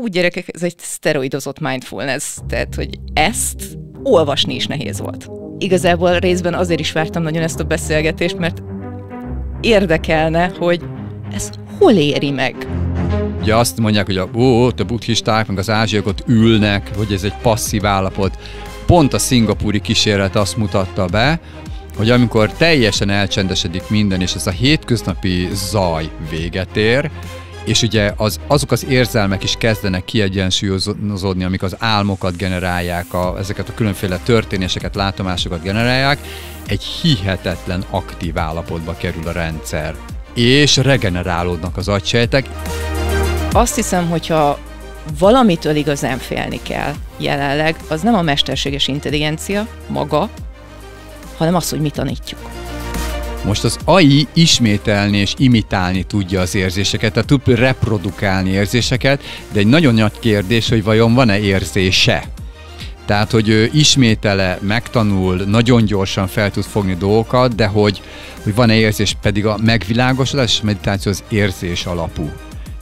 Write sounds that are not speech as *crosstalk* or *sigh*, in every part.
ú, gyerekek, ez egy szteroidozott mindfulness, tehát, hogy ezt olvasni is nehéz volt. Igazából részben azért is vártam nagyon ezt a beszélgetést, mert érdekelne, hogy ez hol éri meg. Ugye azt mondják, hogy a, ó, a buddhisták, meg az ázsiak ott ülnek, hogy ez egy passzív állapot. Pont a szingapúri kísérlet azt mutatta be, hogy amikor teljesen elcsendesedik minden, és ez a hétköznapi zaj véget ér, és ugye az, azok az érzelmek is kezdenek kiegyensúlyozódni, amik az álmokat generálják, a, ezeket a különféle történéseket, látomásokat generálják, egy hihetetlen aktív állapotba kerül a rendszer, és regenerálódnak az agysejtek. Azt hiszem, hogyha valamitől igazán félni kell jelenleg, az nem a mesterséges intelligencia maga, hanem az, hogy mi tanítjuk. Most az AI ismételni és imitálni tudja az érzéseket, tehát tud reprodukálni érzéseket, de egy nagyon nagy kérdés, hogy vajon van-e érzése. Tehát, hogy ő ismétele, megtanul, nagyon gyorsan fel tud fogni dolgokat, de hogy, hogy van-e érzés, pedig a megvilágosodás és meditáció az érzés alapú.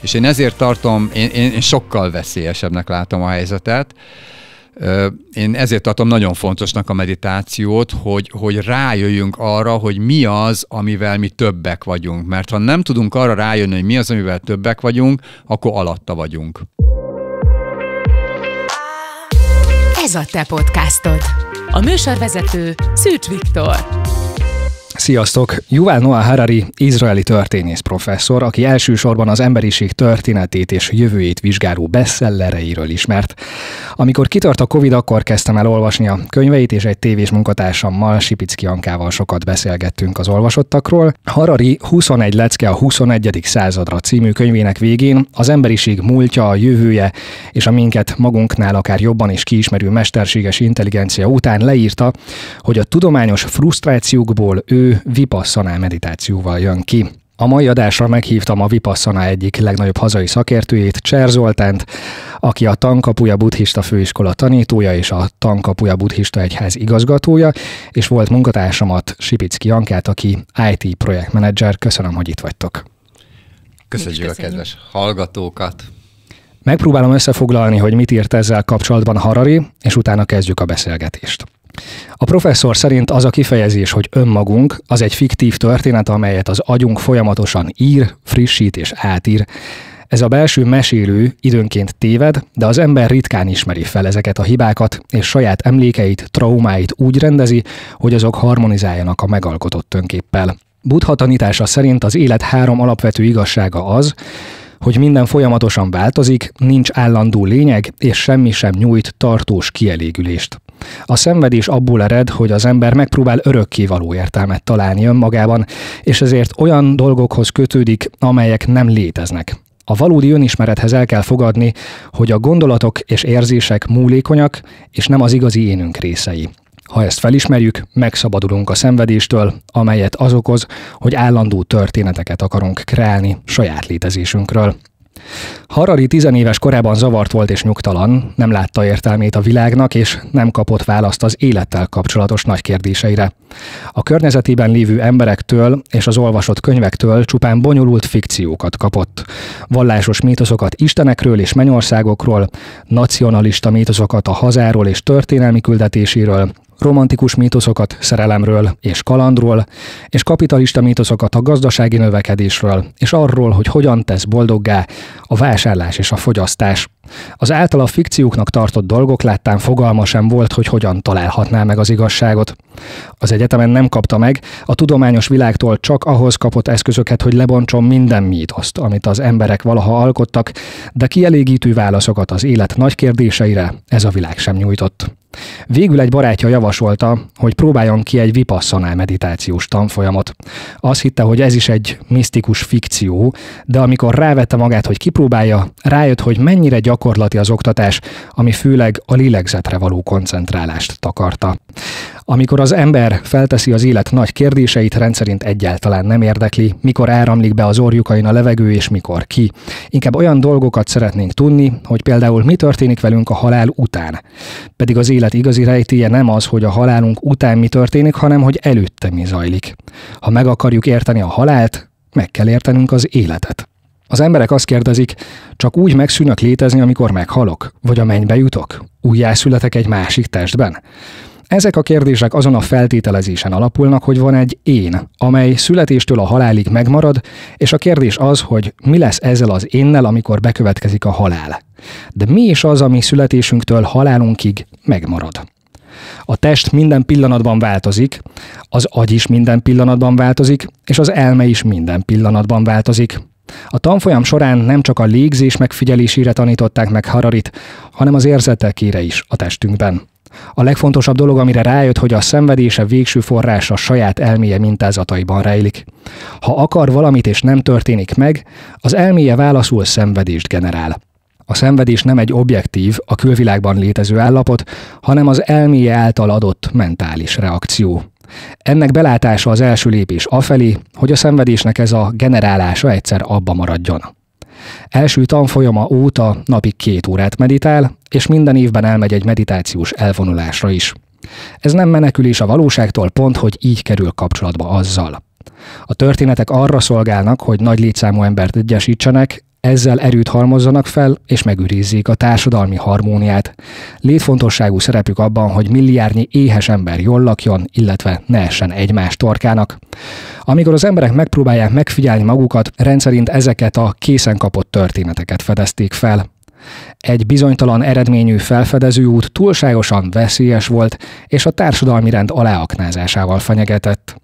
És én ezért tartom, én, én sokkal veszélyesebbnek látom a helyzetet, én ezért tartom nagyon fontosnak a meditációt, hogy, hogy rájöjjünk arra, hogy mi az, amivel mi többek vagyunk. Mert ha nem tudunk arra rájönni, hogy mi az, amivel többek vagyunk, akkor alatta vagyunk. Ez a te podcastod. A műsorvezető Szűcs Viktor. Sziasztok! Yuval Noah Harari, izraeli történész professzor, aki elsősorban az emberiség történetét és jövőjét vizsgáló bestsellereiről ismert. Amikor kitört a Covid, akkor kezdtem el olvasni a könyveit, és egy tévés munkatársammal, Sipicki Ankával sokat beszélgettünk az olvasottakról. Harari 21 lecke a 21. századra című könyvének végén az emberiség múltja, a jövője és a minket magunknál akár jobban is kiismerő mesterséges intelligencia után leírta, hogy a tudományos frusztrációkból ő vipasszaná meditációval jön ki. A mai adásra meghívtam a vipasszaná egyik legnagyobb hazai szakértőjét, Cser Zoltánt, aki a Tankapuja Buddhista Főiskola tanítója és a Tankapuja Buddhista Egyház igazgatója, és volt munkatársamat, Sipicki Jankát, aki IT projektmenedzser. Köszönöm, hogy itt vagytok. Köszönjük a kedves hallgatókat. Megpróbálom összefoglalni, hogy mit írt ezzel kapcsolatban Harari, és utána kezdjük a beszélgetést. A professzor szerint az a kifejezés, hogy önmagunk, az egy fiktív történet, amelyet az agyunk folyamatosan ír, frissít és átír. Ez a belső mesélő időnként téved, de az ember ritkán ismeri fel ezeket a hibákat, és saját emlékeit, traumáit úgy rendezi, hogy azok harmonizáljanak a megalkotott önképpel. Buddha tanítása szerint az élet három alapvető igazsága az, hogy minden folyamatosan változik, nincs állandó lényeg, és semmi sem nyújt tartós kielégülést. A szenvedés abból ered, hogy az ember megpróbál örökké való értelmet találni önmagában, és ezért olyan dolgokhoz kötődik, amelyek nem léteznek. A valódi önismerethez el kell fogadni, hogy a gondolatok és érzések múlékonyak, és nem az igazi énünk részei. Ha ezt felismerjük, megszabadulunk a szenvedéstől, amelyet az okoz, hogy állandó történeteket akarunk kreálni saját létezésünkről. Harari tizenéves korában zavart volt és nyugtalan, nem látta értelmét a világnak, és nem kapott választ az élettel kapcsolatos nagy kérdéseire. A környezetében lévő emberektől és az olvasott könyvektől csupán bonyolult fikciókat kapott. Vallásos mítoszokat istenekről és mennyországokról, nacionalista mítoszokat a hazáról és történelmi küldetéséről, romantikus mítoszokat szerelemről és kalandról, és kapitalista mítoszokat a gazdasági növekedésről, és arról, hogy hogyan tesz boldoggá a vásárlás és a fogyasztás. Az általa fikcióknak tartott dolgok láttán fogalma sem volt, hogy hogyan találhatná meg az igazságot. Az egyetemen nem kapta meg, a tudományos világtól csak ahhoz kapott eszközöket, hogy lebontson minden mítoszt, amit az emberek valaha alkottak, de kielégítő válaszokat az élet nagy kérdéseire ez a világ sem nyújtott. Végül egy barátja javasolta, hogy próbáljon ki egy vipasszanál meditációs tanfolyamot. Azt hitte, hogy ez is egy misztikus fikció, de amikor rávette magát, hogy kipróbálja, rájött, hogy mennyire gyakorlati az oktatás, ami főleg a lélegzetre való koncentrálást takarta. Amikor az ember felteszi az élet nagy kérdéseit, rendszerint egyáltalán nem érdekli, mikor áramlik be az orjukain a levegő és mikor ki. Inkább olyan dolgokat szeretnénk tudni, hogy például mi történik velünk a halál után. Pedig az élet élet igazi rejtéje nem az, hogy a halálunk után mi történik, hanem hogy előtte mi zajlik. Ha meg akarjuk érteni a halált, meg kell értenünk az életet. Az emberek azt kérdezik, csak úgy megszűnök létezni, amikor meghalok, vagy a mennybe jutok? Újjászületek egy másik testben? Ezek a kérdések azon a feltételezésen alapulnak, hogy van egy én, amely születéstől a halálig megmarad, és a kérdés az, hogy mi lesz ezzel az énnel, amikor bekövetkezik a halál. De mi is az, ami születésünktől halálunkig megmarad? A test minden pillanatban változik, az agy is minden pillanatban változik, és az elme is minden pillanatban változik. A tanfolyam során nem csak a légzés megfigyelésére tanították meg Hararit, hanem az érzetekére is a testünkben. A legfontosabb dolog, amire rájött, hogy a szenvedése végső forrása a saját elméje mintázataiban rejlik. Ha akar valamit és nem történik meg, az elméje válaszul szenvedést generál. A szenvedés nem egy objektív, a külvilágban létező állapot, hanem az elméje által adott mentális reakció. Ennek belátása az első lépés afelé, hogy a szenvedésnek ez a generálása egyszer abba maradjon. Első tanfolyama óta napi két órát meditál, és minden évben elmegy egy meditációs elvonulásra is. Ez nem menekülés a valóságtól, pont, hogy így kerül kapcsolatba azzal. A történetek arra szolgálnak, hogy nagy létszámú embert egyesítsenek, ezzel erőt halmozzanak fel és megőrizzék a társadalmi harmóniát. Létfontosságú szerepük abban, hogy milliárdnyi éhes ember jól lakjon, illetve ne essen egymás torkának. Amikor az emberek megpróbálják megfigyelni magukat, rendszerint ezeket a készen kapott történeteket fedezték fel. Egy bizonytalan eredményű felfedező út túlságosan veszélyes volt, és a társadalmi rend aláaknázásával fenyegetett.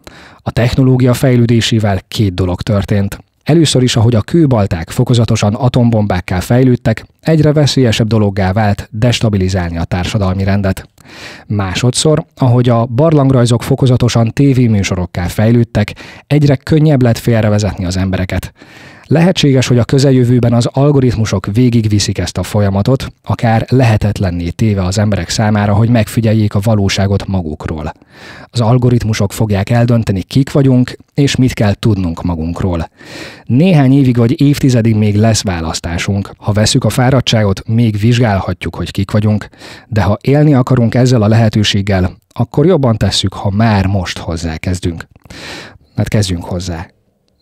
A technológia fejlődésével két dolog történt. Először is, ahogy a kőbalták fokozatosan atombombákká fejlődtek, egyre veszélyesebb dologgá vált destabilizálni a társadalmi rendet. Másodszor, ahogy a barlangrajzok fokozatosan tévéműsorokká fejlődtek, egyre könnyebb lett félrevezetni az embereket. Lehetséges, hogy a közeljövőben az algoritmusok végigviszik ezt a folyamatot, akár lehetetlenné téve az emberek számára, hogy megfigyeljék a valóságot magukról. Az algoritmusok fogják eldönteni, kik vagyunk, és mit kell tudnunk magunkról. Néhány évig vagy évtizedig még lesz választásunk. Ha veszük a fáradtságot, még vizsgálhatjuk, hogy kik vagyunk, de ha élni akarunk ezzel a lehetőséggel, akkor jobban tesszük, ha már most hozzá kezdünk. Hát kezdjünk hozzá.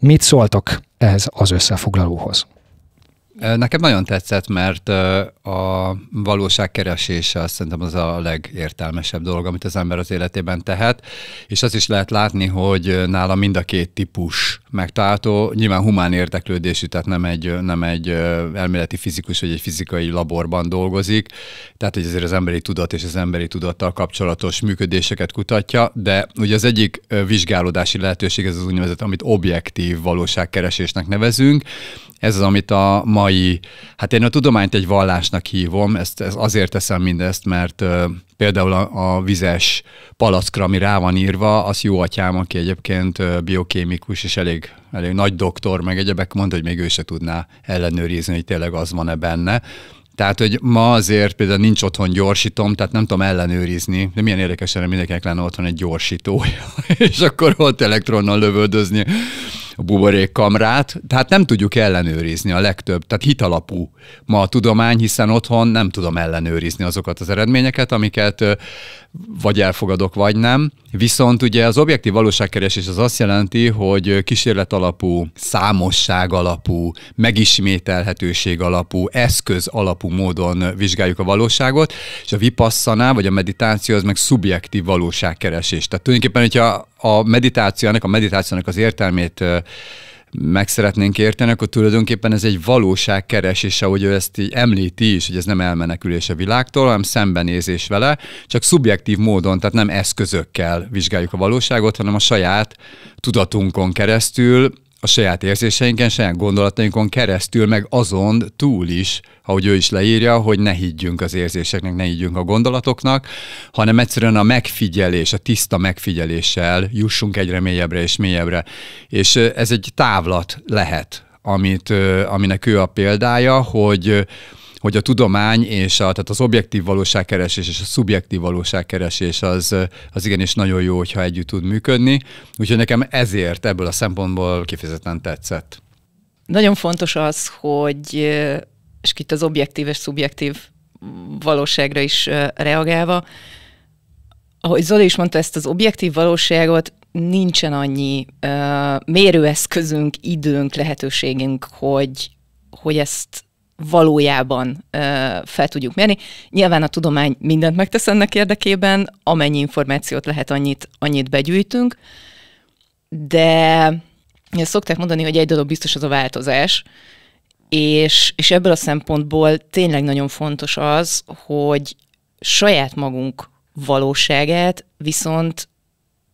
Mit szóltok? ez az összefoglalóhoz. Nekem nagyon tetszett, mert a valóságkeresése azt szerintem az a legértelmesebb dolog, amit az ember az életében tehet, és azt is lehet látni, hogy nála mind a két típus megtalálható, nyilván humán érdeklődésű, tehát nem egy, nem egy elméleti fizikus, vagy egy fizikai laborban dolgozik, tehát hogy azért az emberi tudat és az emberi tudattal kapcsolatos működéseket kutatja, de ugye az egyik vizsgálódási lehetőség ez az úgynevezett, amit objektív valóságkeresésnek nevezünk, ez az, amit a mai, hát én a tudományt egy vallásnak hívom, ezt, ez azért teszem mindezt, mert például a, a vizes palackra, ami rá van írva, az jó atyám, aki egyébként biokémikus és elég, elég nagy doktor, meg egyebek mondta, hogy még ő se tudná ellenőrizni, hogy tényleg az van-e benne. Tehát, hogy ma azért például nincs otthon gyorsítom, tehát nem tudom ellenőrizni, de milyen érdekes lenne mindenkinek lenne otthon egy gyorsítója, *laughs* és akkor ott elektronnal lövöldözni a buborékkamrát, tehát nem tudjuk ellenőrizni a legtöbb, tehát hitalapú ma a tudomány, hiszen otthon nem tudom ellenőrizni azokat az eredményeket, amiket vagy elfogadok, vagy nem. Viszont ugye az objektív valóságkeresés az azt jelenti, hogy kísérlet alapú, számosság alapú, megismételhetőség alapú, eszköz alapú módon vizsgáljuk a valóságot, és a vipasszaná vagy a meditáció az meg szubjektív valóságkeresés. Tehát tulajdonképpen, hogyha a meditációnak, a meditációnak az értelmét meg szeretnénk érteni, akkor tulajdonképpen ez egy valóságkeresés, ahogy ő ezt így említi is, hogy ez nem elmenekülés a világtól, hanem szembenézés vele, csak szubjektív módon, tehát nem eszközökkel vizsgáljuk a valóságot, hanem a saját tudatunkon keresztül a saját érzéseinken, saját gondolatainkon keresztül, meg azon túl is, ahogy ő is leírja, hogy ne higgyünk az érzéseknek, ne higgyünk a gondolatoknak, hanem egyszerűen a megfigyelés, a tiszta megfigyeléssel jussunk egyre mélyebbre és mélyebbre. És ez egy távlat lehet, amit, aminek ő a példája, hogy hogy a tudomány és a, tehát az objektív valóságkeresés és a szubjektív valóságkeresés az, az igenis nagyon jó, hogyha együtt tud működni. Úgyhogy nekem ezért ebből a szempontból kifejezetten tetszett. Nagyon fontos az, hogy és itt az objektív és szubjektív valóságra is reagálva, ahogy Zoli is mondta, ezt az objektív valóságot nincsen annyi uh, mérőeszközünk, időnk, lehetőségünk, hogy, hogy ezt valójában ö, fel tudjuk mérni. Nyilván a tudomány mindent megtesz ennek érdekében, amennyi információt lehet, annyit, annyit begyűjtünk, de szokták mondani, hogy egy dolog biztos az a változás, és, és ebből a szempontból tényleg nagyon fontos az, hogy saját magunk valóságát viszont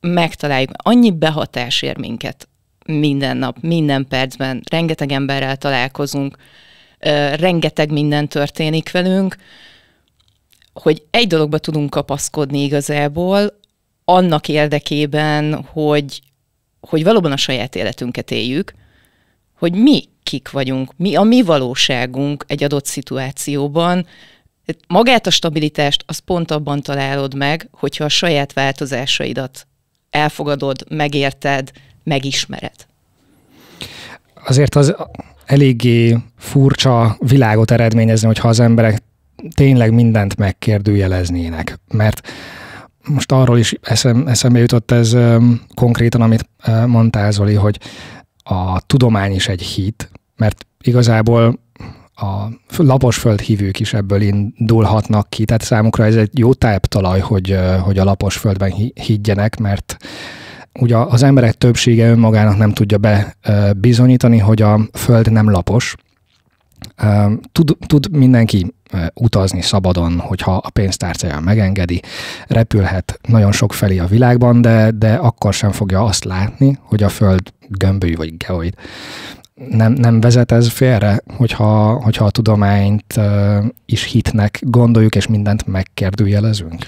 megtaláljuk. Annyi behatás ér minket minden nap, minden percben, rengeteg emberrel találkozunk, rengeteg minden történik velünk, hogy egy dologba tudunk kapaszkodni igazából, annak érdekében, hogy, hogy valóban a saját életünket éljük, hogy mi kik vagyunk, mi a mi valóságunk egy adott szituációban. Magát a stabilitást az pont abban találod meg, hogyha a saját változásaidat elfogadod, megérted, megismered. Azért az, eléggé furcsa világot eredményezni, hogyha az emberek tényleg mindent megkérdőjeleznének. Mert most arról is eszem, eszembe jutott ez konkrétan, amit mondta mondtál Zoli, hogy a tudomány is egy hit, mert igazából a lapos hívők is ebből indulhatnak ki, tehát számukra ez egy jó táptalaj, hogy, hogy a lapos földben higgyenek, mert ugye az emberek többsége önmagának nem tudja bebizonyítani, hogy a Föld nem lapos. Tud, tud mindenki utazni szabadon, hogyha a pénztárcája megengedi, repülhet nagyon sok felé a világban, de, de akkor sem fogja azt látni, hogy a Föld gömbölyű vagy geoid. Nem, nem vezet ez félre, hogyha, hogyha a tudományt is hitnek gondoljuk, és mindent megkérdőjelezünk?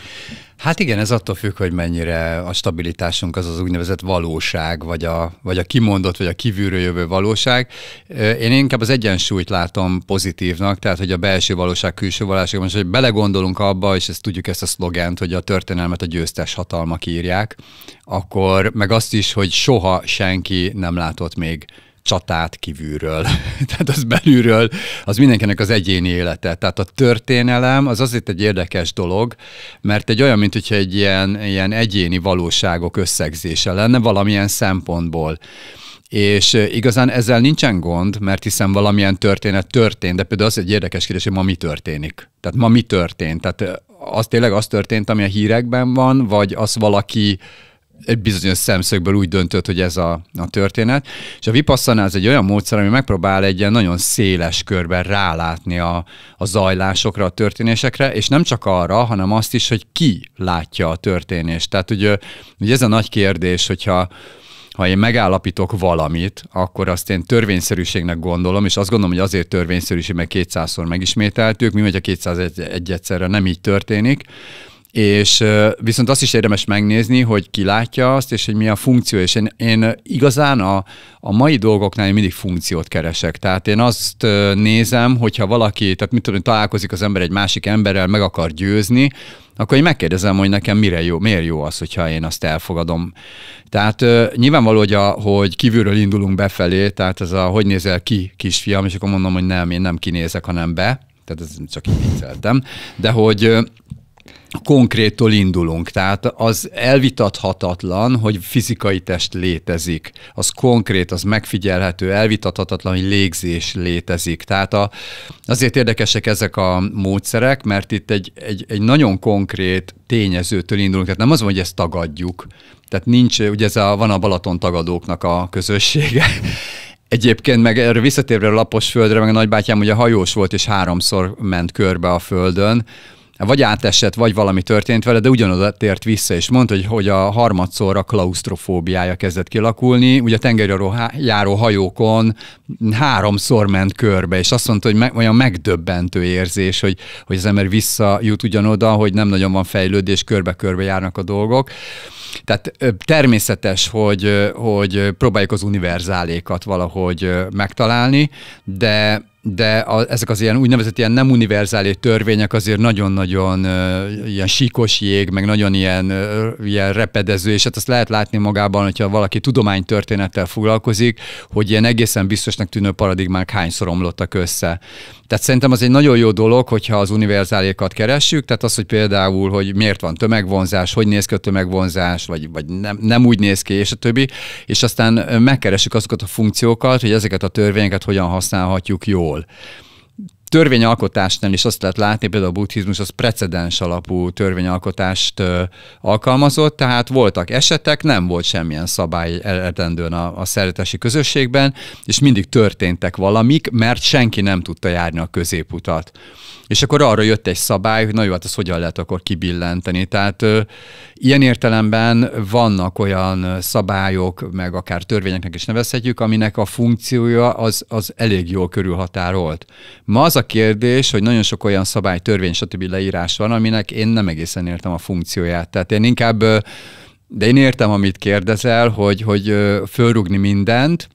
Hát igen, ez attól függ, hogy mennyire a stabilitásunk az az úgynevezett valóság, vagy a, vagy a kimondott, vagy a kívülről jövő valóság. Én inkább az egyensúlyt látom pozitívnak, tehát hogy a belső valóság, külső valóság, most hogy belegondolunk abba, és ezt tudjuk ezt a szlogent, hogy a történelmet a győztes hatalmak írják, akkor meg azt is, hogy soha senki nem látott még csatát kívülről, *laughs* tehát az belülről, az mindenkinek az egyéni élete. Tehát a történelem az azért egy érdekes dolog, mert egy olyan, mint hogyha egy ilyen, ilyen egyéni valóságok összegzése lenne valamilyen szempontból. És igazán ezzel nincsen gond, mert hiszen valamilyen történet történt, de például az egy érdekes kérdés, hogy ma mi történik. Tehát ma mi történt? Tehát az tényleg az történt, ami a hírekben van, vagy az valaki egy bizonyos szemszögből úgy döntött, hogy ez a, a történet. És a vipassana az egy olyan módszer, ami megpróbál egy ilyen nagyon széles körben rálátni a, a zajlásokra, a történésekre, és nem csak arra, hanem azt is, hogy ki látja a történést. Tehát ugye, ugye ez a nagy kérdés, hogyha ha én megállapítok valamit, akkor azt én törvényszerűségnek gondolom, és azt gondolom, hogy azért törvényszerűség, mert 200-szor megismételtük, mi vagy a 201 egyszerre nem így történik, és viszont azt is érdemes megnézni, hogy ki látja azt, és hogy mi a funkció, és én, én igazán a, a mai dolgoknál én mindig funkciót keresek, tehát én azt nézem, hogyha valaki, tehát mit tudom, találkozik az ember egy másik emberrel, meg akar győzni, akkor én megkérdezem, hogy nekem mire jó, miért jó az, hogyha én azt elfogadom. Tehát ö, nyilvánvaló, hogy, a, hogy kívülről indulunk befelé, tehát ez a hogy nézel ki, kisfiam, és akkor mondom, hogy nem, én nem kinézek, hanem be. Tehát ez csak így vicceltem. De hogy konkrétól indulunk. Tehát az elvitathatatlan, hogy fizikai test létezik. Az konkrét, az megfigyelhető, elvitathatatlan, hogy légzés létezik. Tehát a, azért érdekesek ezek a módszerek, mert itt egy, egy, egy nagyon konkrét tényezőtől indulunk. Tehát nem az van, hogy ezt tagadjuk. Tehát nincs, ugye ez a, van a Balaton tagadóknak a közössége. *laughs* Egyébként meg erre visszatérve a lapos földre, meg a nagybátyám ugye hajós volt, és háromszor ment körbe a földön, vagy átesett, vagy valami történt vele, de ugyanoda tért vissza, és mondta, hogy, hogy a harmadszorra klaustrofóbiája kezdett kilakulni. Ugye a tengerjáró járó hajókon háromszor ment körbe, és azt mondta, hogy me, olyan megdöbbentő érzés, hogy, hogy az ember visszajut ugyanoda, hogy nem nagyon van fejlődés, körbe-körbe járnak a dolgok. Tehát természetes, hogy, hogy próbáljuk az univerzálékat valahogy megtalálni, de de a, ezek az ilyen úgynevezett ilyen nem univerzális törvények azért nagyon-nagyon uh, ilyen síkos jég, meg nagyon ilyen, uh, ilyen repedező, és hát azt lehet látni magában, hogyha valaki tudománytörténettel foglalkozik, hogy ilyen egészen biztosnak tűnő paradigmák hányszor omlottak össze. Tehát szerintem az egy nagyon jó dolog, hogyha az univerzálékat keressük, tehát az, hogy például, hogy miért van tömegvonzás, hogy néz ki a tömegvonzás, vagy, vagy nem, nem úgy néz ki, és a többi, és aztán megkeressük azokat a funkciókat, hogy ezeket a törvényeket hogyan használhatjuk jól. mål. törvényalkotásnál is azt lehet látni, például a buddhizmus az precedens alapú törvényalkotást alkalmazott, tehát voltak esetek, nem volt semmilyen szabály eredendően a, a szeretesi közösségben, és mindig történtek valamik, mert senki nem tudta járni a középutat. És akkor arra jött egy szabály, hogy na jó, hát ezt hogyan lehet akkor kibillenteni. Tehát ö, ilyen értelemben vannak olyan szabályok, meg akár törvényeknek is nevezhetjük, aminek a funkciója az, az elég jól körülhatárolt. Ma az a kérdés, hogy nagyon sok olyan szabály, törvény, stb. leírás van, aminek én nem egészen értem a funkcióját. Tehát én inkább, de én értem, amit kérdezel, hogy, hogy fölrugni mindent,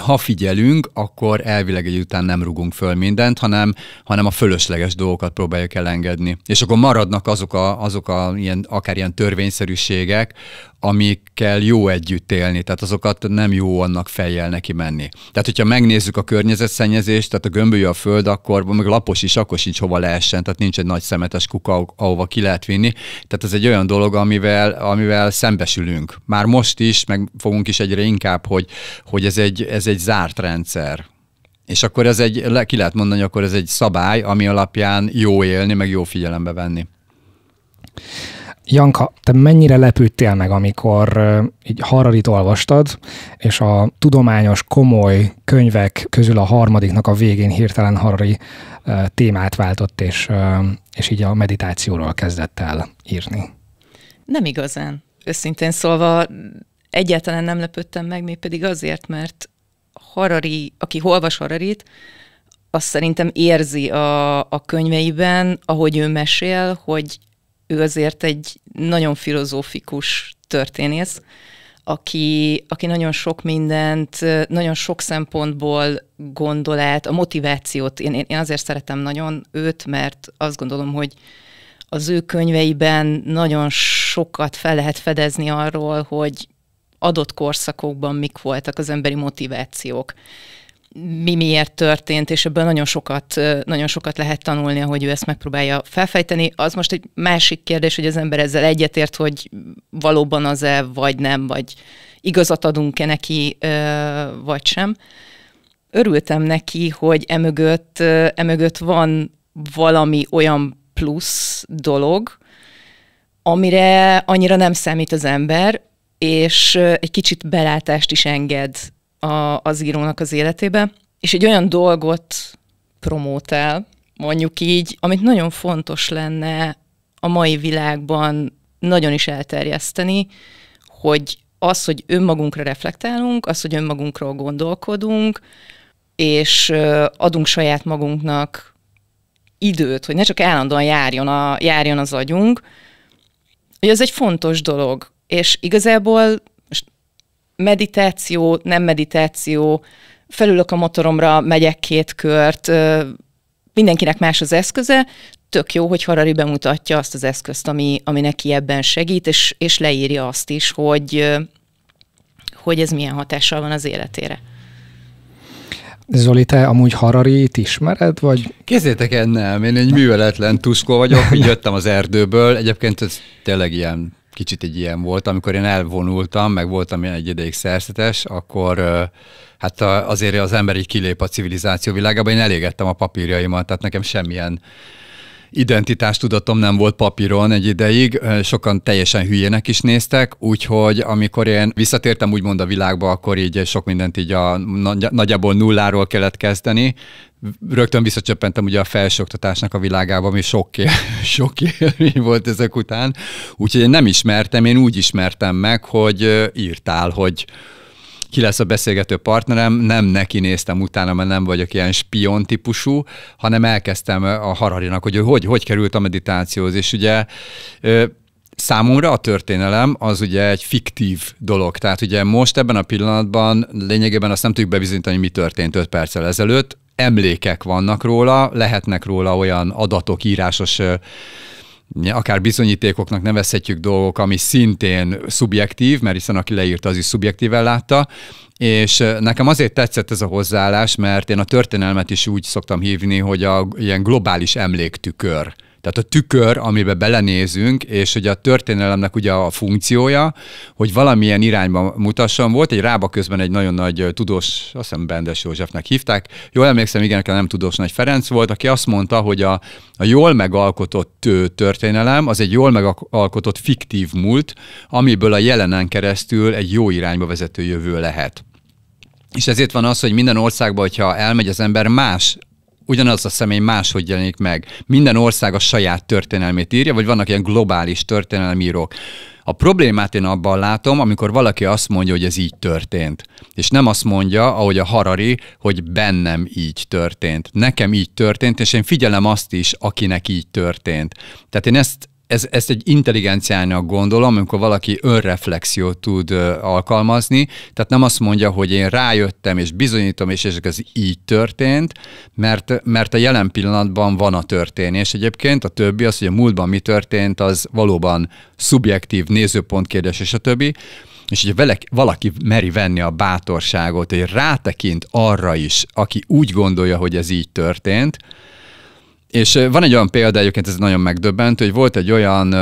ha figyelünk, akkor elvileg egy után nem rugunk föl mindent, hanem, hanem a fölösleges dolgokat próbáljuk elengedni. És akkor maradnak azok a, azok a ilyen, akár ilyen törvényszerűségek, amikkel jó együtt élni, tehát azokat nem jó annak fejjel neki menni. Tehát, hogyha megnézzük a környezetszennyezést, tehát a gömbölyű a föld, akkor meg lapos is, akkor sincs hova leessen, tehát nincs egy nagy szemetes kuka, ahova ki lehet vinni. Tehát ez egy olyan dolog, amivel, amivel szembesülünk. Már most is, meg fogunk is egyre inkább, hogy, hogy ez, egy, ez egy zárt rendszer. És akkor ez egy, le, ki lehet mondani, akkor ez egy szabály, ami alapján jó élni, meg jó figyelembe venni. Janka, te mennyire lepődtél meg, amikor így Hararit olvastad, és a tudományos, komoly könyvek közül a harmadiknak a végén hirtelen Harari témát váltott, és, és így a meditációról kezdett el írni? Nem igazán. Őszintén szólva egyáltalán nem lepődtem meg, még pedig azért, mert Harari, aki olvas Hararit, azt szerintem érzi a, a könyveiben, ahogy ő mesél, hogy ő azért egy nagyon filozófikus történész, aki, aki nagyon sok mindent, nagyon sok szempontból gondol át, a motivációt, én, én azért szeretem nagyon őt, mert azt gondolom, hogy az ő könyveiben nagyon sokat fel lehet fedezni arról, hogy adott korszakokban mik voltak az emberi motivációk mi miért történt, és ebből nagyon sokat, nagyon sokat lehet tanulni, ahogy ő ezt megpróbálja felfejteni. Az most egy másik kérdés, hogy az ember ezzel egyetért, hogy valóban az-e, vagy nem, vagy igazat adunk-e neki, vagy sem. Örültem neki, hogy emögött, emögött van valami olyan plusz dolog, amire annyira nem számít az ember, és egy kicsit belátást is enged a, az írónak az életébe, és egy olyan dolgot promótál, mondjuk így, amit nagyon fontos lenne a mai világban nagyon is elterjeszteni, hogy az, hogy önmagunkra reflektálunk, az, hogy önmagunkról gondolkodunk, és adunk saját magunknak időt, hogy ne csak állandóan járjon, a, járjon az agyunk, hogy ez egy fontos dolog. És igazából meditáció, nem meditáció, felülök a motoromra, megyek két kört, mindenkinek más az eszköze, tök jó, hogy Harari bemutatja azt az eszközt, ami, ami neki ebben segít, és, és leírja azt is, hogy, hogy ez milyen hatással van az életére. Zoli, te amúgy Hararit ismered, vagy? Kézzétek el, nem. Én egy műveletlen tuszkó vagyok, így jöttem az erdőből. Egyébként ez tényleg ilyen kicsit egy ilyen volt, amikor én elvonultam, meg voltam ilyen egy ideig szerzetes, akkor hát azért az ember így kilép a civilizáció világába, én elégettem a papírjaimat, tehát nekem semmilyen identitástudatom nem volt papíron egy ideig, sokan teljesen hülyének is néztek, úgyhogy amikor én visszatértem úgymond a világba, akkor így sok mindent így a, nagyjából nulláról kellett kezdeni, rögtön visszacsöppentem ugye a felsőoktatásnak a világába, ami sok, él, *laughs* sok élmény volt ezek után, úgyhogy én nem ismertem, én úgy ismertem meg, hogy írtál, hogy ki lesz a beszélgető partnerem, nem neki néztem utána, mert nem vagyok ilyen spion típusú, hanem elkezdtem a hararinak, hogy hogy, hogy került a meditációhoz, és ugye Számomra a történelem az ugye egy fiktív dolog, tehát ugye most ebben a pillanatban lényegében azt nem tudjuk bebizonyítani, mi történt 5 perccel ezelőtt, emlékek vannak róla, lehetnek róla olyan adatok, írásos akár bizonyítékoknak nevezhetjük dolgok, ami szintén szubjektív, mert hiszen aki leírta, az is szubjektíven látta, és nekem azért tetszett ez a hozzáállás, mert én a történelmet is úgy szoktam hívni, hogy a ilyen globális emléktükör tehát a tükör, amiben belenézünk, és hogy a történelemnek ugye a funkciója, hogy valamilyen irányba mutasson. Volt egy rába közben egy nagyon nagy tudós, azt hiszem Bendes Józsefnek hívták, jól emlékszem, igen, nem tudós nagy Ferenc volt, aki azt mondta, hogy a, a jól megalkotott történelem az egy jól megalkotott fiktív múlt, amiből a jelenen keresztül egy jó irányba vezető jövő lehet. És ezért van az, hogy minden országban, hogyha elmegy az ember, más ugyanaz a személy máshogy jelenik meg. Minden ország a saját történelmét írja, vagy vannak ilyen globális történelmírók. A problémát én abban látom, amikor valaki azt mondja, hogy ez így történt. És nem azt mondja, ahogy a Harari, hogy bennem így történt. Nekem így történt, és én figyelem azt is, akinek így történt. Tehát én ezt, ez, ezt egy intelligenciának gondolom, amikor valaki önreflexiót tud alkalmazni, tehát nem azt mondja, hogy én rájöttem, és bizonyítom, és ez így történt, mert, mert a jelen pillanatban van a történés. Egyébként a többi az, hogy a múltban mi történt, az valóban szubjektív kérdés, és a többi. És hogyha vele, valaki meri venni a bátorságot, hogy rátekint arra is, aki úgy gondolja, hogy ez így történt, és van egy olyan példa, egyébként ez nagyon megdöbbentő, hogy volt egy olyan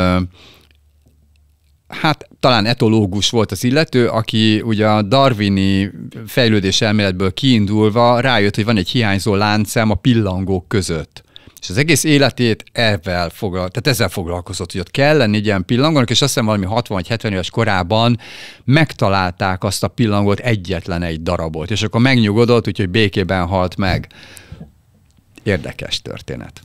hát talán etológus volt az illető, aki ugye a darwini fejlődés elméletből kiindulva rájött, hogy van egy hiányzó láncem a pillangók között. És az egész életét ezzel, foglal, tehát ezzel foglalkozott, hogy ott kell lenni egy ilyen pillangónak, és azt hiszem valami 60 vagy 70 éves korában megtalálták azt a pillangót egyetlen egy darabot, és akkor megnyugodott, úgyhogy békében halt meg érdekes történet.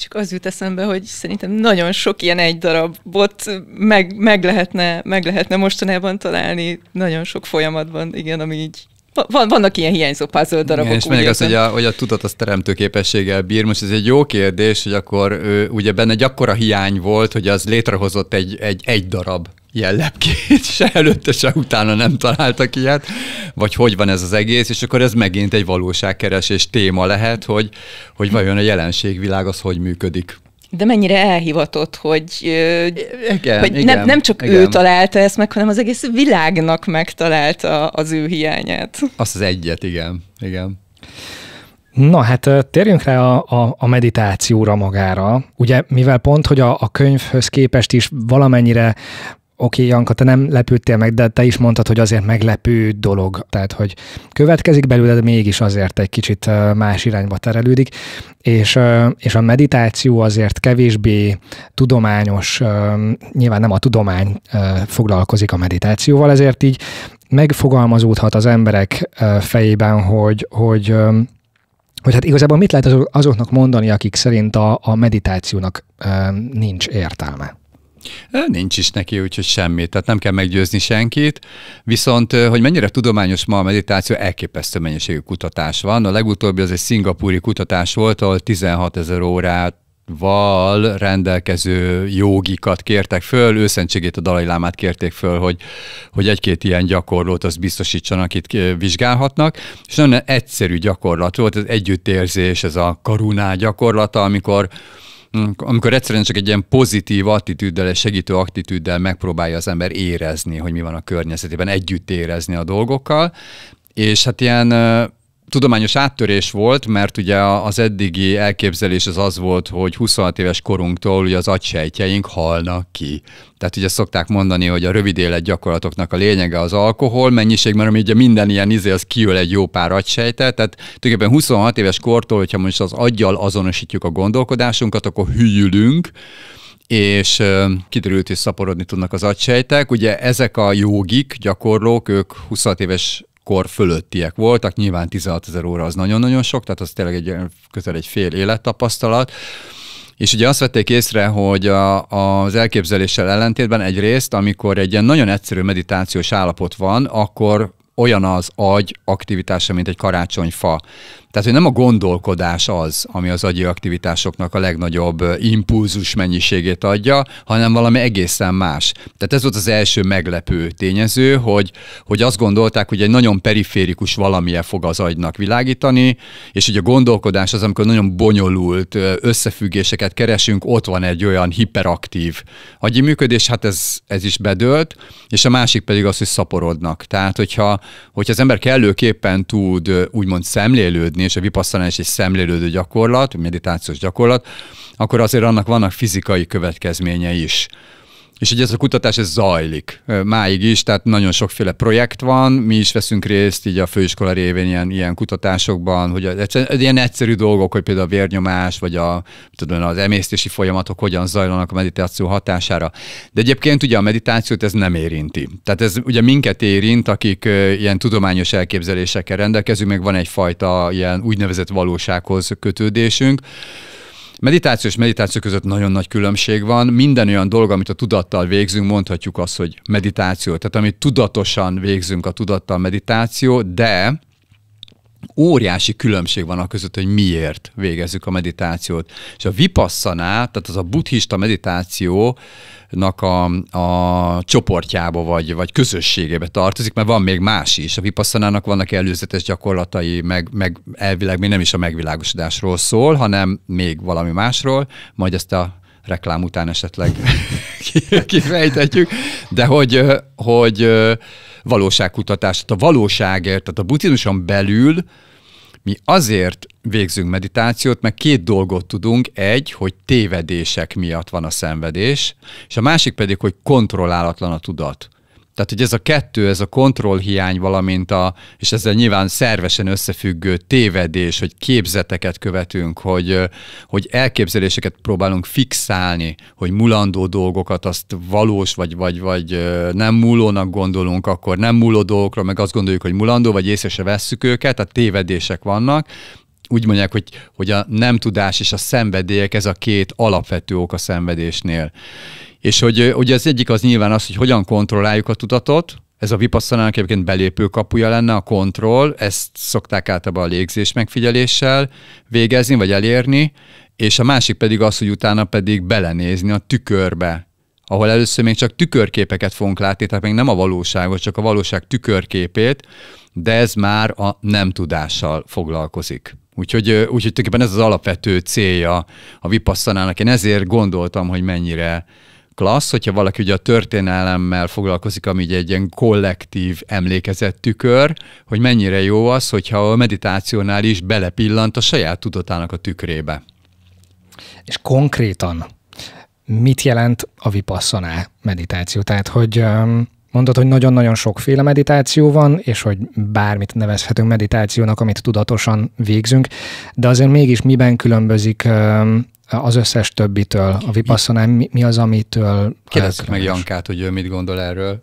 Csak az jut eszembe, hogy szerintem nagyon sok ilyen egy darab bot meg, meg, lehetne, meg lehetne mostanában találni nagyon sok folyamatban, igen, ami így van, vannak ilyen hiányzó puzzle darabok. Igen, és mondjuk azt, hogy a, hogy a tudat az teremtő képességgel bír. Most ez egy jó kérdés, hogy akkor ő, ugye benne egy akkora hiány volt, hogy az létrehozott egy, egy, egy darab jellepkét, se előtte, se utána nem találtak ilyet, vagy hogy van ez az egész, és akkor ez megint egy valóságkeresés téma lehet, hogy, hogy vajon a jelenségvilág az hogy működik. De mennyire elhivatott, hogy, igen, hogy igen, nem, nem csak igen. ő találta ezt meg, hanem az egész világnak megtalálta az ő hiányát. Azt az egyet, igen. igen. Na hát térjünk rá a, a, a meditációra magára. Ugye, mivel pont, hogy a, a könyvhöz képest is valamennyire Oké, okay, Janka, te nem lepődtél meg, de te is mondtad, hogy azért meglepő dolog. Tehát, hogy következik belőle, de mégis azért egy kicsit más irányba terelődik, és, és a meditáció azért kevésbé tudományos, nyilván nem a tudomány foglalkozik a meditációval, ezért így megfogalmazódhat az emberek fejében, hogy, hogy hogy hát igazából mit lehet azoknak mondani, akik szerint a, a meditációnak nincs értelme? Nincs is neki, úgyhogy semmit, tehát nem kell meggyőzni senkit. Viszont, hogy mennyire tudományos ma a meditáció, elképesztő mennyiségű kutatás van. A legutóbbi az egy szingapúri kutatás volt, ahol 16 ezer órát val rendelkező jogikat kértek föl, őszentségét a Dalai Lámát kérték föl, hogy, hogy egy-két ilyen gyakorlót az biztosítsanak, itt vizsgálhatnak, és nagyon egyszerű gyakorlat volt, az együttérzés, ez a karuná gyakorlata, amikor amikor egyszerűen csak egy ilyen pozitív attitűddel, egy segítő attitűddel megpróbálja az ember érezni, hogy mi van a környezetében, együtt érezni a dolgokkal, és hát ilyen tudományos áttörés volt, mert ugye az eddigi elképzelés az az volt, hogy 26 éves korunktól ugye az agysejtjeink halnak ki. Tehát ugye szokták mondani, hogy a rövid élet gyakorlatoknak a lényege az alkohol mennyiség, mert ugye minden ilyen izé az kiöl egy jó pár agysejtet, tehát tulajdonképpen 26 éves kortól, hogyha most az aggyal azonosítjuk a gondolkodásunkat, akkor hülyülünk, és kiderült, hogy szaporodni tudnak az agysejtek. Ugye ezek a jogik, gyakorlók, ők 26 éves kor fölöttiek voltak, nyilván 16 ezer óra az nagyon-nagyon sok, tehát az tényleg egy, közel egy fél élettapasztalat, és ugye azt vették észre, hogy a, az elképzeléssel ellentétben egyrészt, amikor egy ilyen nagyon egyszerű meditációs állapot van, akkor olyan az agy aktivitása, mint egy karácsonyfa. Tehát, hogy nem a gondolkodás az, ami az agyi aktivitásoknak a legnagyobb impulzus mennyiségét adja, hanem valami egészen más. Tehát ez volt az első meglepő tényező, hogy, hogy azt gondolták, hogy egy nagyon periférikus valamilyen fog az agynak világítani, és hogy a gondolkodás az, amikor nagyon bonyolult összefüggéseket keresünk, ott van egy olyan hiperaktív agyi működés, hát ez, ez is bedölt, és a másik pedig az, hogy szaporodnak. Tehát, hogyha, hogyha az ember kellőképpen tud úgymond szemlélődni, és a vipasszana is egy szemlélődő gyakorlat, meditációs gyakorlat, akkor azért annak vannak fizikai következményei is és hogy ez a kutatás ez zajlik máig is, tehát nagyon sokféle projekt van, mi is veszünk részt így a főiskola révén ilyen, ilyen kutatásokban, hogy egyszer, ilyen egyszerű dolgok, hogy például a vérnyomás, vagy a, tudom, az emésztési folyamatok hogyan zajlanak a meditáció hatására. De egyébként ugye a meditációt ez nem érinti. Tehát ez ugye minket érint, akik ilyen tudományos elképzelésekkel rendelkezünk, meg van egyfajta ilyen úgynevezett valósághoz kötődésünk, meditáció és meditáció között nagyon nagy különbség van. Minden olyan dolog, amit a tudattal végzünk, mondhatjuk azt, hogy meditáció. Tehát amit tudatosan végzünk a tudattal meditáció, de óriási különbség van a között, hogy miért végezzük a meditációt. És a vipassanát, tehát az a buddhista meditáció, a, a csoportjába vagy, vagy közösségébe tartozik, mert van még más is. A vipassanának vannak előzetes gyakorlatai, meg, meg elvileg még nem is a megvilágosodásról szól, hanem még valami másról, majd ezt a reklám után esetleg *laughs* kifejthetjük, de hogy, hogy valóságkutatás, tehát a valóságért, tehát a buddhizmuson belül mi azért végzünk meditációt, mert két dolgot tudunk. Egy, hogy tévedések miatt van a szenvedés, és a másik pedig, hogy kontrollálatlan a tudat. Tehát, hogy ez a kettő, ez a kontrollhiány, valamint a, és ezzel nyilván szervesen összefüggő tévedés, hogy képzeteket követünk, hogy, hogy elképzeléseket próbálunk fixálni, hogy mulandó dolgokat azt valós vagy, vagy, vagy nem múlónak gondolunk, akkor nem múló dolgokra, meg azt gondoljuk, hogy mulandó, vagy észre se vesszük őket, tehát tévedések vannak, úgy mondják, hogy, hogy a nem tudás és a szenvedélyek, ez a két alapvető ok a szenvedésnél. És hogy ugye az egyik az nyilván az, hogy hogyan kontrolláljuk a tudatot, ez a vipasszanának egyébként belépő kapuja lenne, a kontroll, ezt szokták általában a légzés megfigyeléssel végezni, vagy elérni, és a másik pedig az, hogy utána pedig belenézni a tükörbe, ahol először még csak tükörképeket fogunk látni, tehát még nem a valóságot, csak a valóság tükörképét, de ez már a nem tudással foglalkozik. Úgyhogy, úgyhogy tulajdonképpen ez az alapvető célja a vipasszanának. Én ezért gondoltam, hogy mennyire klassz, hogyha valaki ugye a történelemmel foglalkozik, ami ugye egy ilyen kollektív emlékezett tükör, hogy mennyire jó az, hogyha a meditációnál is belepillant a saját tudatának a tükrébe. És konkrétan mit jelent a vipassaná meditáció? Tehát, hogy um, mondod, hogy nagyon-nagyon sokféle meditáció van, és hogy bármit nevezhetünk meditációnak, amit tudatosan végzünk, de azért mégis miben különbözik um, az összes többitől, a vipassanán mi, mi az, amitől... Kérdezzük meg Jankát, hogy ő mit gondol erről.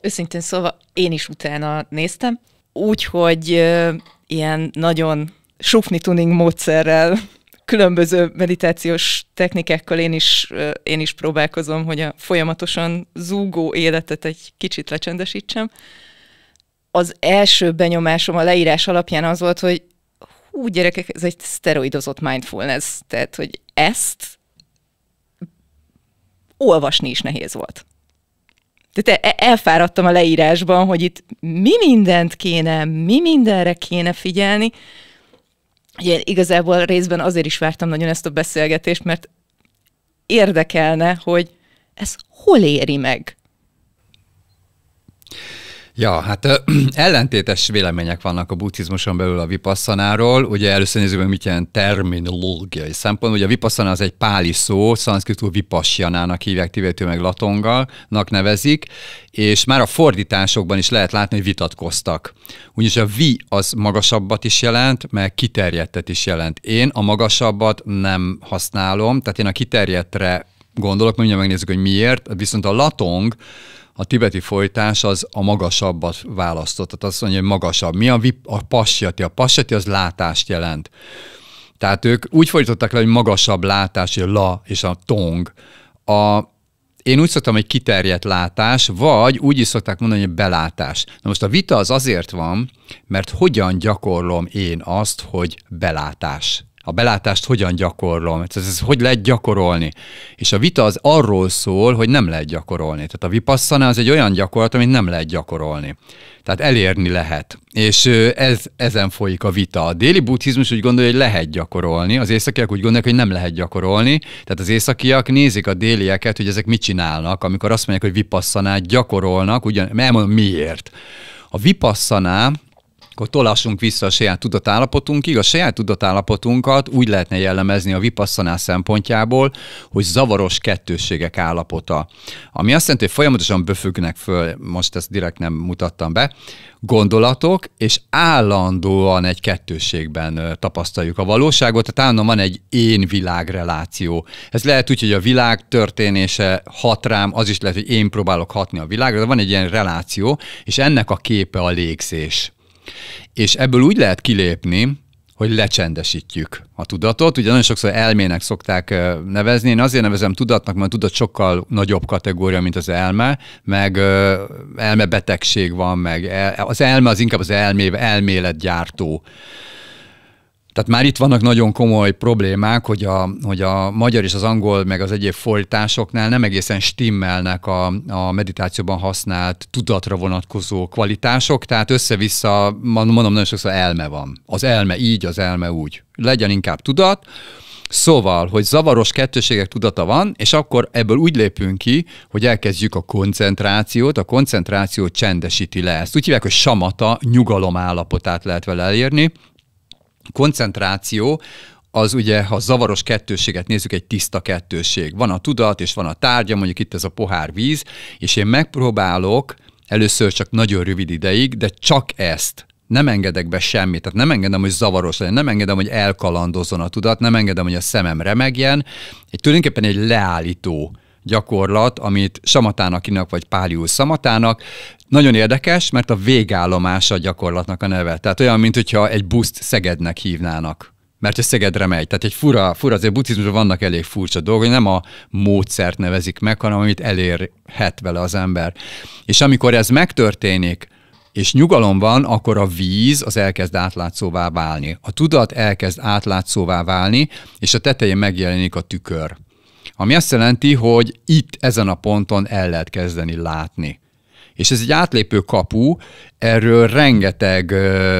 Őszintén szóval én is utána néztem, úgyhogy uh, ilyen nagyon sufni tuning módszerrel, különböző meditációs technikákkal én is, uh, én is próbálkozom, hogy a folyamatosan zúgó életet egy kicsit lecsendesítsem. Az első benyomásom a leírás alapján az volt, hogy hú, gyerekek, ez egy szteroidozott mindfulness, tehát, hogy ezt olvasni is nehéz volt. Tehát e- elfáradtam a leírásban, hogy itt mi mindent kéne, mi mindenre kéne figyelni. Ugye igazából részben azért is vártam nagyon ezt a beszélgetést, mert érdekelne, hogy ez hol éri meg. Ja, hát ö, *clears throat* ellentétes vélemények vannak a buddhizmuson belül a vipassanáról. Ugye először nézzük meg, mit jelent terminológiai szempont. Ugye a vipasszana az egy páli szó, szanszkritú vipassjanának hívják, tivető meg latongalnak nevezik, és már a fordításokban is lehet látni, hogy vitatkoztak. Úgyis a vi az magasabbat is jelent, meg kiterjedtet is jelent. Én a magasabbat nem használom, tehát én a kiterjedtre gondolok, mindjárt megnézzük, hogy miért, viszont a latong a tibeti folytás az a magasabbat választott, tehát azt mondja, hogy magasabb. Mi a, vip, a passati? A passati az látást jelent. Tehát ők úgy fordították le, hogy magasabb látás, a la és a tong. A, én úgy szoktam, hogy kiterjedt látás, vagy úgy is szokták mondani, hogy belátás. Na most a vita az azért van, mert hogyan gyakorlom én azt, hogy belátás. A belátást hogyan gyakorlom? Ez, ez hogy lehet gyakorolni? És a vita az arról szól, hogy nem lehet gyakorolni. Tehát a vipasszana az egy olyan gyakorlat, amit nem lehet gyakorolni. Tehát elérni lehet. És ez, ezen folyik a vita. A déli buddhizmus úgy gondolja, hogy lehet gyakorolni, az északiak úgy gondolják, hogy nem lehet gyakorolni. Tehát az északiak nézik a délieket, hogy ezek mit csinálnak, amikor azt mondják, hogy vipasszanát gyakorolnak, ugyan, elmondom miért. A vipasszaná akkor tolassunk vissza a saját tudatállapotunkig. A saját tudatállapotunkat úgy lehetne jellemezni a vipasszanás szempontjából, hogy zavaros kettősségek állapota. Ami azt jelenti, hogy folyamatosan böfögnek föl, most ezt direkt nem mutattam be, gondolatok, és állandóan egy kettősségben tapasztaljuk a valóságot, tehát állandóan van egy én világreláció. Ez lehet úgy, hogy a világ történése hat rám, az is lehet, hogy én próbálok hatni a világra, de van egy ilyen reláció, és ennek a képe a légzés. És ebből úgy lehet kilépni, hogy lecsendesítjük a tudatot. Ugye nagyon sokszor elmének szokták nevezni, én azért nevezem tudatnak, mert a tudat sokkal nagyobb kategória, mint az elme, meg elmebetegség van, meg az elme az inkább az elmé, elméletgyártó tehát már itt vannak nagyon komoly problémák, hogy a, hogy a magyar és az angol, meg az egyéb fordításoknál nem egészen stimmelnek a, a meditációban használt tudatra vonatkozó kvalitások, tehát össze-vissza, mondom, nagyon sokszor elme van. Az elme így, az elme úgy. Legyen inkább tudat, Szóval, hogy zavaros kettőségek tudata van, és akkor ebből úgy lépünk ki, hogy elkezdjük a koncentrációt, a koncentráció csendesíti le ezt. Úgy hívják, hogy samata, nyugalom állapotát lehet vele elérni, koncentráció az ugye, ha zavaros kettőséget nézzük, egy tiszta kettőség. Van a tudat, és van a tárgya, mondjuk itt ez a pohár víz, és én megpróbálok először csak nagyon rövid ideig, de csak ezt nem engedek be semmit, tehát nem engedem, hogy zavaros legyen, nem engedem, hogy elkalandozzon a tudat, nem engedem, hogy a szemem remegjen. Egy tulajdonképpen egy leállító gyakorlat, amit Samatának innak, vagy Pálius samatának, Nagyon érdekes, mert a végállomása a gyakorlatnak a neve. Tehát olyan, mint hogyha egy buszt Szegednek hívnának mert a Szegedre megy. Tehát egy fura, fura azért buddhizmusban vannak elég furcsa dolgok, hogy nem a módszert nevezik meg, hanem amit elérhet vele az ember. És amikor ez megtörténik, és nyugalom van, akkor a víz az elkezd átlátszóvá válni. A tudat elkezd átlátszóvá válni, és a tetején megjelenik a tükör. Ami azt jelenti, hogy itt, ezen a ponton el lehet kezdeni látni. És ez egy átlépő kapu, erről rengeteg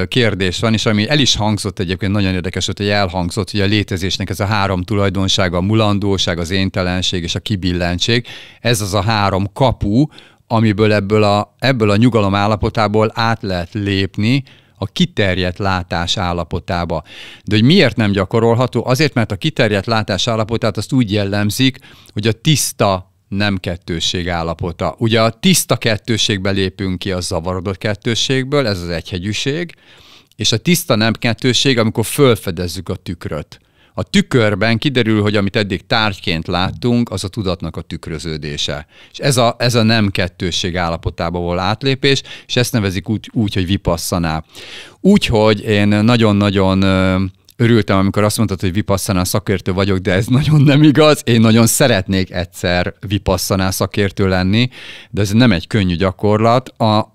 kérdés van, és ami el is hangzott egyébként, nagyon érdekes volt, hogy elhangzott, hogy a létezésnek ez a három tulajdonsága, a mulandóság, az éntelenség és a kibillentség, ez az a három kapu, amiből ebből a, ebből a nyugalom állapotából át lehet lépni, a kiterjedt látás állapotába. De hogy miért nem gyakorolható? Azért, mert a kiterjedt látás állapotát azt úgy jellemzik, hogy a tiszta nem kettősség állapota. Ugye a tiszta kettősségbe lépünk ki a zavarodott kettősségből, ez az egyhegyűség, és a tiszta nem kettőség, amikor fölfedezzük a tükröt a tükörben kiderül, hogy amit eddig tárgyként láttunk, az a tudatnak a tükröződése. És ez a, ez a nem kettősség állapotába volt átlépés, és ezt nevezik úgy, úgy hogy vipasszaná. Úgyhogy én nagyon-nagyon örültem, amikor azt mondtad, hogy vipasszaná szakértő vagyok, de ez nagyon nem igaz. Én nagyon szeretnék egyszer vipasszaná szakértő lenni, de ez nem egy könnyű gyakorlat. A,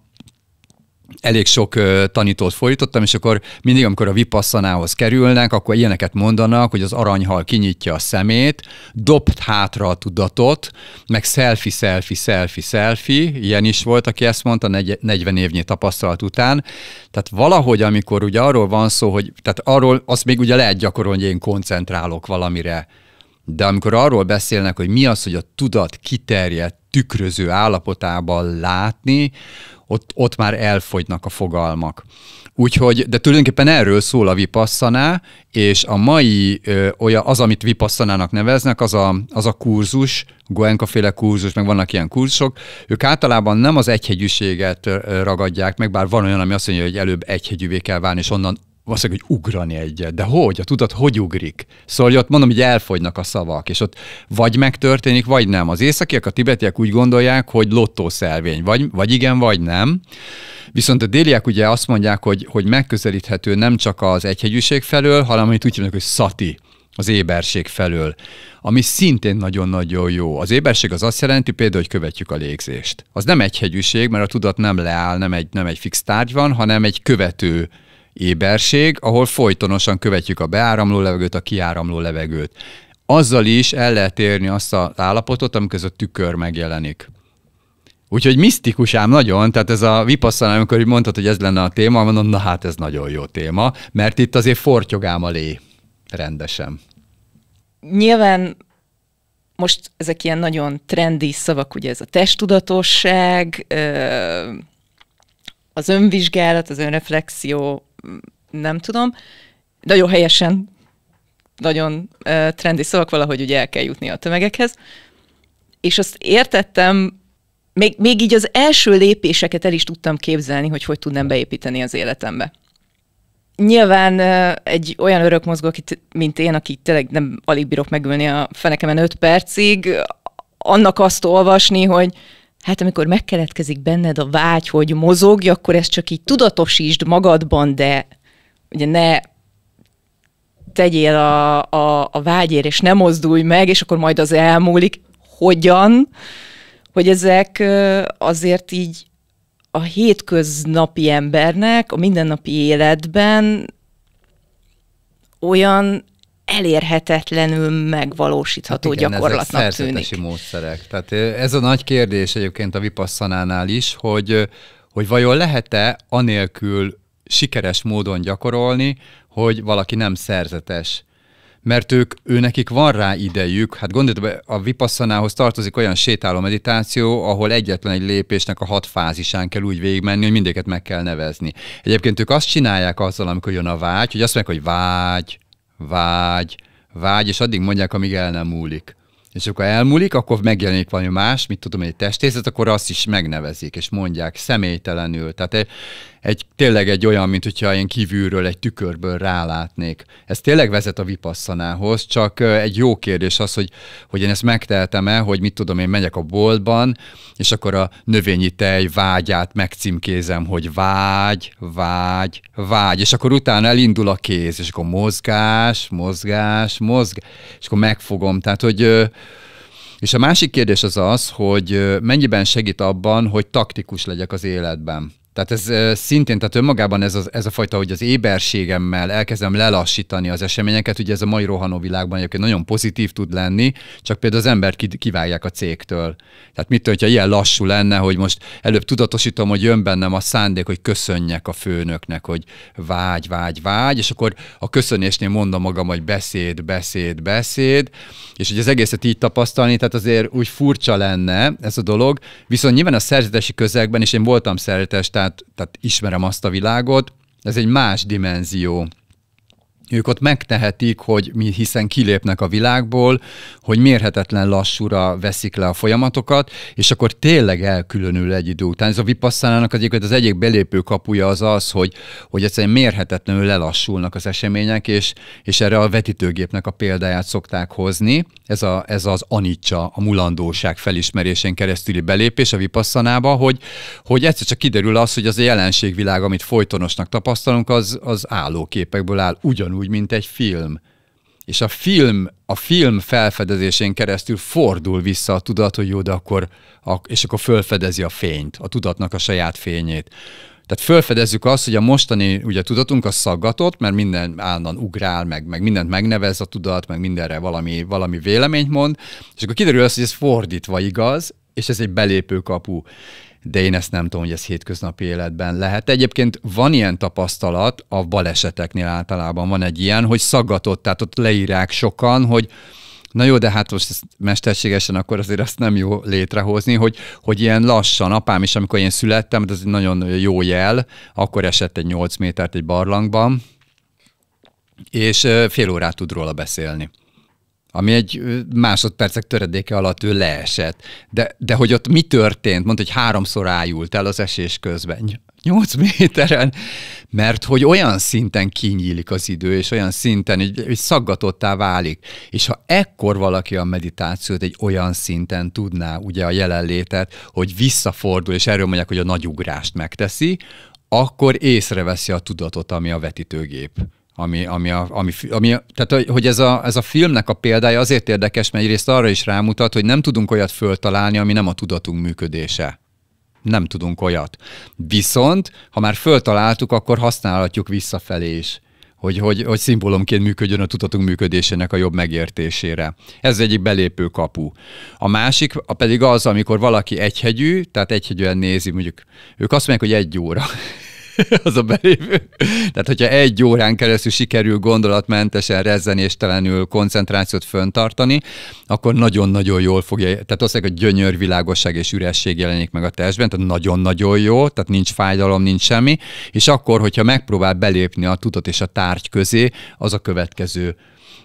elég sok tanítót folytottam, és akkor mindig, amikor a vipassanához kerülnek, akkor ilyeneket mondanak, hogy az aranyhal kinyitja a szemét, dobt hátra a tudatot, meg selfie, selfie, selfie, selfie, ilyen is volt, aki ezt mondta 40 évnyi tapasztalat után. Tehát valahogy, amikor ugye arról van szó, hogy tehát arról azt még ugye lehet gyakorolni, hogy én koncentrálok valamire, de amikor arról beszélnek, hogy mi az, hogy a tudat kiterjedt, tükröző állapotában látni, ott, ott már elfogynak a fogalmak. Úgyhogy, de tulajdonképpen erről szól a vipasszaná, és a mai, ö, olyan, az, amit vipasszanának neveznek, az a, az a kurzus, Goenka-féle kurzus, meg vannak ilyen kurzusok, ők általában nem az egyhegyűséget ragadják meg, bár van olyan, ami azt mondja, hogy előbb egyhegyűvé kell válni, és onnan valószínűleg, hogy ugrani egyet. De hogy? A tudat hogy ugrik? Szóval hogy ott mondom, hogy elfogynak a szavak, és ott vagy megtörténik, vagy nem. Az északiak, a tibetiek úgy gondolják, hogy lottószelvény, vagy, vagy igen, vagy nem. Viszont a déliek ugye azt mondják, hogy, hogy megközelíthető nem csak az egyhegyűség felől, hanem amit úgy hívnak, hogy szati az éberség felől, ami szintén nagyon-nagyon jó. Az éberség az azt jelenti például, hogy követjük a légzést. Az nem egyhegyűség, mert a tudat nem leáll, nem egy, nem egy fix tárgy van, hanem egy követő éberség, ahol folytonosan követjük a beáramló levegőt, a kiáramló levegőt. Azzal is el lehet érni azt az állapotot, amikor ez a tükör megjelenik. Úgyhogy misztikus ám nagyon, tehát ez a vipasszana, amikor így mondtad, hogy ez lenne a téma, mondom, na hát ez nagyon jó téma, mert itt azért fortyogám a lé rendesen. Nyilván most ezek ilyen nagyon trendi szavak, ugye ez a testudatosság, az önvizsgálat, az önreflexió, nem tudom. Nagyon helyesen, nagyon uh, trendi szavak, valahogy ugye el kell jutni a tömegekhez. És azt értettem, még, még így az első lépéseket el is tudtam képzelni, hogy hogy tudnám beépíteni az életembe. Nyilván egy olyan örök mozgó, mint én, aki tényleg nem alig bírok megülni a fenekemen öt percig, annak azt olvasni, hogy hát amikor megkeletkezik benned a vágy, hogy mozogj, akkor ezt csak így tudatosítsd magadban, de ugye ne tegyél a, a, a vágyér, és ne mozdulj meg, és akkor majd az elmúlik. Hogyan? Hogy ezek azért így a hétköznapi embernek a mindennapi életben olyan elérhetetlenül megvalósítható hát igen, gyakorlatnak ezek tűnik. módszerek. Tehát ez a nagy kérdés egyébként a vipasszanánál is, hogy, hogy vajon lehet-e anélkül sikeres módon gyakorolni, hogy valaki nem szerzetes mert ők, ő nekik van rá idejük, hát gondoljatok be, a vipassanához tartozik olyan sétáló meditáció, ahol egyetlen egy lépésnek a hat fázisán kell úgy végigmenni, hogy mindéket meg kell nevezni. Egyébként ők azt csinálják azzal, amikor jön a vágy, hogy azt mondják, hogy vágy, vágy, vágy, és addig mondják, amíg el nem múlik. És akkor elmúlik, akkor megjelenik valami más, mit tudom, egy testészet, akkor azt is megnevezik, és mondják személytelenül. Tehát eh, egy, tényleg egy olyan, mint hogyha én kívülről egy tükörből rálátnék. Ez tényleg vezet a vipasszanához, csak egy jó kérdés az, hogy, hogy én ezt megtehetem-e, hogy mit tudom, én megyek a boltban, és akkor a növényi tej vágyát megcímkézem, hogy vágy, vágy, vágy, és akkor utána elindul a kéz, és akkor mozgás, mozgás, mozgás, és akkor megfogom. Tehát, hogy és a másik kérdés az az, hogy mennyiben segít abban, hogy taktikus legyek az életben. Tehát ez szintén, tehát önmagában ez a, ez a fajta, hogy az éberségemmel elkezdem lelassítani az eseményeket, ugye ez a mai rohanó világban egyébként nagyon pozitív tud lenni, csak például az embert kiválják a cégtől. Tehát mit hogyha ilyen lassú lenne, hogy most előbb tudatosítom, hogy jön bennem a szándék, hogy köszönjek a főnöknek, hogy vágy, vágy, vágy, és akkor a köszönésnél mondom magam, hogy beszéd, beszéd, beszéd, és hogy az egészet így tapasztalni, tehát azért úgy furcsa lenne ez a dolog, viszont nyilván a szerzetesi közegben, és én voltam szerzetes, tehát tehát, tehát ismerem azt a világot, ez egy más dimenzió ők ott megtehetik, hogy mi hiszen kilépnek a világból, hogy mérhetetlen lassúra veszik le a folyamatokat, és akkor tényleg elkülönül egy idő után. Ez a vipasszánának egyik, az egyik belépő kapuja az az, hogy, hogy egyszerűen mérhetetlenül lelassulnak az események, és, és erre a vetítőgépnek a példáját szokták hozni. Ez, a, ez az anicsa, a mulandóság felismerésén keresztüli belépés a vipasszanába, hogy, hogy egyszer csak kiderül az, hogy az a jelenségvilág, amit folytonosnak tapasztalunk, az, az állóképekből áll ugyanúgy ugyanúgy, mint egy film. És a film, a film felfedezésén keresztül fordul vissza a tudat, hogy jó, de akkor, a, és akkor felfedezi a fényt, a tudatnak a saját fényét. Tehát felfedezzük azt, hogy a mostani ugye, tudatunk a szaggatott, mert minden állandóan ugrál, meg, meg mindent megnevez a tudat, meg mindenre valami, valami véleményt mond, és akkor kiderül az, hogy ez fordítva igaz, és ez egy belépő kapu de én ezt nem tudom, hogy ez hétköznapi életben lehet. Egyébként van ilyen tapasztalat, a baleseteknél általában van egy ilyen, hogy szaggatott, tehát ott leírják sokan, hogy Na jó, de hát most mesterségesen akkor azért azt nem jó létrehozni, hogy, hogy ilyen lassan, apám is, amikor én születtem, hát ez egy nagyon jó jel, akkor esett egy 8 métert egy barlangban, és fél órát tud róla beszélni ami egy másodpercek töredéke alatt ő leesett. De, de hogy ott mi történt? Mondta, hogy háromszor ájult el az esés közben. 8 méteren, mert hogy olyan szinten kinyílik az idő, és olyan szinten, hogy, hogy szaggatottá válik. És ha ekkor valaki a meditációt egy olyan szinten tudná, ugye a jelenlétet, hogy visszafordul, és erről mondják, hogy a nagy ugrást megteszi, akkor észreveszi a tudatot, ami a vetítőgép ami, ami, a, ami, ami tehát hogy ez a, ez a filmnek a példája azért érdekes, mert egyrészt arra is rámutat, hogy nem tudunk olyat föltalálni, ami nem a tudatunk működése. Nem tudunk olyat. Viszont, ha már föltaláltuk, akkor használhatjuk visszafelé is hogy, hogy, hogy szimbólumként működjön a tudatunk működésének a jobb megértésére. Ez egyik belépő kapu. A másik a pedig az, amikor valaki egyhegyű, tehát egyhegyűen nézi, mondjuk ők azt mondják, hogy egy óra. *laughs* az a belévő. Tehát, hogyha egy órán keresztül sikerül gondolatmentesen, rezzenéstelenül koncentrációt föntartani, akkor nagyon-nagyon jól fogja, tehát azt a gyönyör, világosság és üresség jelenik meg a testben, tehát nagyon-nagyon jó, tehát nincs fájdalom, nincs semmi, és akkor, hogyha megpróbál belépni a tudat és a tárgy közé, az a következő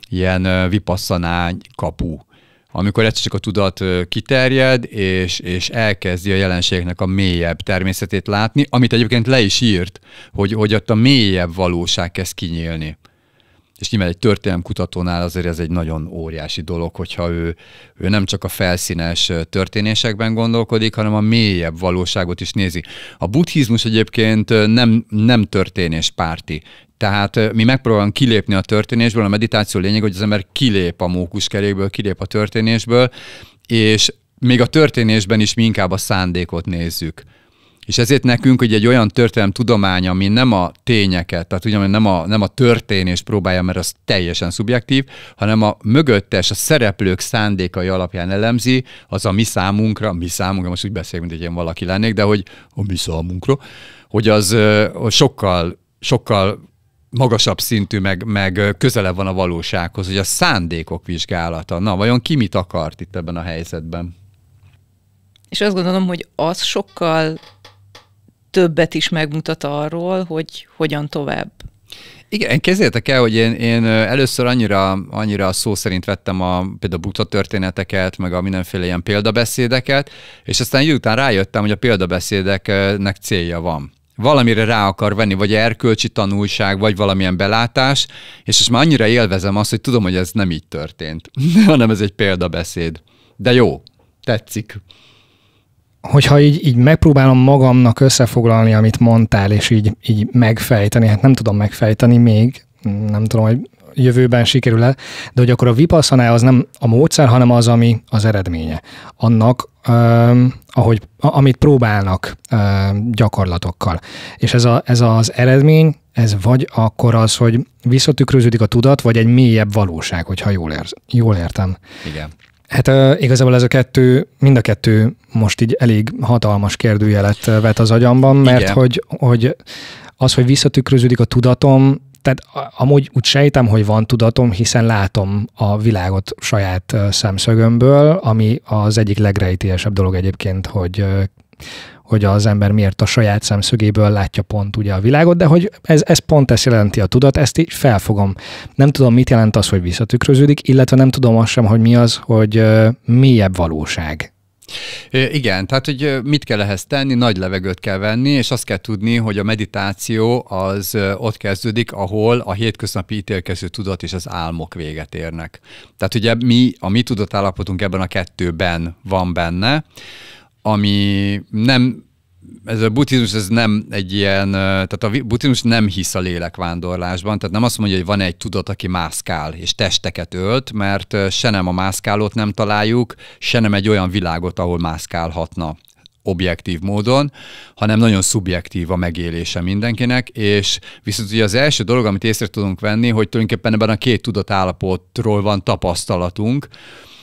ilyen vipasszanány kapu amikor egyszer csak a tudat kiterjed, és, és elkezdi a jelenségnek a mélyebb természetét látni, amit egyébként le is írt, hogy, hogy ott a mélyebb valóság kezd kinyílni. És nyilván egy történelemkutatónál azért ez egy nagyon óriási dolog, hogyha ő, ő nem csak a felszínes történésekben gondolkodik, hanem a mélyebb valóságot is nézi. A buddhizmus egyébként nem, nem történéspárti tehát mi megpróbálunk kilépni a történésből, a meditáció lényeg, hogy az ember kilép a mókuskerékből, kilép a történésből, és még a történésben is mi inkább a szándékot nézzük. És ezért nekünk hogy egy olyan történelem tudomány, ami nem a tényeket, tehát ugye nem a, nem a történés próbálja, mert az teljesen szubjektív, hanem a mögöttes, a szereplők szándékai alapján elemzi, az a mi számunkra, mi számunkra, most úgy beszélünk, mint egy ilyen valaki lennék, de hogy a mi számunkra, hogy az ö, sokkal sokkal magasabb szintű, meg, meg közelebb van a valósághoz, hogy a szándékok vizsgálata. Na, vajon ki mit akart itt ebben a helyzetben? És azt gondolom, hogy az sokkal többet is megmutat arról, hogy hogyan tovább. Igen, kezdjétek el, hogy én, én először annyira, annyira szó szerint vettem a például buta történeteket, meg a mindenféle ilyen példabeszédeket, és aztán egy után rájöttem, hogy a példabeszédeknek célja van valamire rá akar venni, vagy erkölcsi tanulság, vagy valamilyen belátás, és most már annyira élvezem azt, hogy tudom, hogy ez nem így történt, *laughs* hanem ez egy példabeszéd. De jó, tetszik. Hogyha így, így megpróbálom magamnak összefoglalni, amit mondtál, és így, így megfejteni, hát nem tudom megfejteni még, nem tudom, hogy jövőben sikerül el, de hogy akkor a vipasszaná az nem a módszer, hanem az, ami az eredménye. Annak, um, ahogy, a, amit próbálnak um, gyakorlatokkal. És ez, a, ez az eredmény, ez vagy akkor az, hogy visszatükröződik a tudat, vagy egy mélyebb valóság, hogyha jól, ér, jól értem. Igen. Hát uh, igazából ez a kettő, mind a kettő most így elég hatalmas kérdőjelet vet az agyamban, mert Igen. hogy, hogy az, hogy visszatükröződik a tudatom, tehát amúgy úgy sejtem, hogy van tudatom, hiszen látom a világot saját szemszögömből, ami az egyik legrejtélyesebb dolog egyébként, hogy hogy az ember miért a saját szemszögéből látja pont ugye a világot, de hogy ez, ez pont ezt jelenti a tudat, ezt így felfogom. Nem tudom, mit jelent az, hogy visszatükröződik, illetve nem tudom azt sem, hogy mi az, hogy mélyebb valóság. Igen, tehát hogy mit kell ehhez tenni, nagy levegőt kell venni, és azt kell tudni, hogy a meditáció az ott kezdődik, ahol a hétköznapi ítélkező tudat és az álmok véget érnek. Tehát ugye mi, a mi tudatállapotunk ebben a kettőben van benne, ami nem ez a buddhizmus ez nem egy ilyen, tehát a buddhizmus nem hisz a lélekvándorlásban, tehát nem azt mondja, hogy van egy tudat, aki mászkál és testeket ölt, mert se nem a mászkálót nem találjuk, se nem egy olyan világot, ahol mászkálhatna objektív módon, hanem nagyon szubjektív a megélése mindenkinek, és viszont ugye az első dolog, amit észre tudunk venni, hogy tulajdonképpen ebben a két tudatállapotról van tapasztalatunk,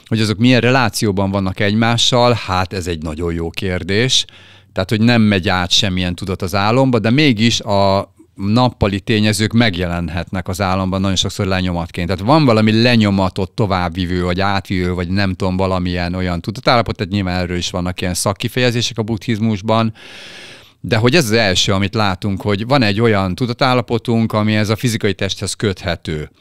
hogy azok milyen relációban vannak egymással, hát ez egy nagyon jó kérdés. Tehát, hogy nem megy át semmilyen tudat az álomba, de mégis a nappali tényezők megjelenhetnek az államban nagyon sokszor lenyomatként. Tehát van valami lenyomatot továbbvivő, vagy átvivő, vagy nem tudom, valamilyen olyan tudatállapot, tehát nyilván erről is vannak ilyen szakkifejezések a buddhizmusban, de hogy ez az első, amit látunk, hogy van egy olyan tudatállapotunk, ami ez a fizikai testhez köthető.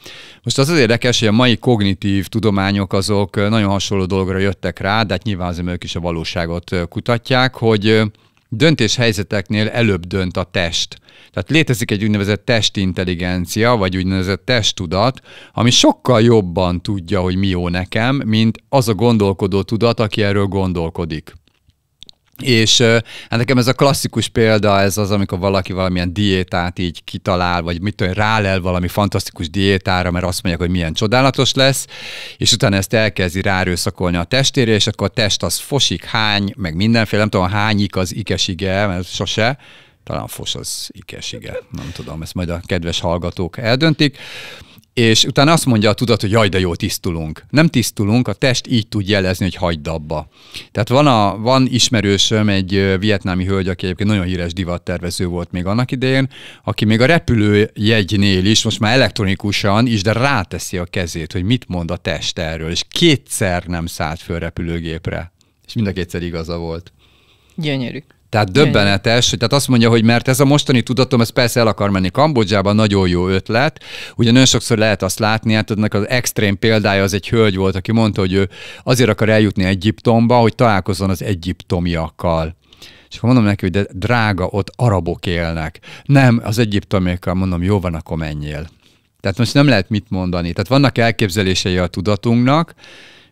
Most az az érdekes, hogy a mai kognitív tudományok azok nagyon hasonló dolgokra jöttek rá, de hát nyilván azért ők is a valóságot kutatják, hogy döntéshelyzeteknél előbb dönt a test. Tehát létezik egy úgynevezett testintelligencia, vagy úgynevezett testtudat, ami sokkal jobban tudja, hogy mi jó nekem, mint az a gondolkodó tudat, aki erről gondolkodik. És hát nekem ez a klasszikus példa, ez az, amikor valaki valamilyen diétát így kitalál, vagy mit tudom, rálel valami fantasztikus diétára, mert azt mondják, hogy milyen csodálatos lesz, és utána ezt elkezdi ráerőszakolni a testére, és akkor a test az fosik, hány, meg mindenféle, nem tudom, hányik az ikesige, mert sose, talán fos az ikesige, nem tudom, ezt majd a kedves hallgatók eldöntik és utána azt mondja a tudat, hogy jaj, de jó, tisztulunk. Nem tisztulunk, a test így tud jelezni, hogy hagyd abba. Tehát van, a, van ismerősöm, egy vietnámi hölgy, aki egyébként nagyon híres divattervező volt még annak idején, aki még a repülőjegynél is, most már elektronikusan is, de ráteszi a kezét, hogy mit mond a test erről, és kétszer nem szállt föl repülőgépre. És mind a kétszer igaza volt. Gyönyörű. Tehát döbbenetes, hogy tehát azt mondja, hogy mert ez a mostani tudatom, ez persze el akar menni Kambodzsába, nagyon jó ötlet. Ugye nagyon sokszor lehet azt látni, hát ennek az extrém példája az egy hölgy volt, aki mondta, hogy ő azért akar eljutni Egyiptomba, hogy találkozzon az egyiptomiakkal. És akkor mondom neki, hogy de drága, ott arabok élnek. Nem, az egyiptomiakkal mondom, jó van, akkor menjél. Tehát most nem lehet mit mondani. Tehát vannak elképzelései a tudatunknak,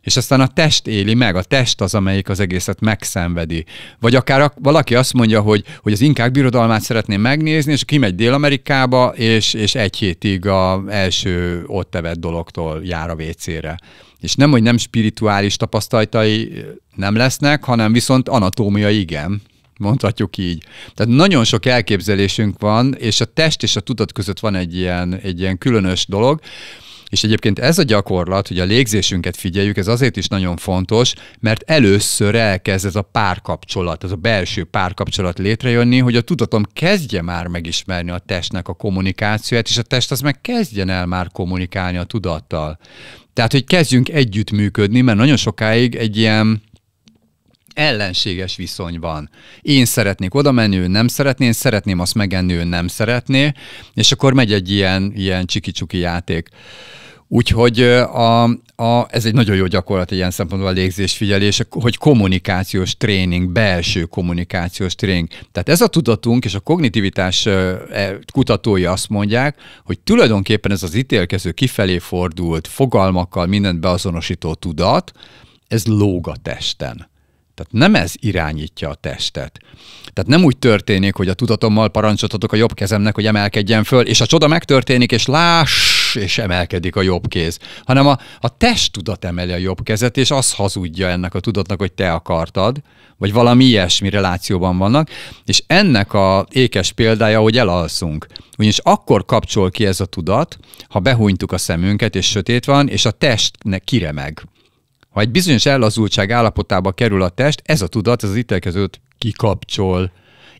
és aztán a test éli meg, a test az, amelyik az egészet megszenvedi. Vagy akár valaki azt mondja, hogy, hogy az inkák birodalmát szeretné megnézni, és kimegy Dél-Amerikába, és, és egy hétig a első ott tevett dologtól jár a vécére. És nem, hogy nem spirituális tapasztalatai nem lesznek, hanem viszont anatómia igen mondhatjuk így. Tehát nagyon sok elképzelésünk van, és a test és a tudat között van egy ilyen, egy ilyen különös dolog, és egyébként ez a gyakorlat, hogy a légzésünket figyeljük, ez azért is nagyon fontos, mert először elkezd ez a párkapcsolat, az a belső párkapcsolat létrejönni, hogy a tudatom kezdje már megismerni a testnek a kommunikációját, és a test az meg kezdjen el már kommunikálni a tudattal. Tehát, hogy kezdjünk együttműködni, mert nagyon sokáig egy ilyen ellenséges viszony van. Én szeretnék oda menni, ő nem szeretné, én szeretném azt megenni, ő nem szeretné, és akkor megy egy ilyen, ilyen csiki-csuki játék. Úgyhogy a, a, ez egy nagyon jó gyakorlat ilyen szempontból a légzésfigyelés, hogy kommunikációs tréning, belső kommunikációs tréning. Tehát ez a tudatunk és a kognitivitás e, kutatói azt mondják, hogy tulajdonképpen ez az ítélkező kifelé fordult, fogalmakkal mindent beazonosító tudat, ez lóg a testen. Tehát nem ez irányítja a testet. Tehát nem úgy történik, hogy a tudatommal parancsot adok a jobb kezemnek, hogy emelkedjen föl, és a csoda megtörténik, és láss, és emelkedik a jobb kéz, hanem a, a test tudat emeli a jobb kezet, és az hazudja ennek a tudatnak, hogy te akartad, vagy valami ilyesmi relációban vannak, és ennek a ékes példája, hogy elalszunk. Ugyanis akkor kapcsol ki ez a tudat, ha behúnytuk a szemünket, és sötét van, és a test kiremeg ha egy bizonyos ellazultság állapotába kerül a test, ez a tudat az ítélkezőt kikapcsol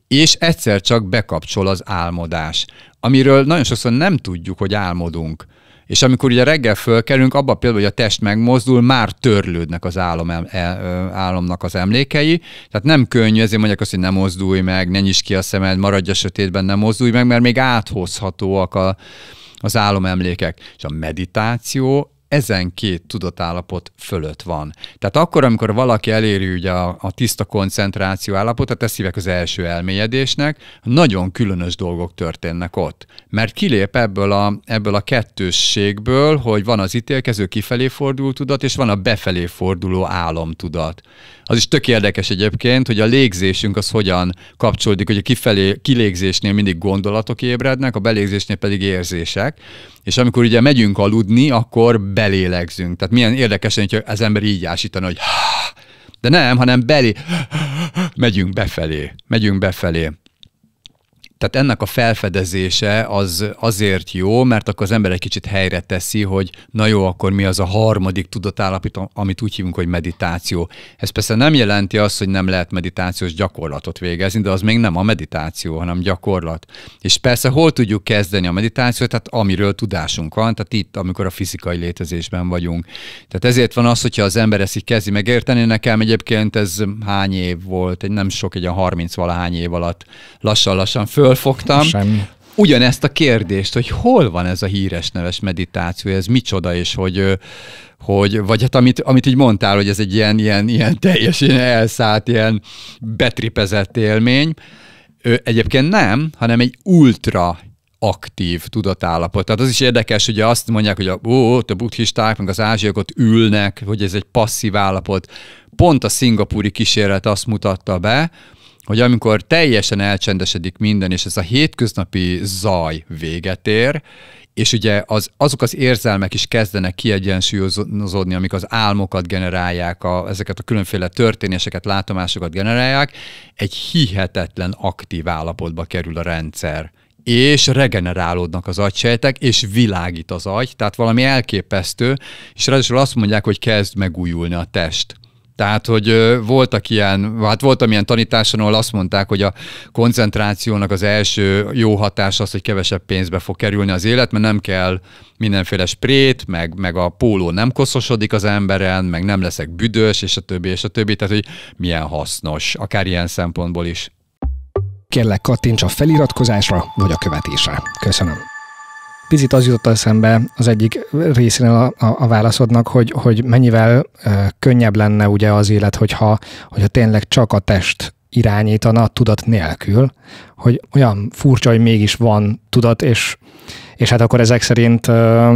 és egyszer csak bekapcsol az álmodás, amiről nagyon sokszor nem tudjuk, hogy álmodunk. És amikor ugye reggel fölkelünk, abba például, hogy a test megmozdul, már törlődnek az álom, el, e- álomnak az emlékei. Tehát nem könnyű, ezért mondják azt, hogy nem mozdulj meg, ne nyisd ki a szemed, maradj a sötétben, nem mozdulj meg, mert még áthozhatóak a, az álomemlékek. És a meditáció ezen két tudatállapot fölött van. Tehát akkor, amikor valaki eléri ugye a, a tiszta koncentráció állapotát, ezt hívják az első elmélyedésnek, nagyon különös dolgok történnek ott. Mert kilép ebből a, ebből a kettősségből, hogy van az ítélkező kifelé forduló tudat, és van a befelé forduló álomtudat. Az is tök érdekes egyébként, hogy a légzésünk az hogyan kapcsolódik, hogy a kifelé, kilégzésnél mindig gondolatok ébrednek, a belégzésnél pedig érzések, és amikor ugye megyünk aludni, akkor belélegzünk. Tehát milyen érdekesen, hogyha az ember így ásítana, hogy de nem, hanem belé megyünk befelé, megyünk befelé tehát ennek a felfedezése az azért jó, mert akkor az ember egy kicsit helyre teszi, hogy na jó, akkor mi az a harmadik tudatállapot, amit úgy hívunk, hogy meditáció. Ez persze nem jelenti azt, hogy nem lehet meditációs gyakorlatot végezni, de az még nem a meditáció, hanem gyakorlat. És persze hol tudjuk kezdeni a meditációt, tehát amiről tudásunk van, tehát itt, amikor a fizikai létezésben vagyunk. Tehát ezért van az, hogyha az ember ezt így kezdi megérteni, nekem egyébként ez hány év volt, egy nem sok, egy a 30-valahány év alatt lassan-lassan föl fölfogtam. Semmi. Ugyanezt a kérdést, hogy hol van ez a híres neves meditáció, ez micsoda, és hogy, hogy vagy hát amit, amit így mondtál, hogy ez egy ilyen, ilyen, ilyen teljesen elszállt, ilyen betripezett élmény. Ő egyébként nem, hanem egy ultra aktív tudatállapot. Tehát az is érdekes, hogy azt mondják, hogy a, ó, a buddhisták, meg az ázsiak ott ülnek, hogy ez egy passzív állapot. Pont a szingapúri kísérlet azt mutatta be, hogy amikor teljesen elcsendesedik minden, és ez a hétköznapi zaj véget ér, és ugye az, azok az érzelmek is kezdenek kiegyensúlyozódni, amik az álmokat generálják, a, ezeket a különféle történéseket, látomásokat generálják, egy hihetetlen aktív állapotba kerül a rendszer és regenerálódnak az agysejtek, és világít az agy, tehát valami elképesztő, és ráadásul azt mondják, hogy kezd megújulni a test. Tehát, hogy voltak ilyen, hát voltam ilyen tanításon, ahol azt mondták, hogy a koncentrációnak az első jó hatás az, hogy kevesebb pénzbe fog kerülni az élet, mert nem kell mindenféle sprét, meg, meg a póló nem koszosodik az emberen, meg nem leszek büdös, és a többi, és a többi. Tehát, hogy milyen hasznos, akár ilyen szempontból is. Kérlek kattints a feliratkozásra vagy a követésre. Köszönöm picit az jutott eszembe az egyik részénél a, a, a válaszodnak, hogy, hogy mennyivel e, könnyebb lenne ugye az élet, hogyha, hogyha tényleg csak a test irányítana a tudat nélkül, hogy olyan furcsa, hogy mégis van tudat, és, és hát akkor ezek szerint e,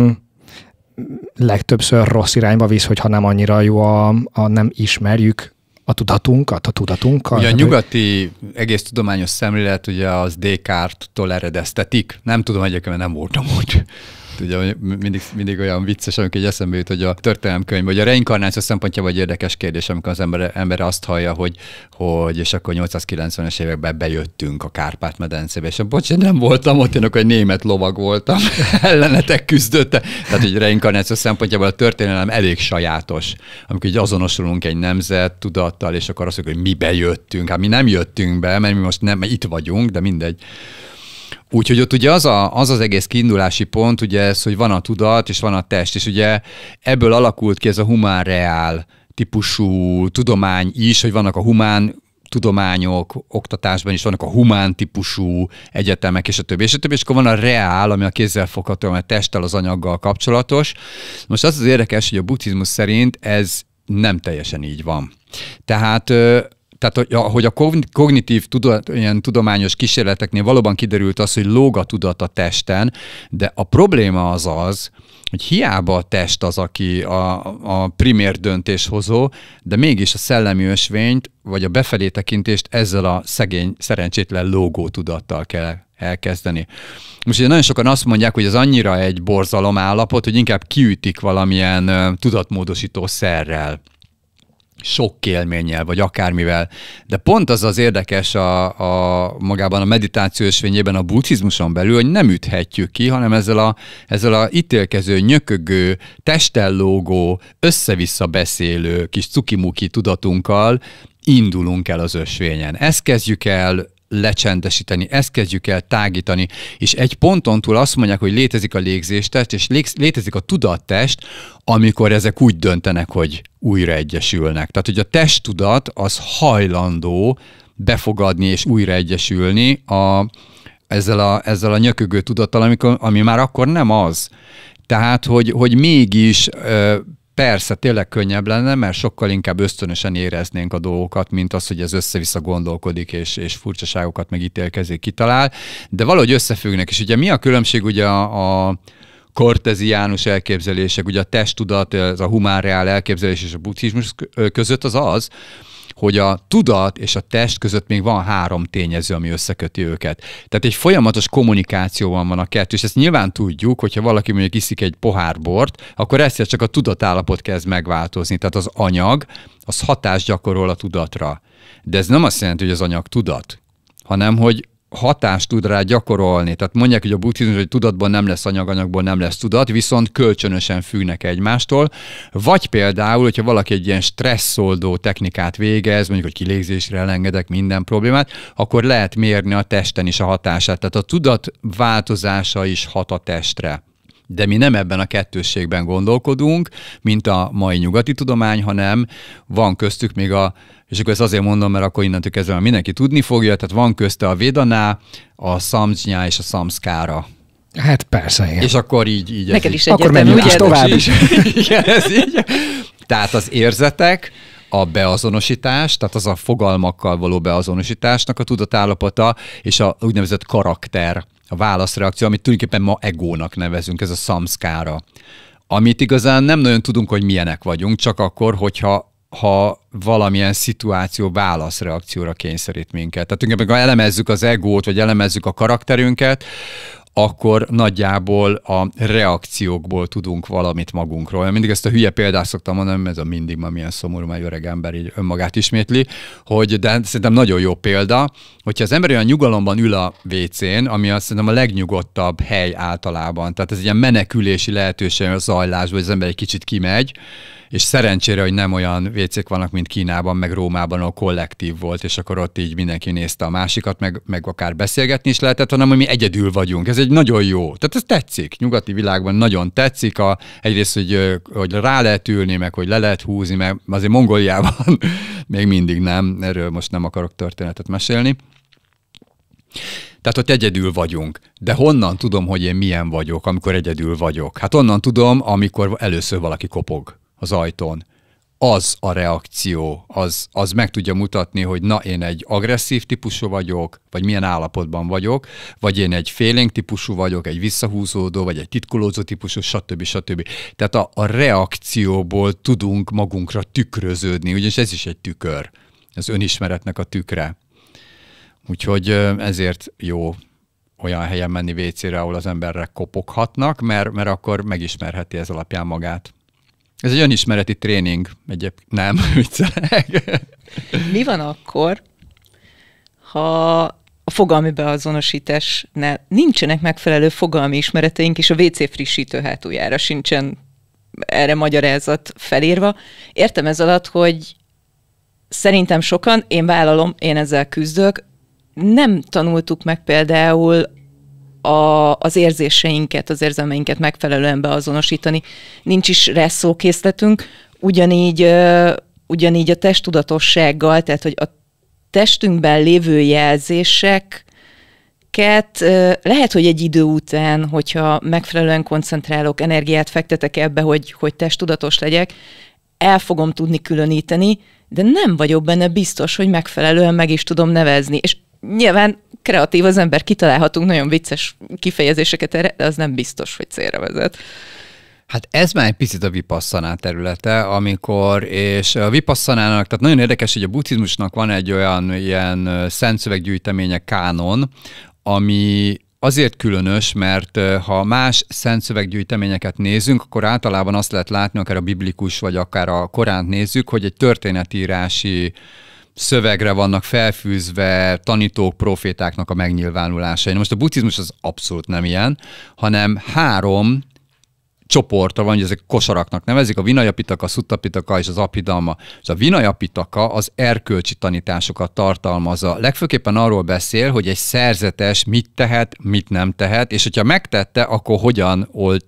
legtöbbször rossz irányba visz, hogyha nem annyira jó a, a nem ismerjük a tudatunkat, a tudatunkkal. Ugye a nyugati egész tudományos szemlélet ugye az Descartes-tól eredeztetik. Nem tudom egyébként, mert nem voltam ott. Hát ugye mindig, mindig olyan vicces, amikor egy eszembe jut, hogy a történelemkönyv, vagy a reinkarnáció szempontjából egy érdekes kérdés, amikor az ember, ember azt hallja, hogy, hogy és akkor 890-es években bejöttünk a Kárpát-medencébe, és a bocs, nem voltam ott, én akkor egy német lovag voltam, *laughs* ellenetek küzdötte. Tehát, hogy reinkarnáció szempontjából a történelem elég sajátos. Amikor így azonosulunk egy nemzet tudattal, és akkor azt mondjuk, hogy mi bejöttünk. Hát mi nem jöttünk be, mert mi most nem, mert itt vagyunk, de mindegy. Úgyhogy ott ugye az, a, az az egész kiindulási pont, ugye ez, hogy van a tudat és van a test, és ugye ebből alakult ki ez a humán reál típusú tudomány is, hogy vannak a humán tudományok, oktatásban is vannak a humán típusú egyetemek, és a többi, és a többi, és akkor van a reál, ami a kézzelfogható, ami a testtel, az anyaggal kapcsolatos. Most az az érdekes, hogy a buddhizmus szerint ez nem teljesen így van. Tehát tehát hogy a, kognitív tudat, ilyen tudományos kísérleteknél valóban kiderült az, hogy lóg a tudat a testen, de a probléma az az, hogy hiába a test az, aki a, a primér döntéshozó, de mégis a szellemi ösvényt, vagy a befelé tekintést ezzel a szegény, szerencsétlen lógó tudattal kell elkezdeni. Most ugye nagyon sokan azt mondják, hogy ez annyira egy borzalom állapot, hogy inkább kiütik valamilyen tudatmódosító szerrel sok élménnyel, vagy akármivel. De pont az az érdekes a, a magában a meditáció ösvényében, a buddhizmuson belül, hogy nem üthetjük ki, hanem ezzel a, ezzel a ítélkező, nyökögő, testellógó, össze-vissza beszélő kis cukimuki tudatunkkal indulunk el az ösvényen. Ezt kezdjük el lecsendesíteni, ezt kezdjük el tágítani, és egy ponton túl azt mondják, hogy létezik a légzéstest, és létezik a tudattest, amikor ezek úgy döntenek, hogy újra egyesülnek. Tehát, hogy a testtudat az hajlandó befogadni és újra egyesülni a, ezzel, a, ezzel a nyökögő tudattal, amikor, ami már akkor nem az. Tehát, hogy, hogy mégis ö, persze tényleg könnyebb lenne, mert sokkal inkább ösztönösen éreznénk a dolgokat, mint az, hogy ez össze-vissza gondolkodik, és, és furcsaságokat megítélkezik, kitalál, de valahogy összefüggnek. És ugye mi a különbség ugye a, a korteziánus elképzelések, ugye a testtudat, ez a humánreál elképzelés és a buddhizmus között az az, hogy a tudat és a test között még van három tényező, ami összeköti őket. Tehát egy folyamatos kommunikációban van a kettő, és ezt nyilván tudjuk, hogyha valaki mondjuk iszik egy pohár bort, akkor ezt csak a tudatállapot kezd megváltozni, tehát az anyag, az hatást gyakorol a tudatra. De ez nem azt jelenti, hogy az anyag tudat, hanem hogy hatást tud rá gyakorolni. Tehát mondják, hogy a buddhizmus, hogy tudatban nem lesz anyag, anyagból nem lesz tudat, viszont kölcsönösen függnek egymástól. Vagy például, hogyha valaki egy ilyen stresszoldó technikát végez, mondjuk, hogy kilégzésre elengedek minden problémát, akkor lehet mérni a testen is a hatását. Tehát a tudat változása is hat a testre. De mi nem ebben a kettősségben gondolkodunk, mint a mai nyugati tudomány, hanem van köztük még a, és akkor ezt azért mondom, mert akkor innentől kezdve mindenki tudni fogja, tehát van közte a Védaná, a Szamcsnyá és a Szamszkára. Hát persze, igen. És akkor így, így Neked is Akkor menjünk ugye? tovább is. *laughs* igen, ez így. Tehát az érzetek, a beazonosítás, tehát az a fogalmakkal való beazonosításnak a tudatállapota, és a úgynevezett karakter a válaszreakció, amit tulajdonképpen ma egónak nevezünk, ez a szamszkára, amit igazán nem nagyon tudunk, hogy milyenek vagyunk, csak akkor, hogyha ha valamilyen szituáció válaszreakcióra kényszerít minket. Tehát tulajdonképpen, ha elemezzük az egót, vagy elemezzük a karakterünket, akkor nagyjából a reakciókból tudunk valamit magunkról. Én mindig ezt a hülye példát szoktam mondani, ez a mindig ma milyen szomorú, mert öreg ember így önmagát ismétli, hogy de szerintem nagyon jó példa, hogyha az ember olyan nyugalomban ül a WC-n, ami azt szerintem a legnyugodtabb hely általában, tehát ez egy ilyen menekülési lehetőség a zajlásból, hogy az ember egy kicsit kimegy, és szerencsére, hogy nem olyan vécék vannak, mint Kínában, meg Rómában, ahol kollektív volt, és akkor ott így mindenki nézte a másikat, meg, meg akár beszélgetni is lehetett, hanem hogy mi egyedül vagyunk. Ez egy nagyon jó. Tehát ez tetszik. Nyugati világban nagyon tetszik. A, egyrészt, hogy, hogy rá lehet ülni, meg hogy le lehet húzni, meg azért Mongóliában *laughs* még mindig nem. Erről most nem akarok történetet mesélni. Tehát ott egyedül vagyunk. De honnan tudom, hogy én milyen vagyok, amikor egyedül vagyok? Hát onnan tudom, amikor először valaki kopog az ajtón, az a reakció, az, az meg tudja mutatni, hogy na, én egy agresszív típusú vagyok, vagy milyen állapotban vagyok, vagy én egy félénk típusú vagyok, egy visszahúzódó, vagy egy titkolózó típusú, stb. stb. Tehát a, a reakcióból tudunk magunkra tükröződni, ugyanis ez is egy tükör, az önismeretnek a tükre. Úgyhogy ezért jó olyan helyen menni vécére, ahol az emberek kopoghatnak, mert, mert akkor megismerheti ez alapján magát. Ez egy önismereti tréning, egyébként nem, *laughs* viccelek. Mi van akkor, ha a fogalmi beazonosításnál nincsenek megfelelő fogalmi ismereteink, és a WC frissítő hátuljára sincsen erre magyarázat felírva. Értem ez alatt, hogy szerintem sokan, én vállalom, én ezzel küzdök, nem tanultuk meg például a, az érzéseinket, az érzelmeinket megfelelően beazonosítani. Nincs is reszókészletünk, ugyanígy, ugyanígy a testtudatossággal, tehát hogy a testünkben lévő jelzések, ezeket lehet, hogy egy idő után, hogyha megfelelően koncentrálok, energiát fektetek ebbe, hogy, hogy testudatos legyek, el fogom tudni különíteni, de nem vagyok benne biztos, hogy megfelelően meg is tudom nevezni. És nyilván kreatív az ember, kitalálhatunk nagyon vicces kifejezéseket erre, de az nem biztos, hogy célra vezet. Hát ez már egy picit a vipasszaná területe, amikor, és a vipasszanának, tehát nagyon érdekes, hogy a buddhizmusnak van egy olyan ilyen szentszöveggyűjteménye kánon, ami azért különös, mert ha más szentszöveggyűjteményeket nézünk, akkor általában azt lehet látni, akár a biblikus, vagy akár a koránt nézzük, hogy egy történetírási szövegre vannak felfűzve tanítók, profétáknak a megnyilvánulásai. most a buddhizmus az abszolút nem ilyen, hanem három csoportra van, hogy ezek kosaraknak nevezik, a vinajapitaka, a szuttapitaka és az apidalma. És a vinajapitaka az erkölcsi tanításokat tartalmazza. Legfőképpen arról beszél, hogy egy szerzetes mit tehet, mit nem tehet, és hogyha megtette, akkor hogyan old,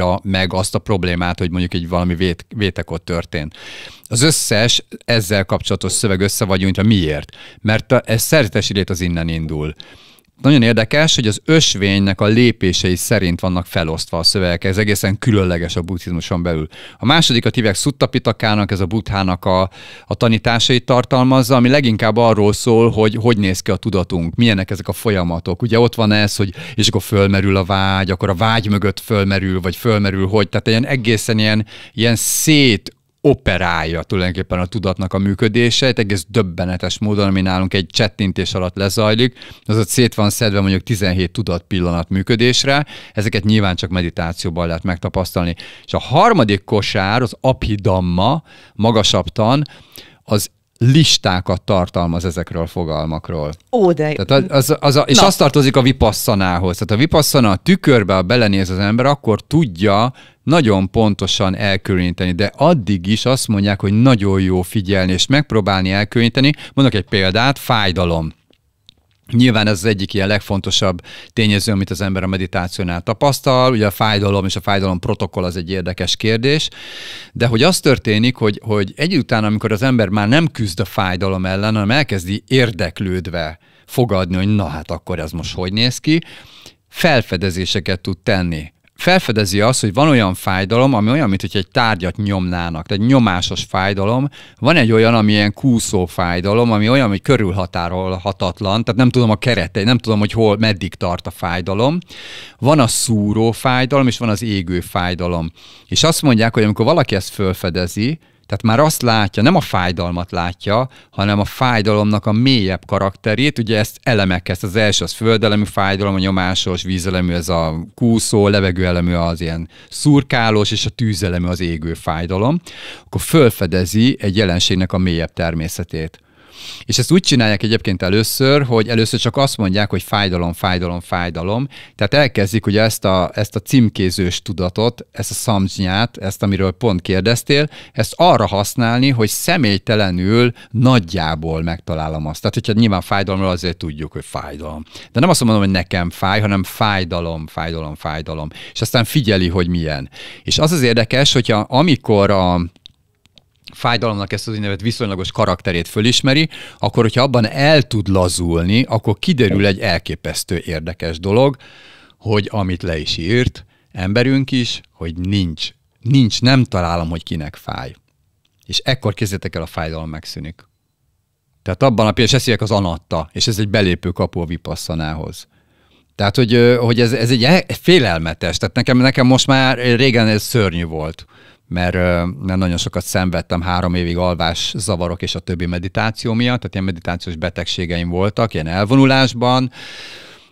oldja meg azt a problémát, hogy mondjuk egy valami vét, ott történt. Az összes ezzel kapcsolatos szöveg összevagyonyra miért? Mert a, ez szerzetesi lét az innen indul nagyon érdekes, hogy az ösvénynek a lépései szerint vannak felosztva a szövegek, ez egészen különleges a buddhizmuson belül. A a tívek szuttapitakának, ez a buddhának a, a tanításait tartalmazza, ami leginkább arról szól, hogy hogy néz ki a tudatunk, milyenek ezek a folyamatok. Ugye ott van ez, hogy és akkor fölmerül a vágy, akkor a vágy mögött fölmerül, vagy fölmerül hogy, tehát ilyen egészen ilyen, ilyen szét operálja tulajdonképpen a tudatnak a működése, egy egész döbbenetes módon, ami nálunk egy csettintés alatt lezajlik, az ott szét van szedve mondjuk 17 tudat pillanat működésre, ezeket nyilván csak meditációban lehet megtapasztalni. És a harmadik kosár, az apidamma, magasabb tan, az listákat tartalmaz ezekről a fogalmakról. Ó, de... Tehát az, az, az a, és Na. azt tartozik a vipasszanához. Tehát a vipasszana a tükörbe, ha belenéz az ember, akkor tudja nagyon pontosan elkülöníteni, de addig is azt mondják, hogy nagyon jó figyelni, és megpróbálni elkülöníteni. Mondok egy példát, fájdalom. Nyilván ez az egyik ilyen legfontosabb tényező, amit az ember a meditációnál tapasztal. Ugye a fájdalom és a fájdalom protokoll az egy érdekes kérdés, de hogy az történik, hogy, hogy egy után, amikor az ember már nem küzd a fájdalom ellen, hanem elkezdi érdeklődve fogadni, hogy na hát akkor ez most hogy néz ki, felfedezéseket tud tenni felfedezi azt, hogy van olyan fájdalom, ami olyan, mint hogy egy tárgyat nyomnának, tehát nyomásos fájdalom, van egy olyan, ami ilyen kúszó fájdalom, ami olyan, hogy körülhatárolhatatlan, tehát nem tudom a keretei, nem tudom, hogy hol, meddig tart a fájdalom. Van a szúró fájdalom, és van az égő fájdalom. És azt mondják, hogy amikor valaki ezt felfedezi, tehát már azt látja, nem a fájdalmat látja, hanem a fájdalomnak a mélyebb karakterét, ugye ezt elemek, ezt az első az földelemű fájdalom, a nyomásos, vízelemű ez a kúszó, levegőelemű az ilyen szurkálós, és a tűzelemű az égő fájdalom, akkor fölfedezi egy jelenségnek a mélyebb természetét. És ezt úgy csinálják egyébként először, hogy először csak azt mondják, hogy fájdalom, fájdalom, fájdalom. Tehát elkezdik ugye ezt a, ezt a címkézős tudatot, ezt a szamzsnyát, ezt, amiről pont kérdeztél, ezt arra használni, hogy személytelenül nagyjából megtalálom azt. Tehát, hogyha nyilván fájdalomról azért tudjuk, hogy fájdalom. De nem azt mondom, hogy nekem fáj, hanem fájdalom, fájdalom, fájdalom. És aztán figyeli, hogy milyen. És az az érdekes, hogyha amikor a fájdalomnak ezt az úgynevezett viszonylagos karakterét fölismeri, akkor hogyha abban el tud lazulni, akkor kiderül egy elképesztő érdekes dolog, hogy amit le is írt, emberünk is, hogy nincs. Nincs, nem találom, hogy kinek fáj. És ekkor kezdjetek el a fájdalom megszűnik. Tehát abban a pillanatban, és az anatta, és ez egy belépő kapu a vipasszanához. Tehát, hogy, hogy ez, ez egy e- félelmetes. Tehát nekem, nekem most már régen ez szörnyű volt mert, mert nagyon sokat szenvedtem három évig alvás zavarok és a többi meditáció miatt, tehát ilyen meditációs betegségeim voltak, ilyen elvonulásban,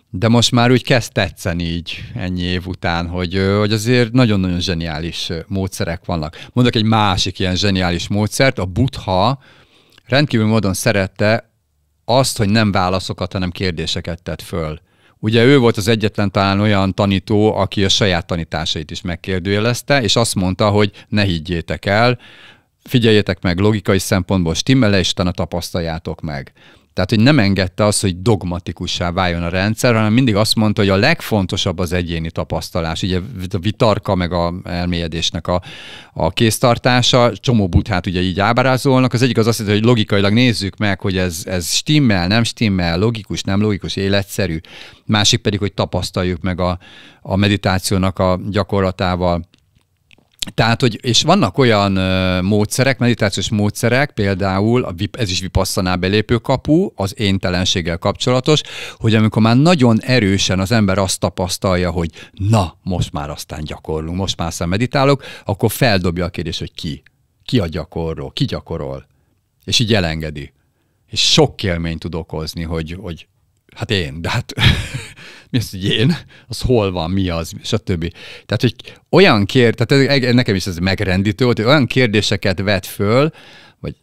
de most már úgy kezd tetszeni így ennyi év után, hogy, hogy azért nagyon-nagyon zseniális módszerek vannak. Mondok egy másik ilyen zseniális módszert, a buddha rendkívül módon szerette azt, hogy nem válaszokat, hanem kérdéseket tett föl Ugye ő volt az egyetlen talán olyan tanító, aki a saját tanításait is megkérdőjelezte, és azt mondta, hogy ne higgyétek el, figyeljetek meg logikai szempontból stimmele, és utána tapasztaljátok meg. Tehát, hogy nem engedte azt, hogy dogmatikussá váljon a rendszer, hanem mindig azt mondta, hogy a legfontosabb az egyéni tapasztalás. Ugye a vitarka, meg a elmélyedésnek a, a kéztartása, csomó buthát ugye így ábrázolnak. Az egyik az azt jelenti, hogy logikailag nézzük meg, hogy ez, ez stimmel, nem stimmel, logikus, nem logikus, életszerű. Másik pedig, hogy tapasztaljuk meg a, a meditációnak a gyakorlatával tehát, hogy, és vannak olyan ö, módszerek, meditációs módszerek, például a, ez is vipasszaná kapu az éntelenséggel kapcsolatos, hogy amikor már nagyon erősen az ember azt tapasztalja, hogy na, most már aztán gyakorlunk, most már aztán meditálok, akkor feldobja a kérdés, hogy ki? Ki a gyakorló? Ki gyakorol? És így elengedi. És sok élményt tud okozni, hogy, hogy hát én, de hát *laughs* mi az, hogy én, az hol van, mi az, stb. Tehát, hogy olyan kér, tehát ez, nekem is ez megrendítő volt, hogy olyan kérdéseket vet föl, vagy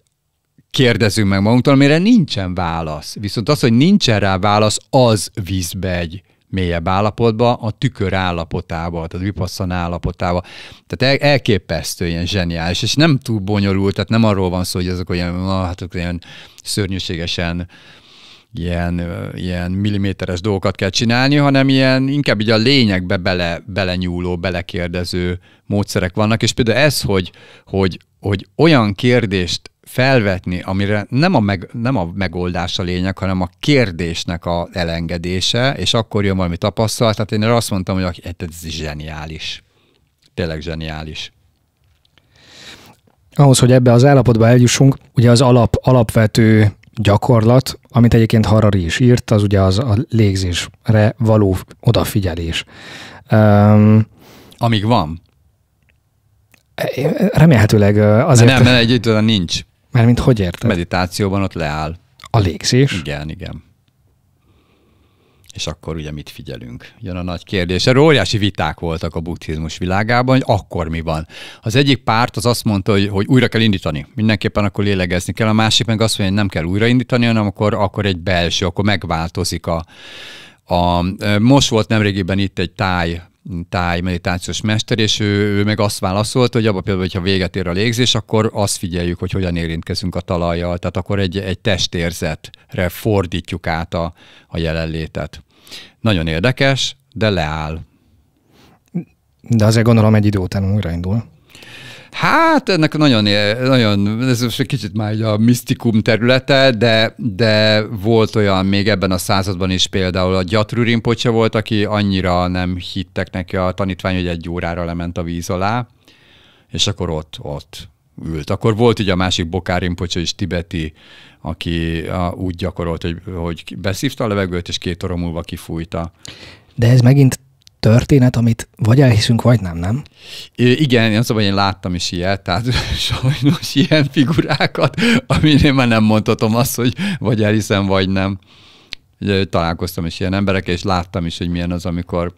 kérdezünk meg magunktól, amire nincsen válasz. Viszont az, hogy nincsen rá válasz, az be egy mélyebb állapotba, a tükör állapotába, tehát vipasszan állapotába. Tehát el, elképesztő, ilyen zseniális, és nem túl bonyolult, tehát nem arról van szó, hogy ezek olyan, hát olyan szörnyűségesen ilyen, ilyen milliméteres dolgokat kell csinálni, hanem ilyen inkább így a lényegbe bele, belenyúló, belekérdező módszerek vannak, és például ez, hogy, hogy, hogy olyan kérdést felvetni, amire nem a, meg, nem a megoldás a lényeg, hanem a kérdésnek a elengedése, és akkor jön valami tapasztalat. Tehát én azt mondtam, hogy hát ez zseniális. Tényleg zseniális ahhoz, hogy ebbe az állapotba eljussunk, ugye az alap, alapvető gyakorlat, amit egyébként Harari is írt, az ugye az a légzésre való odafigyelés. Um, Amíg van. Remélhetőleg azért... Nem, mert egy nincs. Mert mint hogy érted? Meditációban ott leáll. A légzés? Igen, igen és akkor ugye mit figyelünk? Jön a nagy kérdés. Erről óriási viták voltak a buddhizmus világában, hogy akkor mi van. Az egyik párt az azt mondta, hogy, hogy újra kell indítani, mindenképpen akkor lélegezni kell, a másik meg azt mondja, hogy nem kell újraindítani, hanem akkor, akkor egy belső, akkor megváltozik a, a, most volt nemrégiben itt egy táj táj meditációs mester, és ő, ő meg azt válaszolt, hogy abban például, hogyha véget ér a légzés, akkor azt figyeljük, hogy hogyan érintkezünk a talajjal, tehát akkor egy, egy testérzetre fordítjuk át a, a jelenlétet. Nagyon érdekes, de leáll. De azért gondolom egy idő után újraindul. Hát ennek nagyon, nagyon ez most egy kicsit már a misztikum területe, de, de volt olyan még ebben a században is például a Gyatrű Rinpoche volt, aki annyira nem hittek neki a tanítvány, hogy egy órára lement a víz alá, és akkor ott, ott ült. Akkor volt ugye a másik Bokár Rinpoche is tibeti, aki a, úgy gyakorolt, hogy, hogy beszívta a levegőt, és két óra múlva kifújta. De ez megint történet, amit vagy elhiszünk, vagy nem, nem? É, igen, én szóval én láttam is ilyet, tehát *laughs* sajnos ilyen figurákat, amin én már nem mondhatom azt, hogy vagy elhiszem, vagy nem. Ugye, találkoztam is ilyen emberekkel, és láttam is, hogy milyen az, amikor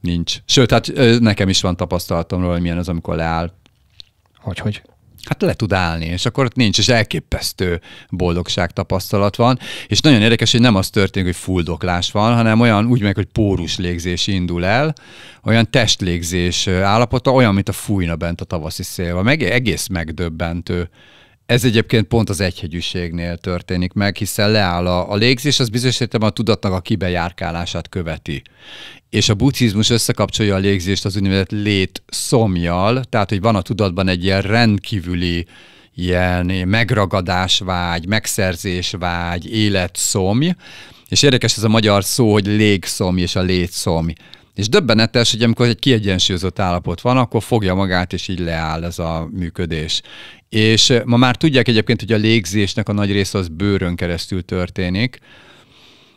nincs. Sőt, hát nekem is van tapasztalatom róla, hogy milyen az, amikor leáll hogy, hogy? Hát le tud állni, és akkor ott nincs, és elképesztő boldogság tapasztalat van. És nagyon érdekes, hogy nem az történik, hogy fuldoklás van, hanem olyan úgy meg, hogy pórus légzés indul el, olyan testlégzés állapota, olyan, mint a fújna bent a tavaszi szél. Meg egész megdöbbentő ez egyébként pont az egyhegyűségnél történik meg, hiszen leáll a, a légzés, az bizonyos a tudatnak a kibejárkálását követi. És a buddhizmus összekapcsolja a légzést az úgynevezett lét szomjal, tehát hogy van a tudatban egy ilyen rendkívüli ilyen megragadás vágy, megszerzés vágy, életszomj, és érdekes ez a magyar szó, hogy légszomj és a létszomj. És döbbenetes, hogy amikor egy kiegyensúlyozott állapot van, akkor fogja magát, és így leáll ez a működés. És ma már tudják egyébként, hogy a légzésnek a nagy része az bőrön keresztül történik,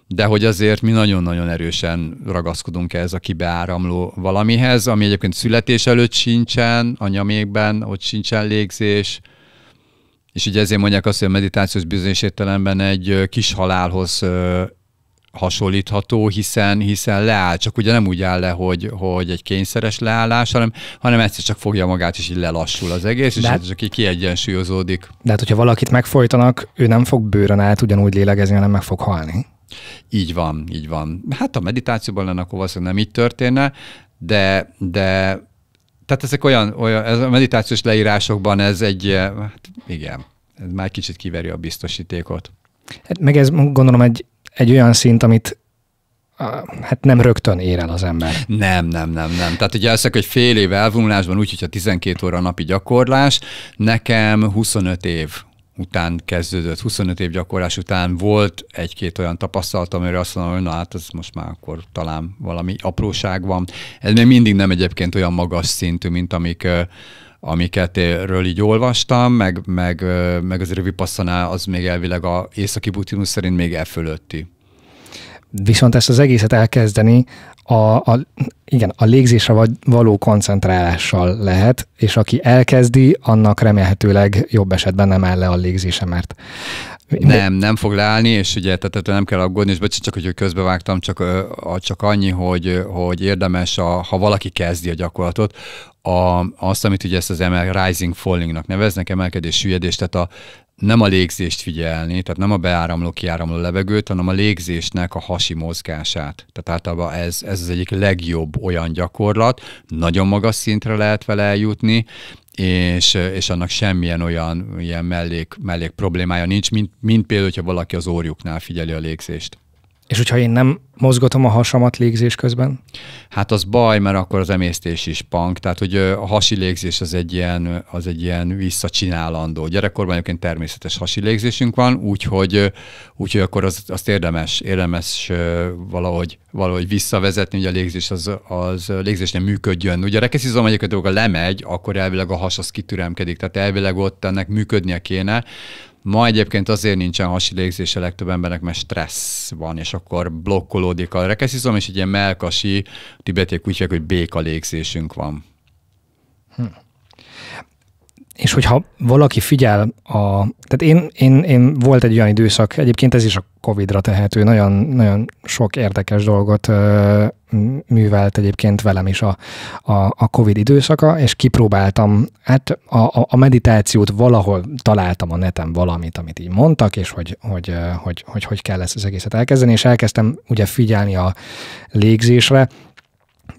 de hogy azért mi nagyon-nagyon erősen ragaszkodunk ehhez a kibeáramló valamihez, ami egyébként születés előtt sincsen, anyamékben ott sincsen légzés, és ugye ezért mondják azt, hogy a meditációs bizonyos értelemben egy kis halálhoz hasonlítható, hiszen, hiszen leáll, csak ugye nem úgy áll le, hogy, hogy egy kényszeres leállás, hanem, hanem egyszer csak fogja magát, és így lelassul az egész, és de és hát- csak így kiegyensúlyozódik. De hát, hogyha valakit megfojtanak, ő nem fog bőrön át ugyanúgy lélegezni, hanem meg fog halni. Így van, így van. Hát a meditációban lenne, akkor valószínűleg nem így történne, de, de tehát ezek olyan, olyan ez a meditációs leírásokban ez egy, hát igen, ez már kicsit kiveri a biztosítékot. Hát meg ez gondolom egy egy olyan szint, amit hát nem rögtön ér el az ember. Nem, nem, nem, nem. Tehát ugye ezek, egy fél év elvonulásban, úgyhogy a 12 óra napi gyakorlás, nekem 25 év után kezdődött, 25 év gyakorlás után volt egy-két olyan tapasztalatom, amire azt mondom, hogy na hát ez most már akkor talán valami apróság van. Ez még mindig nem egyébként olyan magas szintű, mint amik amiket erről így olvastam, meg, meg, meg az Rivipassana az még elvileg a északi butinus szerint még e fölötti. Viszont ezt az egészet elkezdeni a, a, igen, a légzésre való koncentrálással lehet, és aki elkezdi, annak remélhetőleg jobb esetben nem áll le a légzése, mert nem, nem fog leállni, és ugye tehát nem kell aggódni, és bocsánat, csak hogy közbevágtam, csak, csak annyi, hogy, hogy érdemes, a, ha valaki kezdi a gyakorlatot, a, azt, amit ugye ezt az emel, rising fallingnak neveznek, emelkedés, süllyedés, tehát a, nem a légzést figyelni, tehát nem a beáramló, kiáramló levegőt, hanem a légzésnek a hasi mozgását. Tehát általában ez, ez az egyik legjobb olyan gyakorlat, nagyon magas szintre lehet vele eljutni, és, és annak semmilyen olyan ilyen mellék, mellék problémája nincs, mint, mint például, hogyha valaki az órjuknál figyeli a légzést. És hogyha én nem mozgatom a hasamat légzés közben? Hát az baj, mert akkor az emésztés is pank. Tehát, hogy a hasi légzés az egy ilyen, az egy ilyen visszacsinálandó. Gyerekkorban egyébként természetes hasi légzésünk van, úgyhogy, úgyhogy akkor az, azt érdemes, érdemes valahogy, valahogy visszavezetni, hogy a légzés az, az légzés nem működjön. Ugye a rekeszizom egyébként, a lemegy, akkor elvileg a has az kitüremkedik, tehát elvileg ott ennek működnie kéne, Ma egyébként azért nincsen hasi a legtöbb embernek, mert stressz van, és akkor blokkolódik a rekeszizom, és egy ilyen melkasi, tibetiek úgy hívják, hogy béka légzésünk van. Hm és hogyha valaki figyel a... Tehát én, én, én volt egy olyan időszak, egyébként ez is a Covid-ra tehető, nagyon, nagyon sok érdekes dolgot ö, művelt egyébként velem is a, a, a Covid időszaka, és kipróbáltam, hát a, a, a meditációt valahol találtam a neten valamit, amit így mondtak, és hogy hogy, hogy, hogy, hogy kell ezt az egészet elkezdeni, és elkezdtem ugye figyelni a légzésre,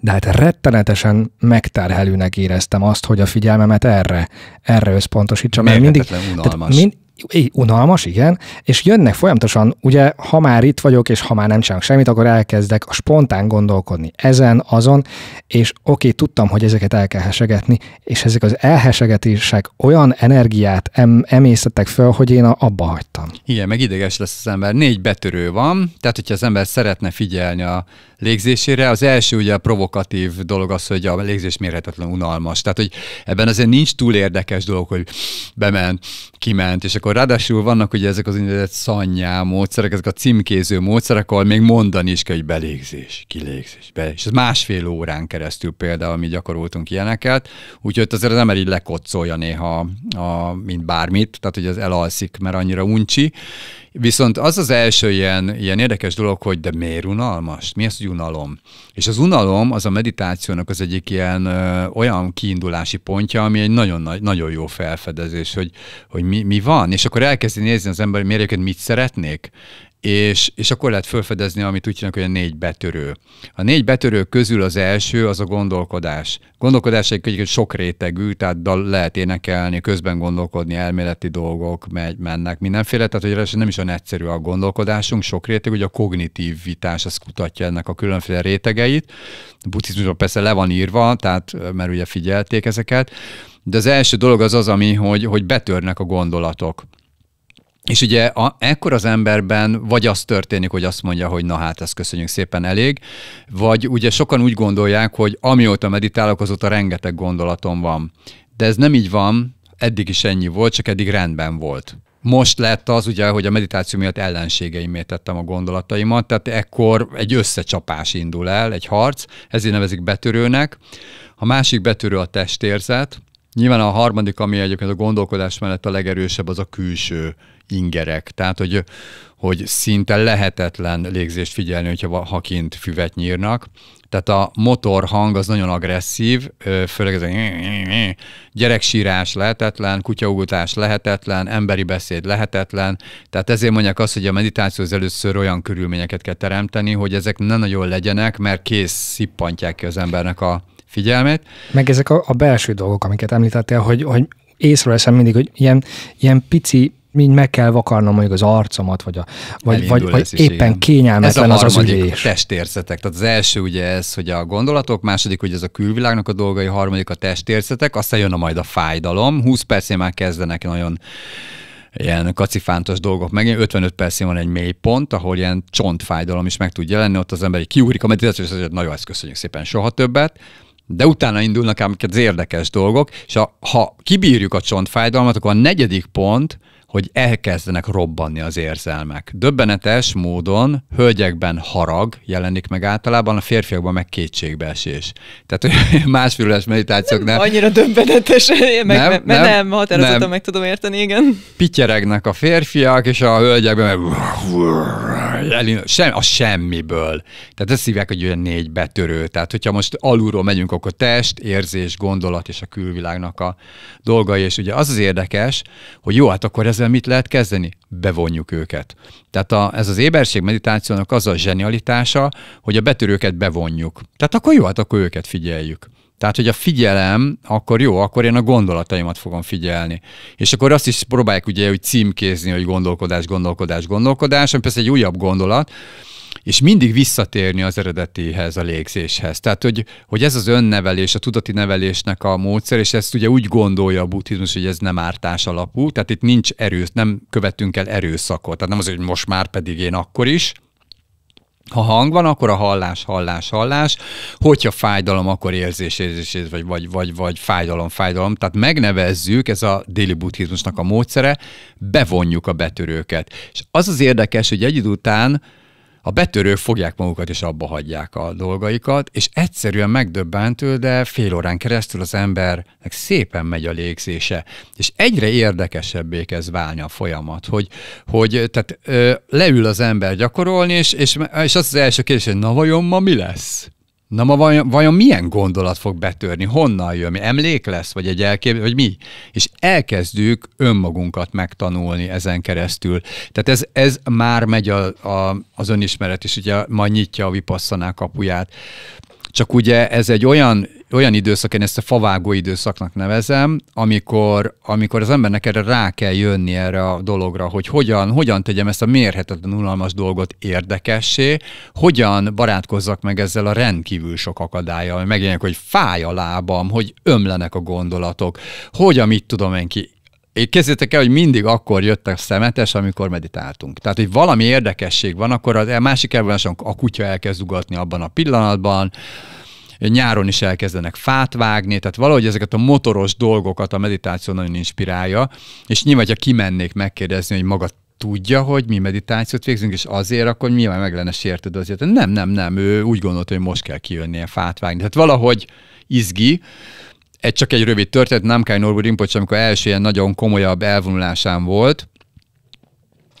de hát rettenetesen megterhelőnek éreztem azt, hogy a figyelmemet erre, erre összpontosítsam. Mert mindig, unalmas. Tehát mind, unalmas, igen, és jönnek folyamatosan, ugye, ha már itt vagyok, és ha már nem csinálok semmit, akkor elkezdek spontán gondolkodni ezen, azon, és oké, okay, tudtam, hogy ezeket el kell hesegetni, és ezek az elhesegetések olyan energiát em- emésztettek föl, hogy én abba hagytam. Igen, meg ideges lesz az ember. Négy betörő van, tehát hogyha az ember szeretne figyelni a légzésére, az első ugye a provokatív dolog az, hogy a légzés mérhetetlen unalmas. Tehát, hogy ebben azért nincs túl érdekes dolog, hogy bement, kiment, és akkor ráadásul vannak ugye ezek az úgynevezett szanyá módszerek, ezek a címkéző módszerek, ahol még mondani is kell, hogy belégzés, kilégzés, be, és ez másfél órán keresztül például mi gyakoroltunk ilyeneket, úgyhogy azért az ember így lekoccolja néha, a, mint bármit, tehát hogy az elalszik, mert annyira uncsi, Viszont az az első ilyen, ilyen érdekes dolog, hogy de miért unalmas? Mi az, hogy unalom? És az unalom az a meditációnak az egyik ilyen ö, olyan kiindulási pontja, ami egy nagyon, nagy, nagyon jó felfedezés, hogy, hogy mi, mi van. És akkor elkezdi nézni az ember, hogy miért mit szeretnék és, és akkor lehet felfedezni, amit úgy hívnak, hogy a négy betörő. A négy betörő közül az első az a gondolkodás. Gondolkodás egy kicsit sok rétegű, tehát dal lehet énekelni, közben gondolkodni, elméleti dolgok megy, mennek, mindenféle, tehát hogy nem is olyan egyszerű a gondolkodásunk, sok réteg, ugye a kognitív vitás, az kutatja ennek a különféle rétegeit. A buddhizmusban persze le van írva, tehát, mert ugye figyelték ezeket, de az első dolog az az, ami, hogy, hogy betörnek a gondolatok. És ugye a, ekkor az emberben vagy az történik, hogy azt mondja, hogy na hát, ezt köszönjük szépen elég, vagy ugye sokan úgy gondolják, hogy amióta meditálok, azóta rengeteg gondolatom van. De ez nem így van, eddig is ennyi volt, csak eddig rendben volt. Most lett az ugye, hogy a meditáció miatt ellenségeimé tettem a gondolataimat, tehát ekkor egy összecsapás indul el, egy harc, ezért nevezik betörőnek. A másik betörő a testérzet, Nyilván a harmadik, ami egyébként a gondolkodás mellett a legerősebb, az a külső ingerek. Tehát, hogy, hogy szinte lehetetlen légzést figyelni, hogyha ha kint füvet nyírnak. Tehát a motorhang az nagyon agresszív, főleg ez a gyereksírás lehetetlen, kutyaugutás lehetetlen, emberi beszéd lehetetlen. Tehát ezért mondják azt, hogy a meditáció az először olyan körülményeket kell teremteni, hogy ezek ne nagyon legyenek, mert kész szippantják ki az embernek a figyelmet. Meg ezek a, a belső dolgok, amiket említettél, hogy, hogy észreveszem mindig, hogy ilyen, ilyen pici mind meg kell vakarnom mondjuk az arcomat, vagy, a, vagy, vagy, vagy éppen igen. kényelmetlen ez a az az a testérzetek. Tehát az első ugye ez, hogy a gondolatok, második, hogy ez a külvilágnak a dolgai, harmadik a testérzetek, aztán jön a majd a fájdalom. 20 percén már kezdenek nagyon ilyen kacifántos dolgok meg. 55 percén van egy mély pont, ahol ilyen csontfájdalom is meg tud jelenni, ott az ember kiugrik a és hogy nagyon ezt köszönjük szépen, soha többet de utána indulnak ám az érdekes dolgok, és a, ha kibírjuk a csontfájdalmat, akkor a negyedik pont, hogy elkezdenek robbanni az érzelmek. Döbbenetes módon hölgyekben harag jelenik meg általában, a férfiakban meg kétségbeesés. Tehát hogy *laughs* másféles meditációknál... Nem annyira döbbenetes, *laughs* meg, nem, meg, nem, nem, határozottan nem. meg tudom érteni, igen. Pityeregnek a férfiak, és a hölgyekben meg... Sem, a semmiből. Tehát ezt szívek egy olyan négy betörő. Tehát, hogyha most alulról megyünk, akkor test, érzés, gondolat és a külvilágnak a dolgai. És ugye az az érdekes, hogy jó, hát akkor ez ezzel mit lehet kezdeni? Bevonjuk őket. Tehát a, ez az éberség meditációnak az a zsenialitása, hogy a betörőket bevonjuk. Tehát akkor jó, hát akkor őket figyeljük. Tehát, hogy a figyelem, akkor jó, akkor én a gondolataimat fogom figyelni. És akkor azt is próbálják ugye, hogy címkézni, hogy gondolkodás, gondolkodás, gondolkodás, ami persze egy újabb gondolat, és mindig visszatérni az eredetihez, a légzéshez. Tehát, hogy, hogy ez az önnevelés, a tudati nevelésnek a módszer, és ezt ugye úgy gondolja a buddhizmus, hogy ez nem ártás alapú, tehát itt nincs erő, nem követünk el erőszakot. Tehát nem az, hogy most már pedig én akkor is, ha hang van, akkor a hallás, hallás, hallás. Hogyha fájdalom, akkor érzés, érzés, vagy, vagy, vagy, vagy fájdalom, fájdalom. Tehát megnevezzük, ez a déli buddhizmusnak a módszere, bevonjuk a betörőket. És az az érdekes, hogy egy idő után a betörők fogják magukat és abba hagyják a dolgaikat, és egyszerűen megdöbbentő, de fél órán keresztül az embernek szépen megy a légzése. És egyre érdekesebbé kezd válni a folyamat, hogy, hogy tehát ö, leül az ember gyakorolni, és, és, és az az első kérdés, hogy na vajon ma mi lesz? Na ma vajon, vajon milyen gondolat fog betörni? Honnan jön? Mi emlék lesz? Vagy egy elképzelés? Vagy mi? És elkezdjük önmagunkat megtanulni ezen keresztül. Tehát ez, ez már megy a, a, az önismeret, és ugye majd nyitja a vipasszaná kapuját. Csak ugye ez egy olyan olyan időszak, én ezt a favágó időszaknak nevezem, amikor, amikor az embernek erre rá kell jönni erre a dologra, hogy hogyan, hogyan tegyem ezt a mérhetetlen unalmas dolgot érdekessé, hogyan barátkozzak meg ezzel a rendkívül sok akadálya, hogy megjelenik, hogy fáj a lábam, hogy ömlenek a gondolatok, hogy amit tudom én ki, én kezdjétek el, hogy mindig akkor jöttek a szemetes, amikor meditáltunk. Tehát, hogy valami érdekesség van, akkor a másik elvonáson a kutya elkezd ugatni abban a pillanatban, nyáron is elkezdenek fát vágni, tehát valahogy ezeket a motoros dolgokat a meditáció nagyon inspirálja, és nyilván, ha kimennék megkérdezni, hogy maga tudja, hogy mi meditációt végzünk, és azért akkor nyilván meg lenne sértődő azért. Nem, nem, nem, ő úgy gondolta, hogy most kell kijönnie fát vágni. Tehát valahogy izgi, egy csak egy rövid történet, nem kell Norbert amikor első ilyen nagyon komolyabb elvonulásán volt,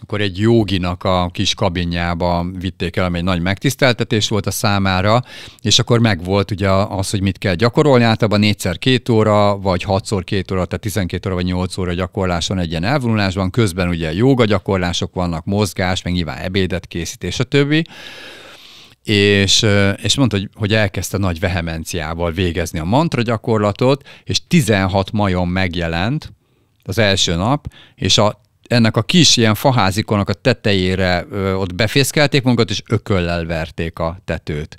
akkor egy jóginak a kis kabinjába vitték el, ami egy nagy megtiszteltetés volt a számára, és akkor megvolt ugye az, hogy mit kell gyakorolni, általában négyszer két óra, vagy hatszor két óra, tehát 12 óra vagy 8 óra gyakorlás van egy ilyen elvonulásban, közben ugye joga gyakorlások vannak, mozgás, meg nyilván ebédet készít, és a többi és, és mondta, hogy, hogy elkezdte nagy vehemenciával végezni a mantra gyakorlatot, és 16 majom megjelent az első nap, és a ennek a kis ilyen faházikonak a tetejére ö, ott befészkelték magukat, és ököllel verték a tetőt.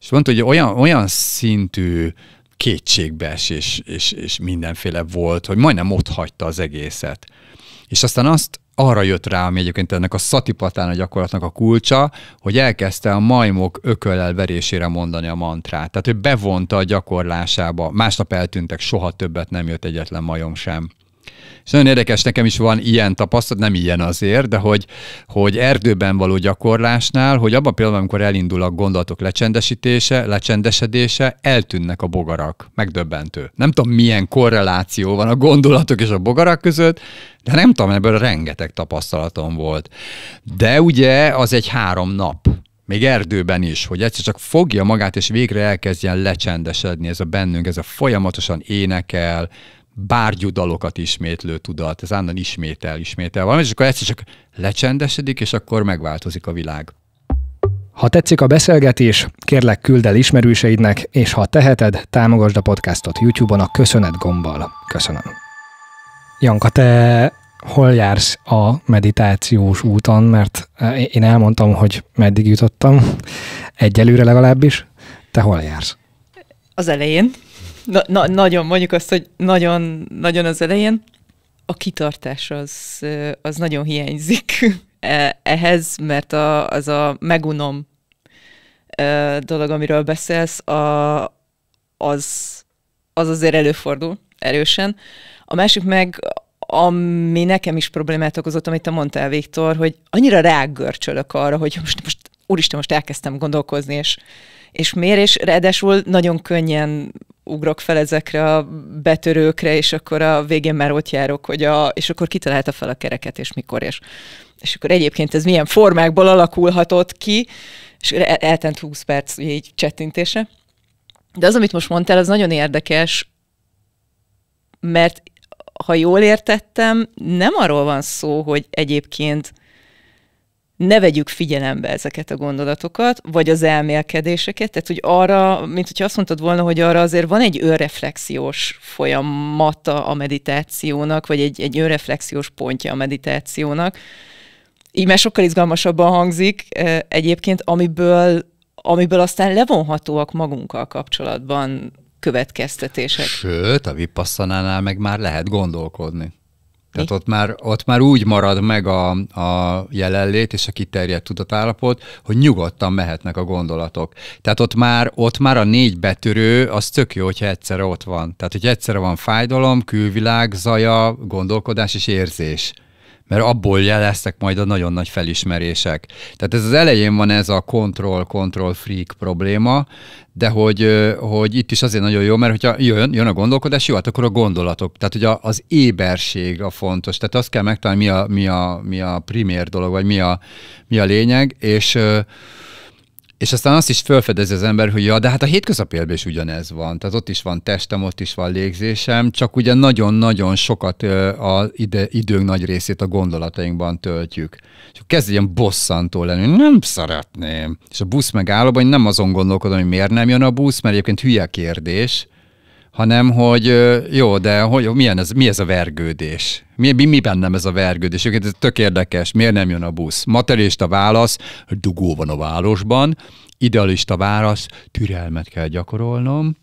És mondta, hogy olyan, olyan szintű kétségbes és, és, és mindenféle volt, hogy majdnem ott hagyta az egészet. És aztán azt arra jött rá, ami egyébként ennek a szatipatán a gyakorlatnak a kulcsa, hogy elkezdte a majmok ököllel verésére mondani a mantrát. Tehát ő bevonta a gyakorlásába. Másnap eltűntek, soha többet nem jött egyetlen majom sem. És nagyon érdekes, nekem is van ilyen tapasztalat, nem ilyen azért, de hogy, hogy erdőben való gyakorlásnál, hogy abban például, amikor elindul a gondolatok lecsendesítése, lecsendesedése, eltűnnek a bogarak. Megdöbbentő. Nem tudom, milyen korreláció van a gondolatok és a bogarak között, de nem tudom, ebből rengeteg tapasztalatom volt. De ugye az egy három nap még erdőben is, hogy egyszer csak fogja magát, és végre elkezdjen lecsendesedni ez a bennünk, ez a folyamatosan énekel, bárgyudalokat ismétlő tudat, ez állandóan ismétel, ismétel valami, és akkor egyszer csak lecsendesedik, és akkor megváltozik a világ. Ha tetszik a beszélgetés, kérlek küld el ismerőseidnek, és ha teheted, támogasd a podcastot YouTube-on a köszönet gombbal. Köszönöm. Janka, te hol jársz a meditációs úton, mert eh, én elmondtam, hogy meddig jutottam, egyelőre legalábbis. Te hol jársz? Az elején na, na, nagyon, mondjuk azt, hogy nagyon, nagyon az elején a kitartás az, az nagyon hiányzik *laughs* e, ehhez, mert a, az a megunom dolog, amiről beszélsz, a, az, az azért előfordul erősen. A másik meg, ami nekem is problémát okozott, amit te mondtál, Viktor, hogy annyira rágörcsölök arra, hogy most, most úristen, most elkezdtem gondolkozni, és, és miért, és ráadásul nagyon könnyen ugrok fel ezekre a betörőkre, és akkor a végén már ott járok, hogy a, és akkor kitalálta fel a kereket, és mikor, és, és akkor egyébként ez milyen formákból alakulhatott ki, és el, eltelt 20 perc így csettintése. De az, amit most mondtál, az nagyon érdekes, mert ha jól értettem, nem arról van szó, hogy egyébként ne vegyük figyelembe ezeket a gondolatokat, vagy az elmélkedéseket, tehát hogy arra, mint hogyha azt mondtad volna, hogy arra azért van egy önreflexiós folyamata a meditációnak, vagy egy, egy önreflexiós pontja a meditációnak, így már sokkal izgalmasabban hangzik eh, egyébként, amiből, amiből aztán levonhatóak magunkkal kapcsolatban következtetések. Sőt, a vipasszanánál meg már lehet gondolkodni. Tehát ott már, ott már úgy marad meg a, a jelenlét és a kiterjedt tudatállapot, hogy nyugodtan mehetnek a gondolatok. Tehát ott már, ott már a négy betörő, az tök jó, hogyha egyszerre ott van. Tehát, hogy egyszerre van fájdalom, külvilág, zaja, gondolkodás és érzés mert abból jeleztek majd a nagyon nagy felismerések. Tehát ez az elején van ez a control, control freak probléma, de hogy, hogy itt is azért nagyon jó, mert hogyha jön, jön a gondolkodás, jó, hát akkor a gondolatok, tehát hogy az éberség a fontos, tehát azt kell megtalálni, mi a, mi a, mi a primér dolog, vagy mi a, mi a lényeg, és és aztán azt is felfedezi az ember, hogy ja, de hát a hétköznapélben is ugyanez van. Tehát ott is van testem, ott is van légzésem, csak ugye nagyon-nagyon sokat a ide, időnk nagy részét a gondolatainkban töltjük. És kezd ilyen bosszantó lenni, nem szeretném. És a busz megállóban nem azon gondolkodom, hogy miért nem jön a busz, mert egyébként hülye kérdés, hanem hogy jó, de hogy, milyen ez, mi ez a vergődés? Mi, mi, mi bennem ez a vergődés? Egyébként ez tök érdekes, miért nem jön a busz? Materialista válasz, hogy dugó van a városban, idealista válasz, türelmet kell gyakorolnom,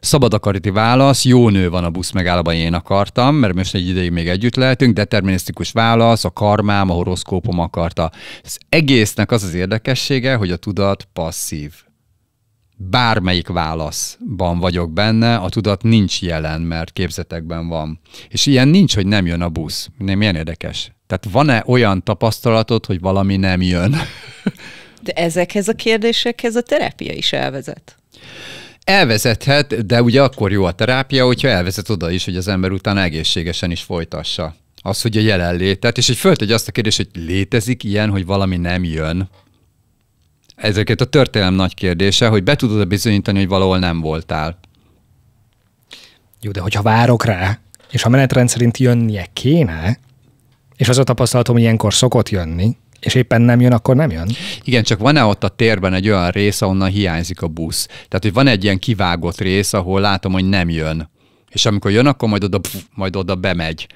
Szabad akariti válasz, jó nő van a busz megállóban, én akartam, mert most egy ideig még együtt lehetünk, determinisztikus válasz, a karmám, a horoszkópom akarta. Az egésznek az az érdekessége, hogy a tudat passzív bármelyik válaszban vagyok benne, a tudat nincs jelen, mert képzetekben van. És ilyen nincs, hogy nem jön a busz. Nem ilyen érdekes. Tehát van-e olyan tapasztalatod, hogy valami nem jön? *laughs* De ezekhez a kérdésekhez a terápia is elvezet. Elvezethet, de ugye akkor jó a terápia, hogyha elvezet oda is, hogy az ember után egészségesen is folytassa az, hogy a jelenlétet, és hogy föltegy azt a kérdést, hogy létezik ilyen, hogy valami nem jön ezeket a történelem nagy kérdése, hogy be tudod bizonyítani, hogy valahol nem voltál. Jó, de hogyha várok rá, és a menetrend szerint jönnie kéne, és az a tapasztalatom, hogy ilyenkor szokott jönni, és éppen nem jön, akkor nem jön? Igen, csak van-e ott a térben egy olyan rész, ahonnan hiányzik a busz? Tehát, hogy van egy ilyen kivágott rész, ahol látom, hogy nem jön. És amikor jön, akkor majd oda, pff, majd oda bemegy.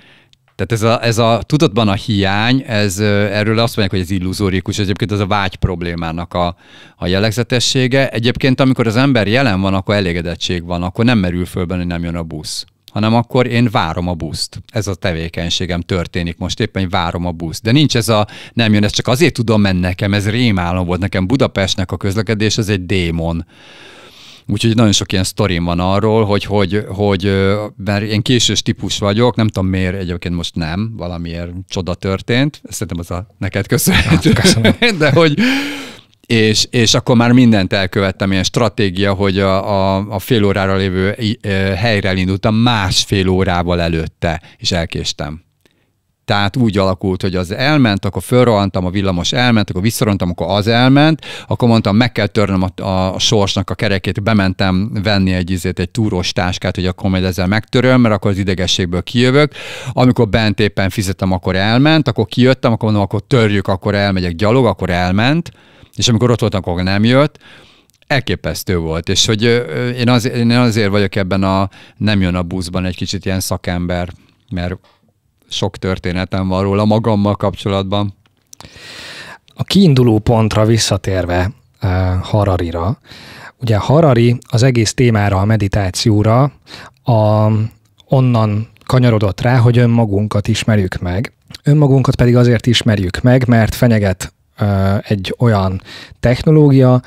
Tehát ez a, ez a tudatban a hiány, ez erről azt mondják, hogy ez illuzórikus, egyébként ez a vágy problémának a, a jellegzetessége. Egyébként amikor az ember jelen van, akkor elégedettség van, akkor nem merül föl benne, hogy nem jön a busz hanem akkor én várom a buszt. Ez a tevékenységem történik most éppen, várom a buszt. De nincs ez a nem jön, ez csak azért tudom menni nekem, ez rémálom volt nekem. Budapestnek a közlekedés az egy démon Úgyhogy nagyon sok ilyen sztorim van arról, hogy, hogy, hogy mert én késős típus vagyok, nem tudom miért egyébként most nem, valamiért csoda történt, szerintem az a neked köszönhető. Hát, *laughs* De hogy, és, és akkor már mindent elkövettem, ilyen stratégia, hogy a, a, a fél órára lévő helyre indultam másfél órával előtte, és elkéstem. Tehát úgy alakult, hogy az elment, akkor fölrohantam, a villamos elment, akkor visszarontam, akkor az elment, akkor mondtam, meg kell törnöm a, a, a sorsnak a kerekét, bementem venni egy izét, egy túrós táskát, hogy akkor majd ezzel megtöröm, mert akkor az idegességből kijövök. Amikor bent éppen fizettem, akkor elment, akkor kijöttem, akkor mondom, akkor törjük, akkor elmegyek gyalog, akkor elment, és amikor ott voltam, akkor nem jött elképesztő volt, és hogy én, az, én azért vagyok ebben a nem jön a buszban egy kicsit ilyen szakember, mert sok történetem van róla magammal kapcsolatban. A kiinduló pontra visszatérve uh, Hararira, ugye Harari az egész témára, a meditációra a, onnan kanyarodott rá, hogy önmagunkat ismerjük meg. Önmagunkat pedig azért ismerjük meg, mert fenyeget eh, egy olyan technológia,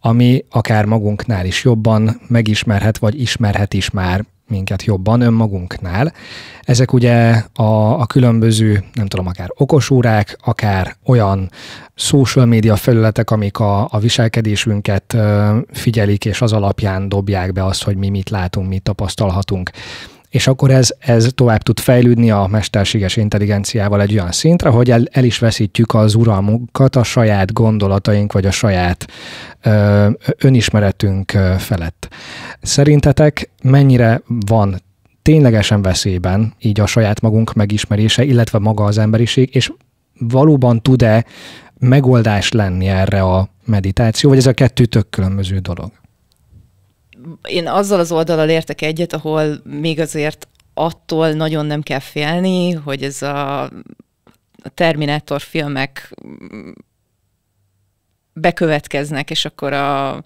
ami akár magunknál is jobban megismerhet, vagy ismerhet is már minket jobban önmagunknál. Ezek ugye a, a különböző, nem tudom, akár okosórák, akár olyan social média felületek, amik a, a viselkedésünket figyelik, és az alapján dobják be azt, hogy mi mit látunk, mit tapasztalhatunk és akkor ez, ez tovább tud fejlődni a mesterséges intelligenciával egy olyan szintre, hogy el, el is veszítjük az uralmunkat a saját gondolataink, vagy a saját ö, önismeretünk felett. Szerintetek mennyire van ténylegesen veszélyben így a saját magunk megismerése, illetve maga az emberiség, és valóban tud-e megoldás lenni erre a meditáció, vagy ez a kettő tök különböző dolog? én azzal az oldalal értek egyet, ahol még azért attól nagyon nem kell félni, hogy ez a, a Terminátor filmek bekövetkeznek, és akkor a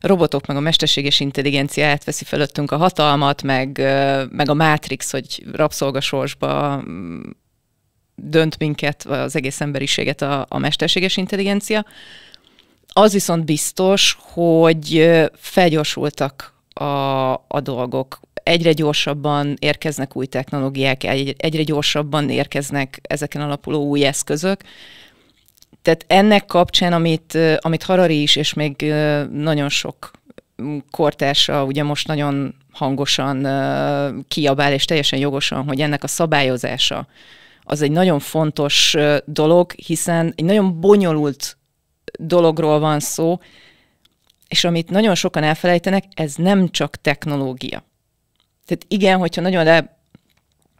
robotok, meg a mesterséges intelligencia átveszi fölöttünk a hatalmat, meg, meg a Matrix, hogy rabszolgasorsba dönt minket, az egész emberiséget a, a mesterséges intelligencia. Az viszont biztos, hogy felgyorsultak a, a dolgok. Egyre gyorsabban érkeznek új technológiák, egyre gyorsabban érkeznek ezeken alapuló új eszközök. Tehát ennek kapcsán, amit, amit Harari is, és még nagyon sok kortársa ugye most nagyon hangosan kiabál, és teljesen jogosan, hogy ennek a szabályozása az egy nagyon fontos dolog, hiszen egy nagyon bonyolult dologról van szó, és amit nagyon sokan elfelejtenek, ez nem csak technológia. Tehát igen, hogyha nagyon le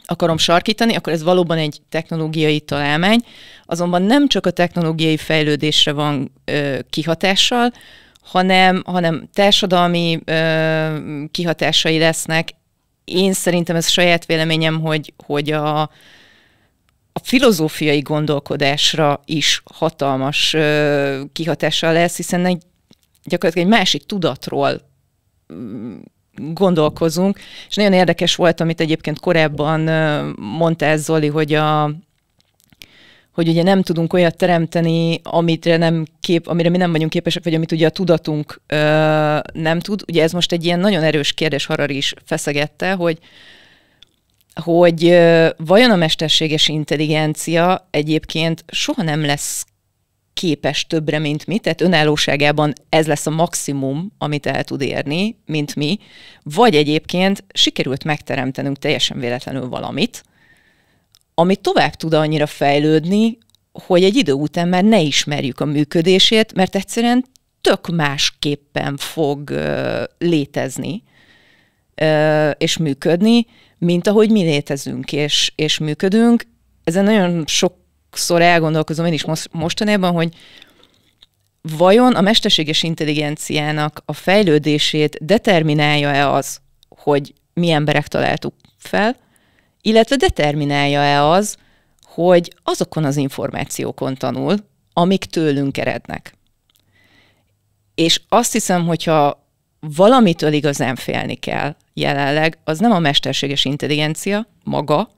akarom sarkítani, akkor ez valóban egy technológiai találmány, azonban nem csak a technológiai fejlődésre van ö, kihatással, hanem, hanem társadalmi ö, kihatásai lesznek. Én szerintem ez saját véleményem, hogy, hogy a, a filozófiai gondolkodásra is hatalmas ö, kihatással lesz, hiszen egy, gyakorlatilag egy másik tudatról mm, gondolkozunk, és nagyon érdekes volt, amit egyébként korábban mondta ez Zoli, hogy a, hogy ugye nem tudunk olyat teremteni, amire, nem kép, amire mi nem vagyunk képesek, vagy amit ugye a tudatunk ö, nem tud. Ugye ez most egy ilyen nagyon erős kérdés, Harari is feszegette, hogy, hogy vajon a mesterséges intelligencia egyébként soha nem lesz képes többre, mint mi, tehát önállóságában ez lesz a maximum, amit el tud érni, mint mi, vagy egyébként sikerült megteremtenünk teljesen véletlenül valamit, ami tovább tud annyira fejlődni, hogy egy idő után már ne ismerjük a működését, mert egyszerűen tök másképpen fog létezni és működni, mint ahogy mi létezünk és, és működünk. Ezen nagyon sokszor elgondolkozom én is mostanában, hogy vajon a mesterséges intelligenciának a fejlődését determinálja-e az, hogy mi emberek találtuk fel, illetve determinálja-e az, hogy azokon az információkon tanul, amik tőlünk erednek. És azt hiszem, hogyha valamitől igazán félni kell jelenleg, az nem a mesterséges intelligencia maga,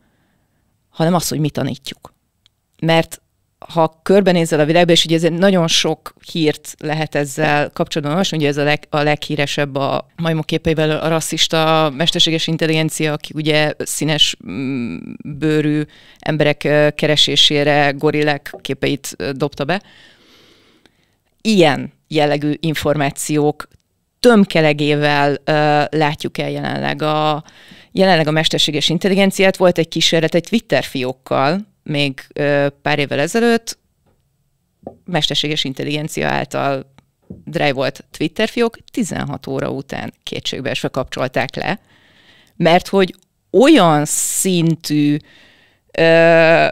hanem az, hogy mi tanítjuk. Mert ha körbenézel a világba, és ugye ez nagyon sok hírt lehet ezzel kapcsolatban most ugye ez a, leg, a leghíresebb a majmoképeivel a rasszista mesterséges intelligencia, aki ugye színes mm, bőrű emberek keresésére gorillák képeit dobta be. Ilyen jellegű információk tömkelegével ö, látjuk el jelenleg a, jelenleg a mesterséges intelligenciát. Volt egy kísérlet egy Twitter fiókkal még ö, pár évvel ezelőtt, mesterséges intelligencia által drive volt Twitter fiók, 16 óra után kétségbeesve kapcsolták le, mert hogy olyan szintű ö,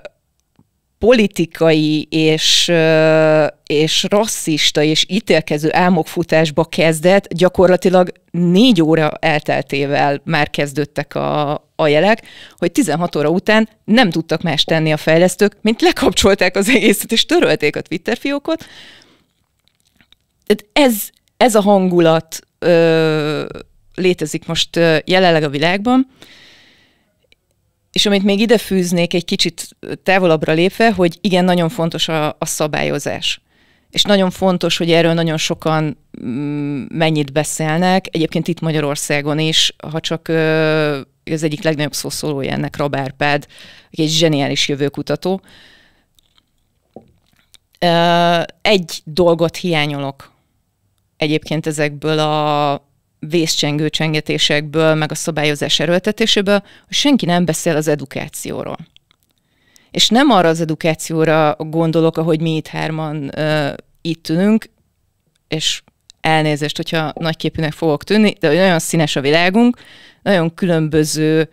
politikai és, és rasszista és ítélkező álmokfutásba kezdett, gyakorlatilag négy óra elteltével már kezdődtek a, a jelek, hogy 16 óra után nem tudtak más tenni a fejlesztők, mint lekapcsolták az egészet, és törölték a Twitter fiókot. Ez, ez a hangulat ö, létezik most jelenleg a világban. És amit még ide fűznék egy kicsit távolabbra lépve, hogy igen, nagyon fontos a, a szabályozás. És nagyon fontos, hogy erről nagyon sokan mm, mennyit beszélnek. Egyébként itt Magyarországon is, ha csak az egyik legnagyobb szószólója ennek Rabárpád, aki egy zseniális jövőkutató. Egy dolgot hiányolok egyébként ezekből a vészcsengő csengetésekből, meg a szabályozás erőltetéséből, hogy senki nem beszél az edukációról. És nem arra az edukációra gondolok, ahogy mi itt hárman ö, itt ülünk, és elnézést, hogyha nagyképűnek fogok tűnni, de nagyon színes a világunk, nagyon különböző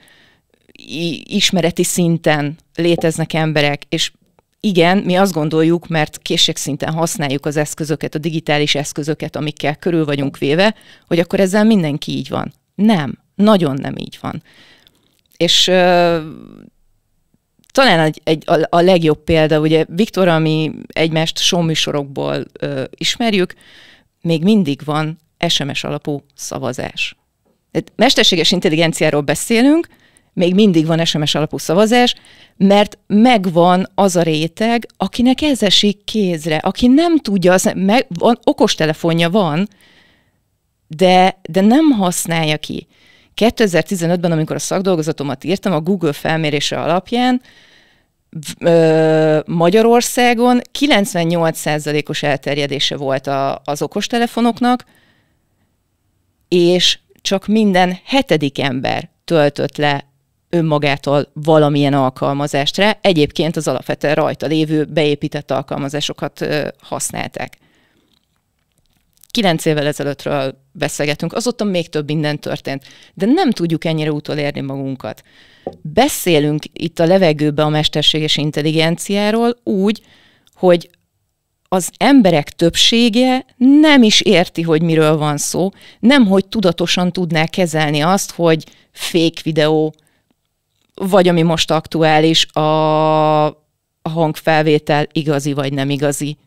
ismereti szinten léteznek emberek, és igen, mi azt gondoljuk, mert készségszinten használjuk az eszközöket, a digitális eszközöket, amikkel körül vagyunk véve, hogy akkor ezzel mindenki így van. Nem, nagyon nem így van. És uh, talán egy, egy, a, a legjobb példa, ugye Viktor, ami egymást showműsorokból uh, ismerjük, még mindig van SMS alapú szavazás. mesterséges intelligenciáról beszélünk, még mindig van SMS alapú szavazás, mert megvan az a réteg, akinek ez esik kézre, aki nem tudja, az, meg, van, okostelefonja van, de, de nem használja ki. 2015-ben, amikor a szakdolgozatomat írtam, a Google felmérése alapján ö, Magyarországon 98%-os elterjedése volt a, az okostelefonoknak, és csak minden hetedik ember töltött le önmagától valamilyen alkalmazást rá. Egyébként az alapvetően rajta lévő beépített alkalmazásokat használták. Kilenc évvel ezelőttről beszélgetünk, azóta még több minden történt, de nem tudjuk ennyire utolérni magunkat. Beszélünk itt a levegőbe a mesterséges intelligenciáról úgy, hogy az emberek többsége nem is érti, hogy miről van szó, nem hogy tudatosan tudná kezelni azt, hogy fake videó, vagy ami most aktuális, a, a hangfelvétel igazi vagy nem igazi.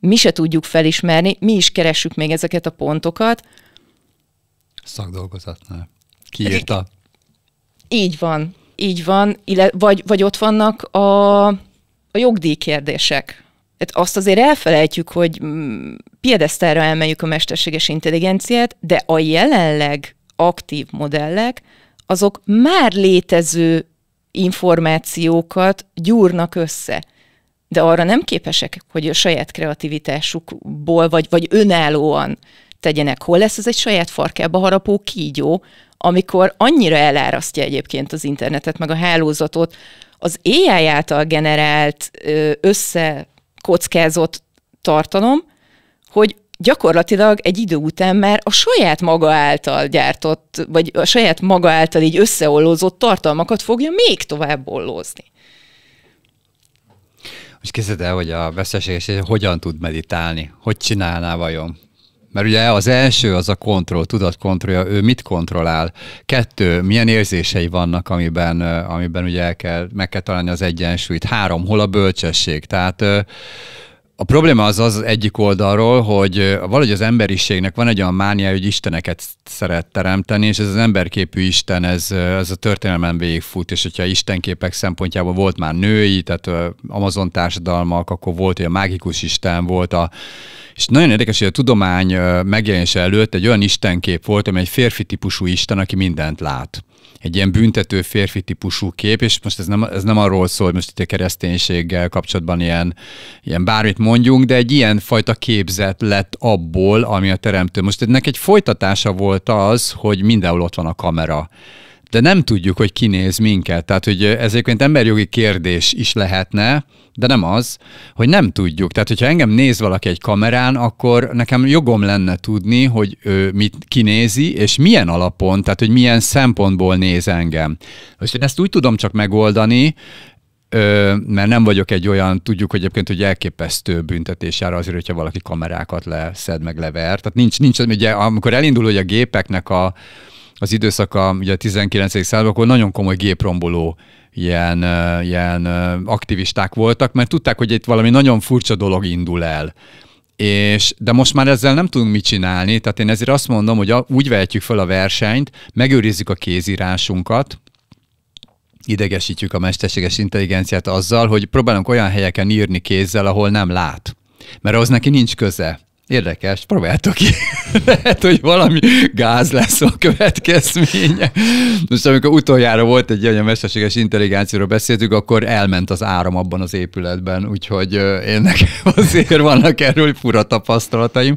Mi se tudjuk felismerni, mi is keressük még ezeket a pontokat. Szakdolgozatnál. Kiírta. Így van, így van, vagy, vagy ott vannak a, a jogdíj kérdések. Tehát azt azért elfelejtjük, hogy mm, piedesztára emeljük a mesterséges intelligenciát, de a jelenleg aktív modellek azok már létező információkat gyúrnak össze de arra nem képesek, hogy a saját kreativitásukból, vagy, vagy önállóan tegyenek. Hol lesz ez egy saját farkába harapó kígyó, amikor annyira elárasztja egyébként az internetet, meg a hálózatot, az AI által generált, összekockázott tartalom, hogy gyakorlatilag egy idő után már a saját maga által gyártott, vagy a saját maga által így összeollózott tartalmakat fogja még tovább ollózni. Most készíted el, hogy a veszteséges hogyan tud meditálni, hogy csinálná vajon? Mert ugye az első az a kontroll, tudatkontrollja, ő mit kontrollál? Kettő, milyen érzései vannak, amiben, amiben ugye el kell, meg kell találni az egyensúlyt? Három, hol a bölcsesség? Tehát a probléma az az egyik oldalról, hogy valahogy az emberiségnek van egy olyan mánia, hogy isteneket szeret teremteni, és ez az emberképű isten, ez, ez a történelmen végigfut, és hogyha istenképek szempontjából volt már női, tehát Amazon társadalmak, akkor volt hogy a mágikus isten, volt a és nagyon érdekes, hogy a tudomány megjelenése előtt egy olyan istenkép volt, ami egy férfi típusú isten, aki mindent lát egy ilyen büntető férfi típusú kép, és most ez nem, ez nem arról szól, hogy most itt a kereszténységgel kapcsolatban ilyen, ilyen bármit mondjunk, de egy ilyen fajta képzet lett abból, ami a teremtő. Most ennek egy folytatása volt az, hogy mindenhol ott van a kamera de nem tudjuk, hogy kinéz minket. Tehát, hogy ez egyébként emberjogi kérdés is lehetne, de nem az, hogy nem tudjuk. Tehát, hogyha engem néz valaki egy kamerán, akkor nekem jogom lenne tudni, hogy ő mit kinézi, és milyen alapon, tehát, hogy milyen szempontból néz engem. Most én ezt úgy tudom csak megoldani, Ö, mert nem vagyok egy olyan, tudjuk hogy egyébként, hogy elképesztő büntetés jár azért, hogyha valaki kamerákat leszed, meg lever. Tehát nincs, nincs ugye, amikor elindul hogy a gépeknek a, az időszaka, ugye a 19. században, akkor nagyon komoly gépromboló ilyen, ilyen aktivisták voltak, mert tudták, hogy itt valami nagyon furcsa dolog indul el. És, de most már ezzel nem tudunk mit csinálni, tehát én ezért azt mondom, hogy úgy vehetjük fel a versenyt, megőrizzük a kézírásunkat, idegesítjük a mesterséges intelligenciát azzal, hogy próbálunk olyan helyeken írni kézzel, ahol nem lát. Mert az neki nincs köze. Érdekes, próbáltok ki. *laughs* Lehet, hogy valami gáz lesz a következménye. Most amikor utoljára volt egy olyan mesterséges intelligenciáról beszéltük, akkor elment az áram abban az épületben, úgyhogy én nekem *laughs* azért vannak erről fura tapasztalataim.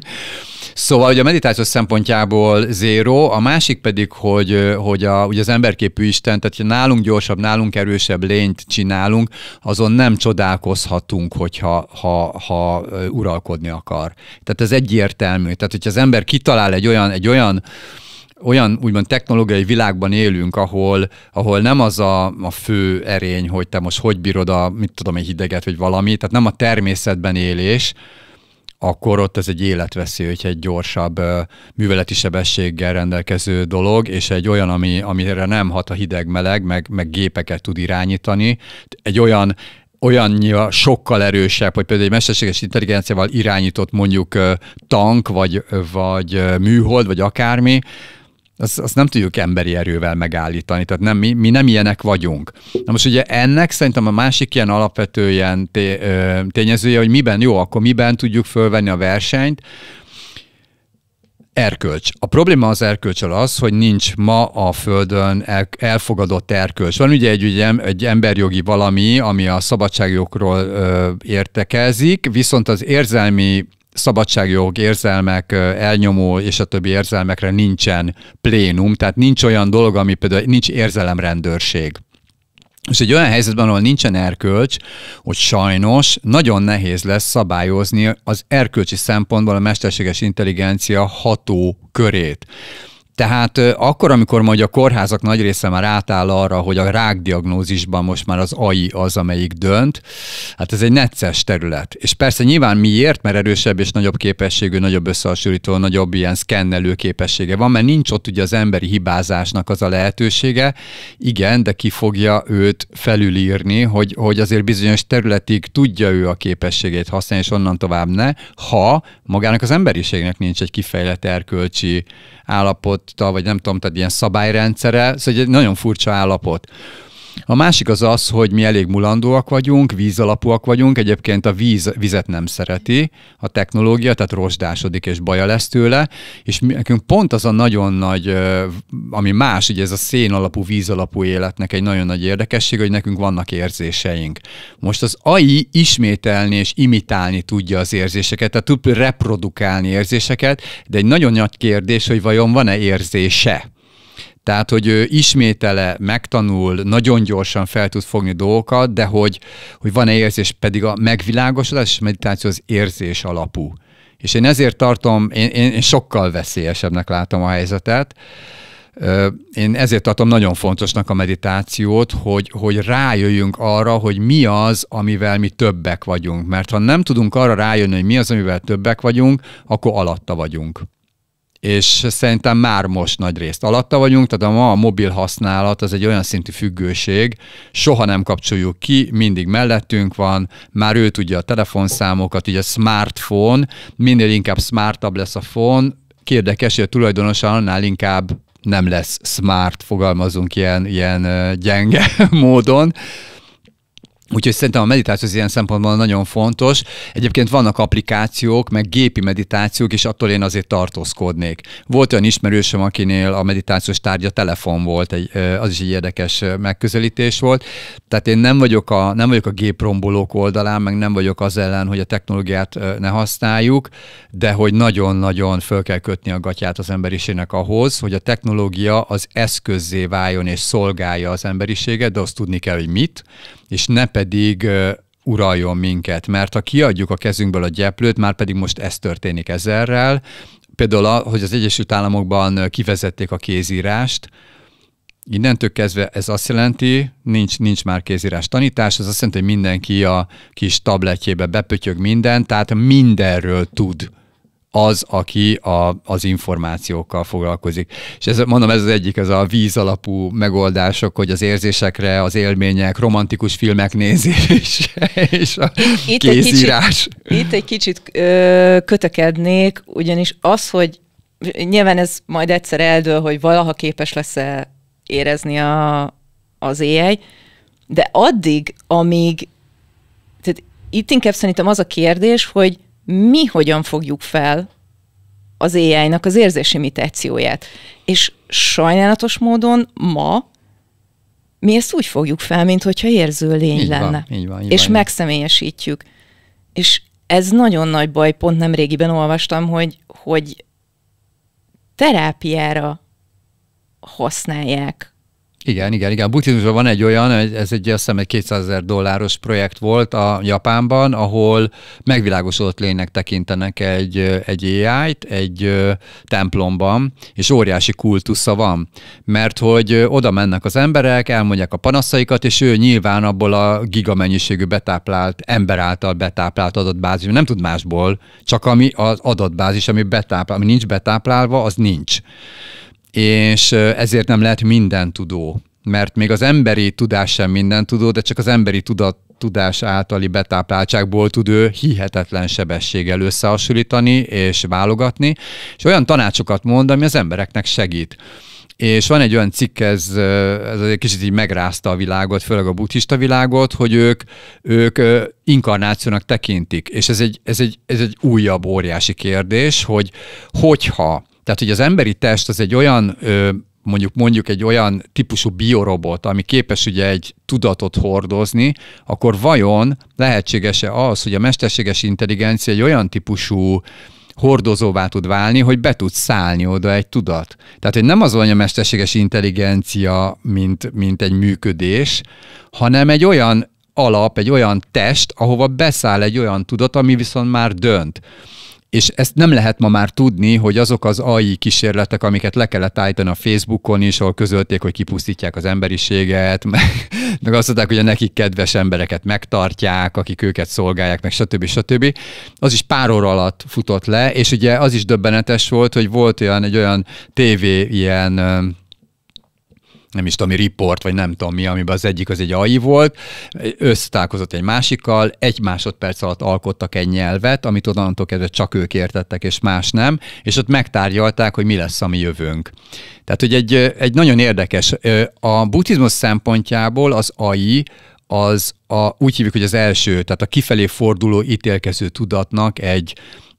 Szóval hogy a meditáció szempontjából zéro, a másik pedig, hogy, hogy a, ugye az emberképű Isten, tehát ha nálunk gyorsabb, nálunk erősebb lényt csinálunk, azon nem csodálkozhatunk, hogyha ha, ha uralkodni akar. Tehát ez egyértelmű. Tehát, hogyha az ember kitalál egy olyan, egy olyan olyan úgymond technológiai világban élünk, ahol, ahol nem az a, a fő erény, hogy te most hogy bírod a, mit tudom egy hideget, vagy valami, tehát nem a természetben élés, akkor ott ez egy életveszély, hogyha egy gyorsabb műveleti sebességgel rendelkező dolog, és egy olyan, ami, amire nem hat a hideg-meleg, meg, meg gépeket tud irányítani, egy olyan olyannyira sokkal erősebb, hogy például egy mesterséges intelligenciával irányított mondjuk tank, vagy, vagy műhold, vagy akármi, azt, azt nem tudjuk emberi erővel megállítani, tehát nem, mi, mi nem ilyenek vagyunk. Na most ugye ennek szerintem a másik ilyen alapvető ilyen tényezője, hogy miben jó, akkor miben tudjuk fölvenni a versenyt, Erkölcs. A probléma az erkölcsel az, hogy nincs ma a Földön el, elfogadott erkölcs. Van ugye egy, ugye egy emberjogi valami, ami a szabadságjogról ö, értekezik, viszont az érzelmi szabadságjog, érzelmek, elnyomó és a többi érzelmekre nincsen plénum, tehát nincs olyan dolog, ami például nincs érzelemrendőrség. És egy olyan helyzetben, ahol nincsen erkölcs, hogy sajnos nagyon nehéz lesz szabályozni az erkölcsi szempontból a mesterséges intelligencia ható körét. Tehát akkor, amikor majd a kórházak nagy része már átáll arra, hogy a rákdiagnózisban most már az AI az, amelyik dönt, hát ez egy necces terület. És persze nyilván miért, mert erősebb és nagyobb képességű, nagyobb összehasonlító, nagyobb ilyen szkennelő képessége van, mert nincs ott ugye az emberi hibázásnak az a lehetősége. Igen, de ki fogja őt felülírni, hogy, hogy azért bizonyos területig tudja ő a képességét használni, és onnan tovább ne, ha magának az emberiségnek nincs egy kifejlett erkölcsi állapot, betiltotta, vagy nem tudom, tehát ilyen szabályrendszere, szóval egy nagyon furcsa állapot. A másik az az, hogy mi elég mulandóak vagyunk, vízalapúak vagyunk, egyébként a víz, vizet nem szereti, a technológia, tehát rozsdásodik és baja lesz tőle, és mi, nekünk pont az a nagyon nagy, ami más, ugye ez a szén alapú, víz alapú életnek egy nagyon nagy érdekesség, hogy nekünk vannak érzéseink. Most az AI ismételni és imitálni tudja az érzéseket, tehát tud reprodukálni érzéseket, de egy nagyon nagy kérdés, hogy vajon van-e érzése? Tehát, hogy ő ismétele, megtanul, nagyon gyorsan fel tud fogni dolgokat, de hogy, hogy van-e érzés, pedig a megvilágosodás és meditáció az érzés alapú. És én ezért tartom, én, én, én sokkal veszélyesebbnek látom a helyzetet, én ezért tartom nagyon fontosnak a meditációt, hogy, hogy rájöjjünk arra, hogy mi az, amivel mi többek vagyunk. Mert ha nem tudunk arra rájönni, hogy mi az, amivel többek vagyunk, akkor alatta vagyunk és szerintem már most nagy részt alatta vagyunk, tehát a ma a mobil használat az egy olyan szintű függőség, soha nem kapcsoljuk ki, mindig mellettünk van, már ő tudja a telefonszámokat, így a smartphone, minél inkább smartabb lesz a phone, kérdekes, hogy a tulajdonosa annál inkább nem lesz smart, fogalmazunk ilyen, ilyen gyenge *laughs* módon, Úgyhogy szerintem a meditáció az ilyen szempontból nagyon fontos. Egyébként vannak applikációk, meg gépi meditációk, és attól én azért tartózkodnék. Volt olyan ismerősöm, akinél a meditációs tárgya telefon volt, egy, az is egy érdekes megközelítés volt. Tehát én nem vagyok a, nem vagyok a géprombolók oldalán, meg nem vagyok az ellen, hogy a technológiát ne használjuk, de hogy nagyon-nagyon föl kell kötni a gatyát az emberiségnek ahhoz, hogy a technológia az eszközzé váljon és szolgálja az emberiséget, de azt tudni kell, hogy mit, és ne pedig uraljon minket, mert ha kiadjuk a kezünkből a gyeplőt, már pedig most ez történik ezerrel, például, hogy az Egyesült Államokban kivezették a kézírást, Innentől kezdve ez azt jelenti, nincs, nincs már kézírás tanítás, ez azt jelenti, hogy mindenki a kis tabletjébe bepötyög mindent, tehát mindenről tud az, aki a, az információkkal foglalkozik. És ez, mondom, ez az egyik, ez a víz alapú megoldások, hogy az érzésekre, az élmények, romantikus filmek nézés *laughs* és a itt kézírás. Egy kicsit, itt egy kicsit ö, kötekednék, ugyanis az, hogy nyilván ez majd egyszer eldől, hogy valaha képes lesz-e érezni a, az éjjel, de addig, amíg tehát itt inkább szerintem az a kérdés, hogy mi hogyan fogjuk fel az AI-nak az érzési imitációját. És sajnálatos módon ma mi ezt úgy fogjuk fel, mint hogyha érző lény így lenne. Van, így van, így és van, megszemélyesítjük. És ez nagyon nagy baj, pont nem régiben olvastam, hogy, hogy terápiára használják igen, igen, igen. A buddhizmusban van egy olyan, ez egy azt hiszem egy 200 ezer dolláros projekt volt a Japánban, ahol megvilágosodott lénynek tekintenek egy, egy AI-t egy templomban, és óriási kultusza van, mert hogy oda mennek az emberek, elmondják a panaszaikat, és ő nyilván abból a gigamennyiségű betáplált, ember által betáplált adatbázis, nem tud másból, csak ami az adatbázis, ami betáplál, ami nincs betáplálva, az nincs és ezért nem lehet minden tudó. Mert még az emberi tudás sem minden tudó, de csak az emberi tudat tudás általi betápláltságból tud ő hihetetlen sebességgel összehasonlítani és válogatni, és olyan tanácsokat mond, ami az embereknek segít. És van egy olyan cikk, ez, ez egy kicsit így megrázta a világot, főleg a buddhista világot, hogy ők, ők inkarnációnak tekintik. És ez egy, ez, egy, ez egy újabb óriási kérdés, hogy hogyha tehát, hogy az emberi test az egy olyan mondjuk mondjuk egy olyan típusú biorobot, ami képes ugye egy tudatot hordozni, akkor vajon lehetséges-e az, hogy a mesterséges intelligencia egy olyan típusú hordozóvá tud válni, hogy be tud szállni oda egy tudat. Tehát, hogy nem az olyan mesterséges intelligencia, mint, mint egy működés, hanem egy olyan alap, egy olyan test, ahova beszáll egy olyan tudat, ami viszont már dönt és ezt nem lehet ma már tudni, hogy azok az AI kísérletek, amiket le kellett állítani a Facebookon is, ahol közölték, hogy kipusztítják az emberiséget, *laughs* meg, meg azt mondták, hogy a nekik kedves embereket megtartják, akik őket szolgálják, meg stb. stb. Az is pár óra alatt futott le, és ugye az is döbbenetes volt, hogy volt olyan, egy olyan tévé ilyen nem is tudom, report, vagy nem tudom mi, amiben az egyik az egy AI volt, összetálkozott egy másikkal, egy másodperc alatt alkottak egy nyelvet, amit onnantól kezdve csak ők értettek, és más nem, és ott megtárgyalták, hogy mi lesz a mi jövőnk. Tehát, hogy egy, egy nagyon érdekes, a buddhizmus szempontjából az AI az a, úgy hívjuk, hogy az első, tehát a kifelé forduló ítélkező tudatnak egy,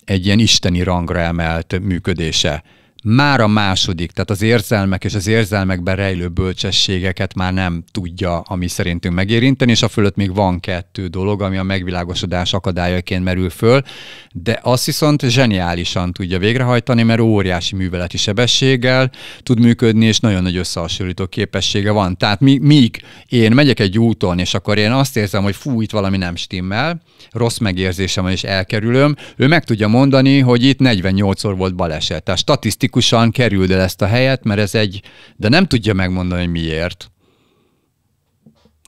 egy ilyen isteni rangra emelt működése már a második, tehát az érzelmek és az érzelmekben rejlő bölcsességeket már nem tudja, ami szerintünk megérinteni, és a fölött még van kettő dolog, ami a megvilágosodás akadályaként merül föl, de azt viszont zseniálisan tudja végrehajtani, mert óriási műveleti sebességgel tud működni, és nagyon nagy összehasonlító képessége van. Tehát mí- míg én megyek egy úton, és akkor én azt érzem, hogy fú, itt valami nem stimmel, rossz megérzésem van, és elkerülöm, ő meg tudja mondani, hogy itt 48-szor volt baleset. Tehát logikusan kerüld el ezt a helyet, mert ez egy, de nem tudja megmondani, hogy miért.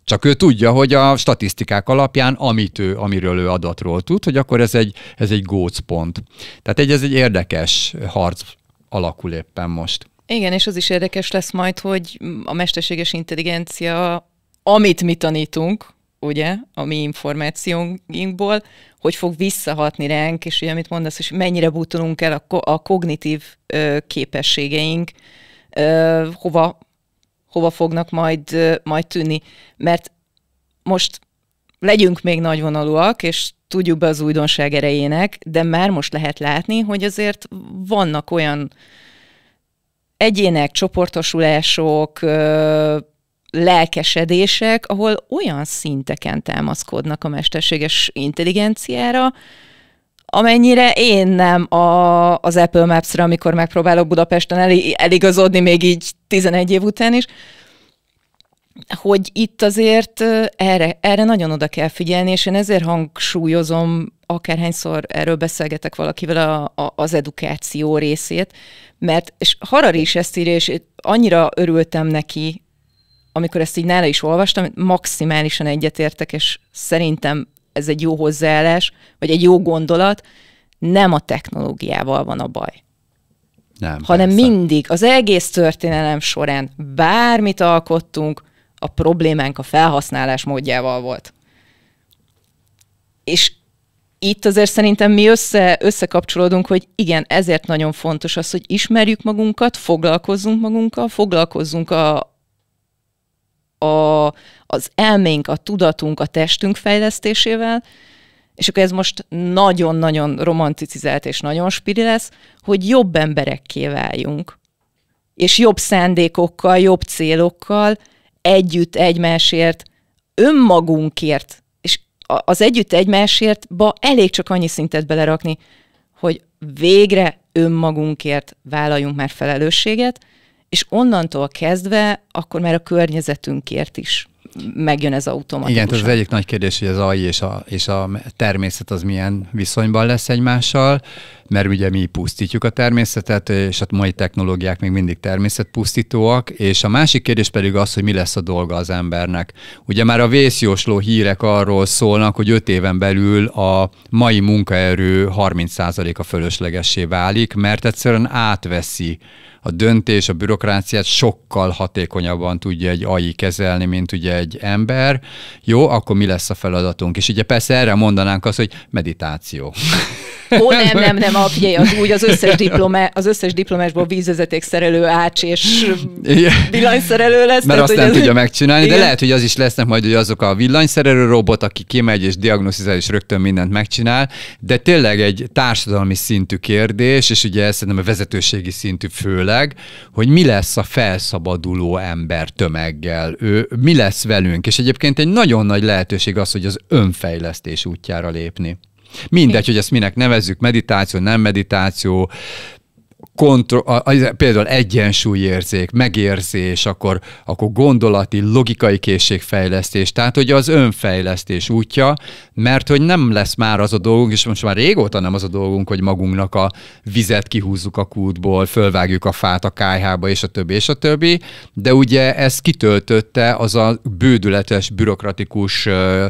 Csak ő tudja, hogy a statisztikák alapján, amit ő, amiről ő adatról tud, hogy akkor ez egy, ez egy gócpont. Tehát egy, ez egy érdekes harc alakul éppen most. Igen, és az is érdekes lesz majd, hogy a mesterséges intelligencia, amit mi tanítunk, ugye, a mi információinkból, hogy fog visszahatni ránk, és ugye, amit mondasz, és mennyire bútolunk el a, ko- a kognitív ö, képességeink, ö, hova, hova fognak majd, ö, majd tűnni. Mert most legyünk még nagyvonalúak, és tudjuk be az újdonság erejének, de már most lehet látni, hogy azért vannak olyan egyének, csoportosulások, ö, lelkesedések, ahol olyan szinteken támaszkodnak a mesterséges intelligenciára, amennyire én nem a, az Apple maps ra amikor megpróbálok Budapesten el, eligazodni még így 11 év után is, hogy itt azért erre, erre nagyon oda kell figyelni, és én ezért hangsúlyozom, akárhányszor erről beszélgetek valakivel a, a, az edukáció részét, mert, és Harari is ezt írja, és annyira örültem neki amikor ezt így nála is olvastam, maximálisan egyetértek, és szerintem ez egy jó hozzáállás, vagy egy jó gondolat, nem a technológiával van a baj. Nem, hanem persze. mindig az egész történelem során bármit alkottunk, a problémánk a felhasználás módjával volt. És itt azért szerintem mi össze, összekapcsolódunk, hogy igen, ezért nagyon fontos az, hogy ismerjük magunkat, foglalkozzunk magunkkal, foglalkozzunk a, a, az elménk, a tudatunk, a testünk fejlesztésével, és akkor ez most nagyon-nagyon romanticizált és nagyon spiri lesz, hogy jobb emberekké váljunk, és jobb szándékokkal, jobb célokkal, együtt egymásért, önmagunkért, és az együtt egymásért ba elég csak annyi szintet belerakni, hogy végre önmagunkért vállaljunk már felelősséget, és onnantól kezdve akkor már a környezetünkért is megjön ez automatikusan. Igen, ez az egyik nagy kérdés, hogy az AI és a, és a természet az milyen viszonyban lesz egymással, mert ugye mi pusztítjuk a természetet, és a hát mai technológiák még mindig természetpusztítóak, és a másik kérdés pedig az, hogy mi lesz a dolga az embernek. Ugye már a vészjósló hírek arról szólnak, hogy öt éven belül a mai munkaerő 30%-a fölöslegessé válik, mert egyszerűen átveszi a döntés, a bürokráciát sokkal hatékonyabban tudja egy AI kezelni, mint ugye egy ember. Jó, akkor mi lesz a feladatunk? És ugye persze erre mondanánk azt, hogy meditáció. *laughs* Ó, *laughs* nem, nem, nem, a, ah, az úgy az összes, diplomá, az összes diplomásból vízvezeték szerelő ács és villanyszerelő lesz. Mert tehát, azt nem az... tudja megcsinálni, Igen. de lehet, hogy az is lesznek majd hogy azok a villanyszerelő robot, aki kimegy és diagnosztizál és rögtön mindent megcsinál, de tényleg egy társadalmi szintű kérdés, és ugye szerintem a vezetőségi szintű főleg, hogy mi lesz a felszabaduló ember tömeggel, ő, mi lesz velünk, és egyébként egy nagyon nagy lehetőség az, hogy az önfejlesztés útjára lépni. Mindegy, hogy ezt minek nevezzük, meditáció, nem meditáció, a, például egyensúlyérzék, megérzés, akkor, akkor gondolati, logikai készségfejlesztés, tehát hogy az önfejlesztés útja, mert hogy nem lesz már az a dolgunk, és most már régóta nem az a dolgunk, hogy magunknak a vizet kihúzzuk a kútból, fölvágjuk a fát a kájhába, és a többi, és a többi, de ugye ez kitöltötte az a bődületes, bürokratikus uh,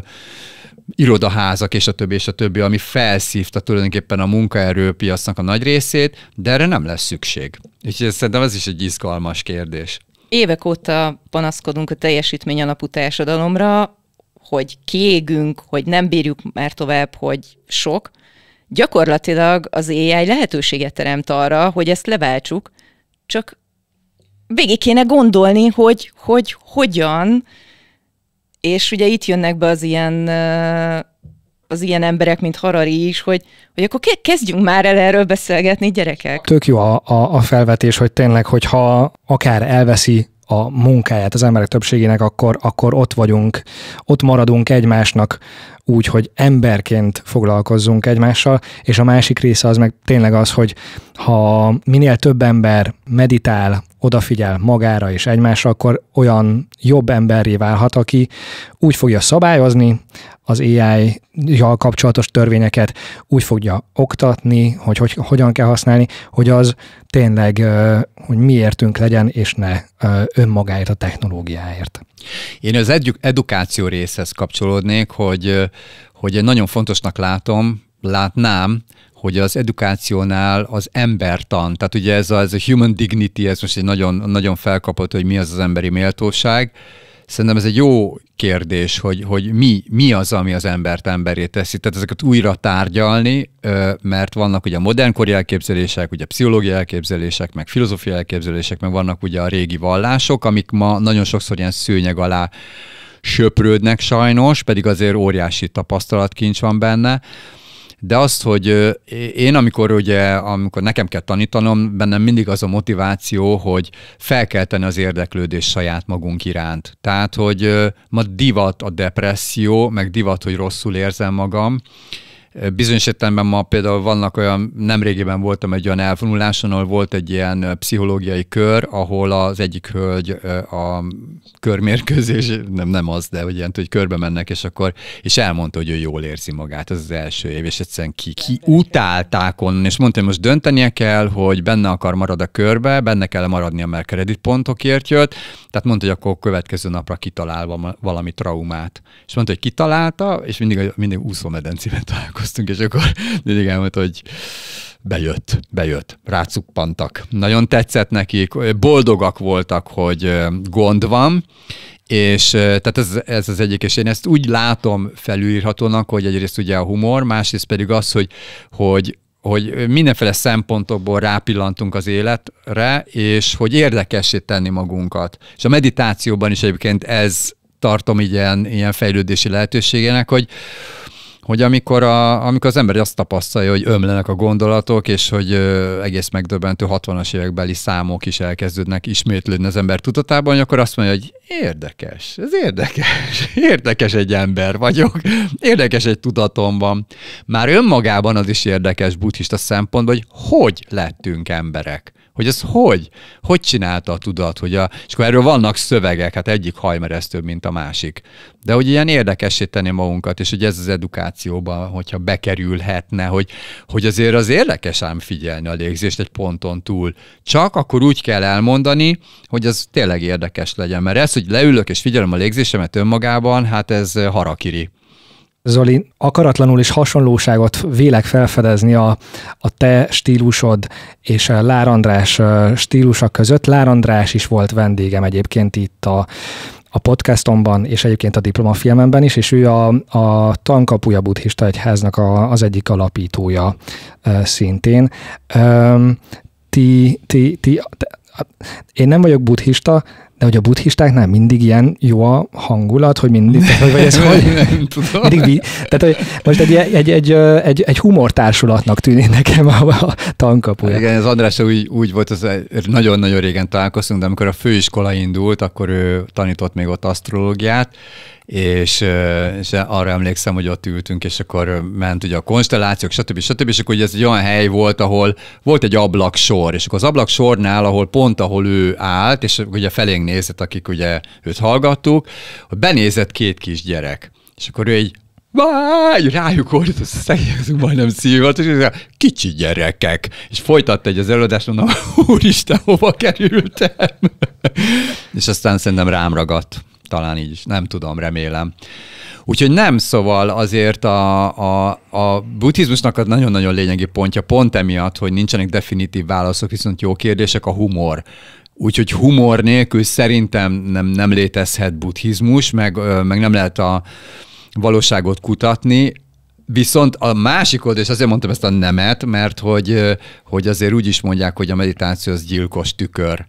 irodaházak és a többi és a többi, ami felszívta tulajdonképpen a munkaerőpiacnak a nagy részét, de erre nem lesz szükség. Úgyhogy szerintem ez is egy izgalmas kérdés. Évek óta panaszkodunk a teljesítmény alapú társadalomra, hogy kiégünk, hogy nem bírjuk már tovább, hogy sok. Gyakorlatilag az AI lehetőséget teremt arra, hogy ezt leváltsuk, csak végig kéne gondolni, hogy, hogy hogyan és ugye itt jönnek be az ilyen az ilyen emberek, mint Harari is, hogy, hogy akkor kezdjünk már el erről beszélgetni, gyerekek. Tök jó a, a, a felvetés, hogy tényleg, hogyha akár elveszi a munkáját az emberek többségének, akkor, akkor ott vagyunk, ott maradunk egymásnak úgy, hogy emberként foglalkozzunk egymással, és a másik része az meg tényleg az, hogy ha minél több ember meditál, odafigyel magára és egymásra, akkor olyan jobb emberré válhat, aki úgy fogja szabályozni az AI-jal kapcsolatos törvényeket, úgy fogja oktatni, hogy, hogy hogyan kell használni, hogy az tényleg, hogy miértünk legyen, és ne önmagáért a technológiáért. Én az edu- edukáció részhez kapcsolódnék, hogy, hogy nagyon fontosnak látom, látnám, hogy az edukációnál az embertan, tehát ugye ez a, ez a human dignity, ez most egy nagyon, nagyon felkapott, hogy mi az az emberi méltóság, szerintem ez egy jó kérdés, hogy, hogy mi, mi az, ami az embert emberé teszi. Tehát ezeket újra tárgyalni, mert vannak ugye a modernkori elképzelések, ugye a pszichológiai elképzelések, meg filozófiai elképzelések, meg vannak ugye a régi vallások, amik ma nagyon sokszor ilyen szőnyeg alá söprődnek sajnos, pedig azért óriási tapasztalatkincs van benne de azt, hogy én amikor ugye, amikor nekem kell tanítanom, bennem mindig az a motiváció, hogy fel kell tenni az érdeklődés saját magunk iránt. Tehát, hogy ma divat a depresszió, meg divat, hogy rosszul érzem magam, Bizonyos értelemben ma például vannak olyan, nemrégiben voltam egy olyan elvonuláson, ahol volt egy ilyen pszichológiai kör, ahol az egyik hölgy a körmérkőzés, nem, nem az, de hogy ilyen, hogy körbe mennek, és akkor, és elmondta, hogy ő jól érzi magát, az az első év, és egyszerűen ki, ki utálták onnan, és mondta, hogy most döntenie kell, hogy benne akar marad a körbe, benne kell maradnia, mert kreditpontokért jött, tehát mondta, hogy akkor következő napra kitalál valami traumát. És mondta, hogy kitalálta, és mindig, mindig úszómedencében találkozott találkoztunk, és akkor *laughs* mindig elmondta, hogy bejött, bejött, rácuppantak. Nagyon tetszett nekik, boldogak voltak, hogy gond van, és tehát ez, ez az egyik, és én ezt úgy látom felülírhatónak, hogy egyrészt ugye a humor, másrészt pedig az, hogy, hogy hogy mindenféle szempontokból rápillantunk az életre, és hogy érdekessé tenni magunkat. És a meditációban is egyébként ez tartom ilyen, ilyen fejlődési lehetőségének, hogy, hogy amikor, a, amikor az ember azt tapasztalja, hogy ömlenek a gondolatok, és hogy ö, egész megdöbbentő 60-as évekbeli számok is elkezdődnek ismétlődni az ember tudatában, akkor azt mondja, hogy érdekes, ez érdekes, *laughs* érdekes egy ember vagyok, érdekes egy tudatom van. Már önmagában az is érdekes buddhista szempontból, hogy hogy lettünk emberek. Hogy ez hogy? Hogy csinálta a tudat? Hogy a, és akkor erről vannak szövegek, hát egyik hajmeresztőbb, mint a másik. De hogy ilyen érdekessé tenni magunkat, és hogy ez az edukációban, hogyha bekerülhetne, hogy, hogy azért az érdekes ám figyelni a légzést egy ponton túl. Csak akkor úgy kell elmondani, hogy az tényleg érdekes legyen. Mert ez, hogy leülök és figyelem a légzésemet önmagában, hát ez harakiri. Zoli, akaratlanul is hasonlóságot vélek felfedezni a, a te stílusod és eh, Lár András eh, stílusa között. Lár András is volt vendégem egyébként itt a, a podcastomban, és egyébként a diplomafilmemben is, és ő a, a Tankapuja Buddhista Egyháznak a, az egyik alapítója e, szintén. E, ti, ti, ti, Hát, én nem vagyok buddhista, de hogy a buddhistáknál mindig ilyen jó a hangulat, hogy mindig, hogy vagy ez hogy? Nem tudom. Mindig, tehát, hogy most egy, egy, egy, egy, egy humortársulatnak tűnik nekem a, a tankapuja. Igen, az András úgy, úgy volt, az nagyon-nagyon régen találkoztunk, de amikor a főiskola indult, akkor ő tanított még ott asztrológiát, és, és arra emlékszem, hogy ott ültünk, és akkor ment ugye a konstellációk, stb. stb. És akkor ugye ez egy olyan hely volt, ahol volt egy ablaksor, és akkor az ablaksornál, ahol pont ahol ő állt, és ugye felénk nézett, akik ugye őt hallgattuk, benézett két kis gyerek, És akkor ő egy Báj, rájuk ordít, szegélyezünk majdnem szívat, és kicsi gyerekek. És folytatta egy az előadást, mondom, úristen, hova kerültem? *laughs* és aztán szerintem rám ragadt talán így is, nem tudom, remélem. Úgyhogy nem, szóval azért a, a, a buddhizmusnak az nagyon-nagyon lényegi pontja pont emiatt, hogy nincsenek definitív válaszok, viszont jó kérdések a humor. Úgyhogy humor nélkül szerintem nem, nem létezhet buddhizmus, meg, meg nem lehet a valóságot kutatni. Viszont a másik oldal, és azért mondtam ezt a nemet, mert hogy, hogy azért úgy is mondják, hogy a meditáció az gyilkos tükör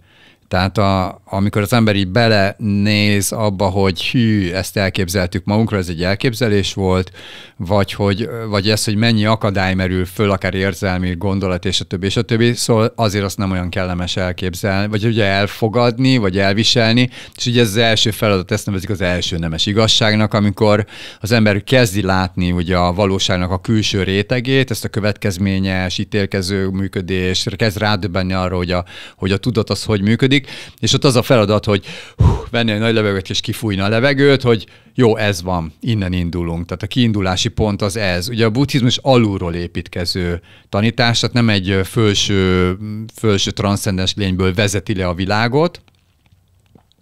tehát a, amikor az ember így belenéz abba, hogy hű, ezt elképzeltük magunkra, ez egy elképzelés volt, vagy, hogy, vagy ez, hogy mennyi akadály merül föl, akár érzelmi gondolat, és a többi, és a többi, szóval azért azt nem olyan kellemes elképzelni, vagy ugye elfogadni, vagy elviselni, és ugye ez az első feladat, ezt nevezik az első nemes igazságnak, amikor az ember kezdi látni ugye a valóságnak a külső rétegét, ezt a következményes, ítélkező működés, kezd rádöbbenni arra, hogy a, hogy a tudat az hogy működik, működik, és ott az a feladat, hogy hú, venni egy nagy levegőt és kifújni a levegőt, hogy jó, ez van, innen indulunk. Tehát a kiindulási pont az ez. Ugye a buddhizmus alulról építkező tanítás, tehát nem egy felső, felső transzcendens lényből vezeti le a világot,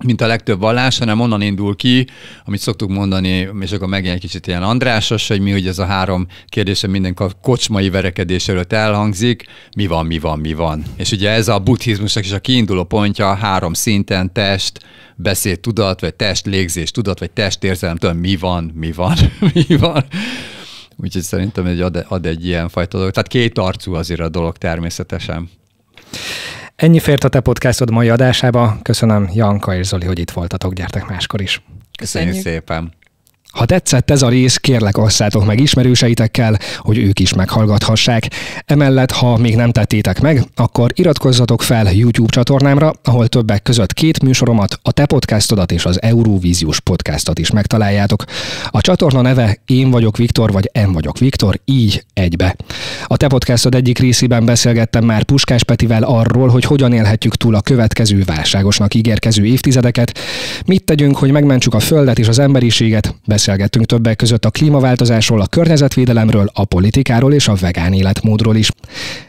mint a legtöbb vallás, hanem onnan indul ki, amit szoktuk mondani, és akkor megint egy kicsit ilyen Andrásos, hogy mi ugye ez a három kérdése minden kocsmai verekedés előtt elhangzik, mi van, mi van, mi van. És ugye ez a buddhizmusnak is a kiinduló pontja, három szinten test, beszéd, tudat, vagy test, légzés, tudat, vagy test, érzelem, tudom, mi van, mi van, *laughs* mi van. Úgyhogy szerintem egy ad, ad egy ilyen fajta dolog. Tehát két arcú azért a dolog természetesen. Ennyi fért a te podcastod mai adásába. Köszönöm Janka és Zoli, hogy itt voltatok. Gyertek máskor is. Köszönjük, Köszönjük szépen. Ha tetszett ez a rész, kérlek osszátok meg ismerőseitekkel, hogy ők is meghallgathassák. Emellett, ha még nem tettétek meg, akkor iratkozzatok fel YouTube csatornámra, ahol többek között két műsoromat, a Te Podcastodat és az Euróvíziós Podcastot is megtaláljátok. A csatorna neve Én vagyok Viktor, vagy Em vagyok Viktor, így egybe. A Te Podcastod egyik részében beszélgettem már Puskás Petivel arról, hogy hogyan élhetjük túl a következő válságosnak ígérkező évtizedeket, mit tegyünk, hogy megmentsük a Földet és az emberiséget, beszélgettünk többek között a klímaváltozásról, a környezetvédelemről, a politikáról és a vegán életmódról is.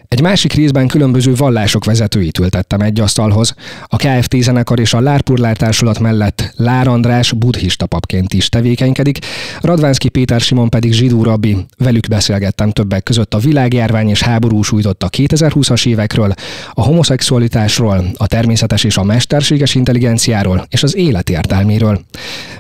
Egy másik részben különböző vallások vezetőit ültettem egy asztalhoz. A KFT zenekar és a Lárpurlár társulat mellett Lár András buddhista papként is tevékenykedik, Radvánszki Péter Simon pedig zsidó rabbi. Velük beszélgettem többek között a világjárvány és háború sújtott a 2020-as évekről, a homoszexualitásról, a természetes és a mesterséges intelligenciáról és az élet értelméről.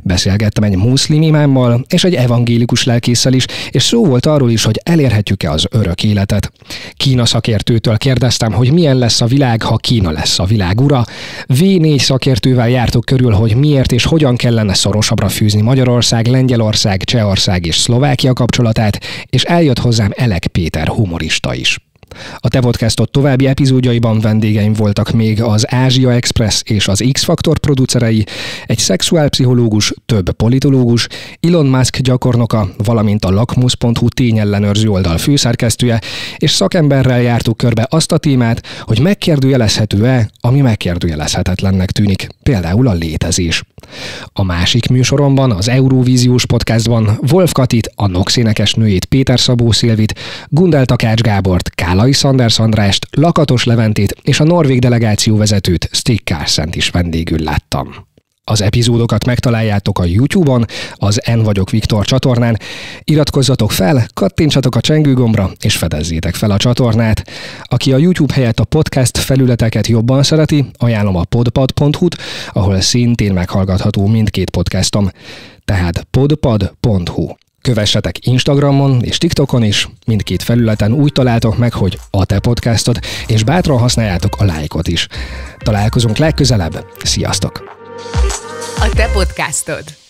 Beszélgettem egy muszlim imámmal és egy evangélikus lelkészsel is, és szó volt arról is, hogy elérhetjük-e az örök életet. Kína szakértőtől kérdeztem, hogy milyen lesz a világ, ha Kína lesz a világ ura. V4 szakértővel jártuk körül, hogy miért és hogyan kellene szorosabbra fűzni Magyarország, Lengyelország, Csehország és Szlovákia kapcsolatát, és eljött hozzám Elek Péter humorista is. A Te Podcastot további epizódjaiban vendégeim voltak még az Ázsia Express és az X-Faktor producerei, egy szexuálpszichológus, több politológus, Elon Musk gyakornoka, valamint a lakmus.hu tényellenőrző oldal főszerkesztője, és szakemberrel jártuk körbe azt a témát, hogy megkérdőjelezhető-e, ami megkérdőjelezhetetlennek tűnik, például a létezés. A másik műsoromban, az Euróvíziós podcastban Wolf Katit, a Nox nőjét Péter Szabó Szilvit, Gundel Takács Gábort, Kála Márkai Sanders Andrást, Lakatos Leventét és a norvég delegáció vezetőt Stig Kárszent is vendégül láttam. Az epizódokat megtaláljátok a YouTube-on, az En vagyok Viktor csatornán. Iratkozzatok fel, kattintsatok a csengőgombra, és fedezzétek fel a csatornát. Aki a YouTube helyett a podcast felületeket jobban szereti, ajánlom a podpad.hu-t, ahol szintén meghallgatható mindkét podcastom. Tehát podpad.hu. Kövessetek Instagramon és TikTokon is, mindkét felületen úgy találtok meg, hogy a te Podcastod és bátran használjátok a lájkot is. Találkozunk legközelebb, sziasztok! A te podcastod.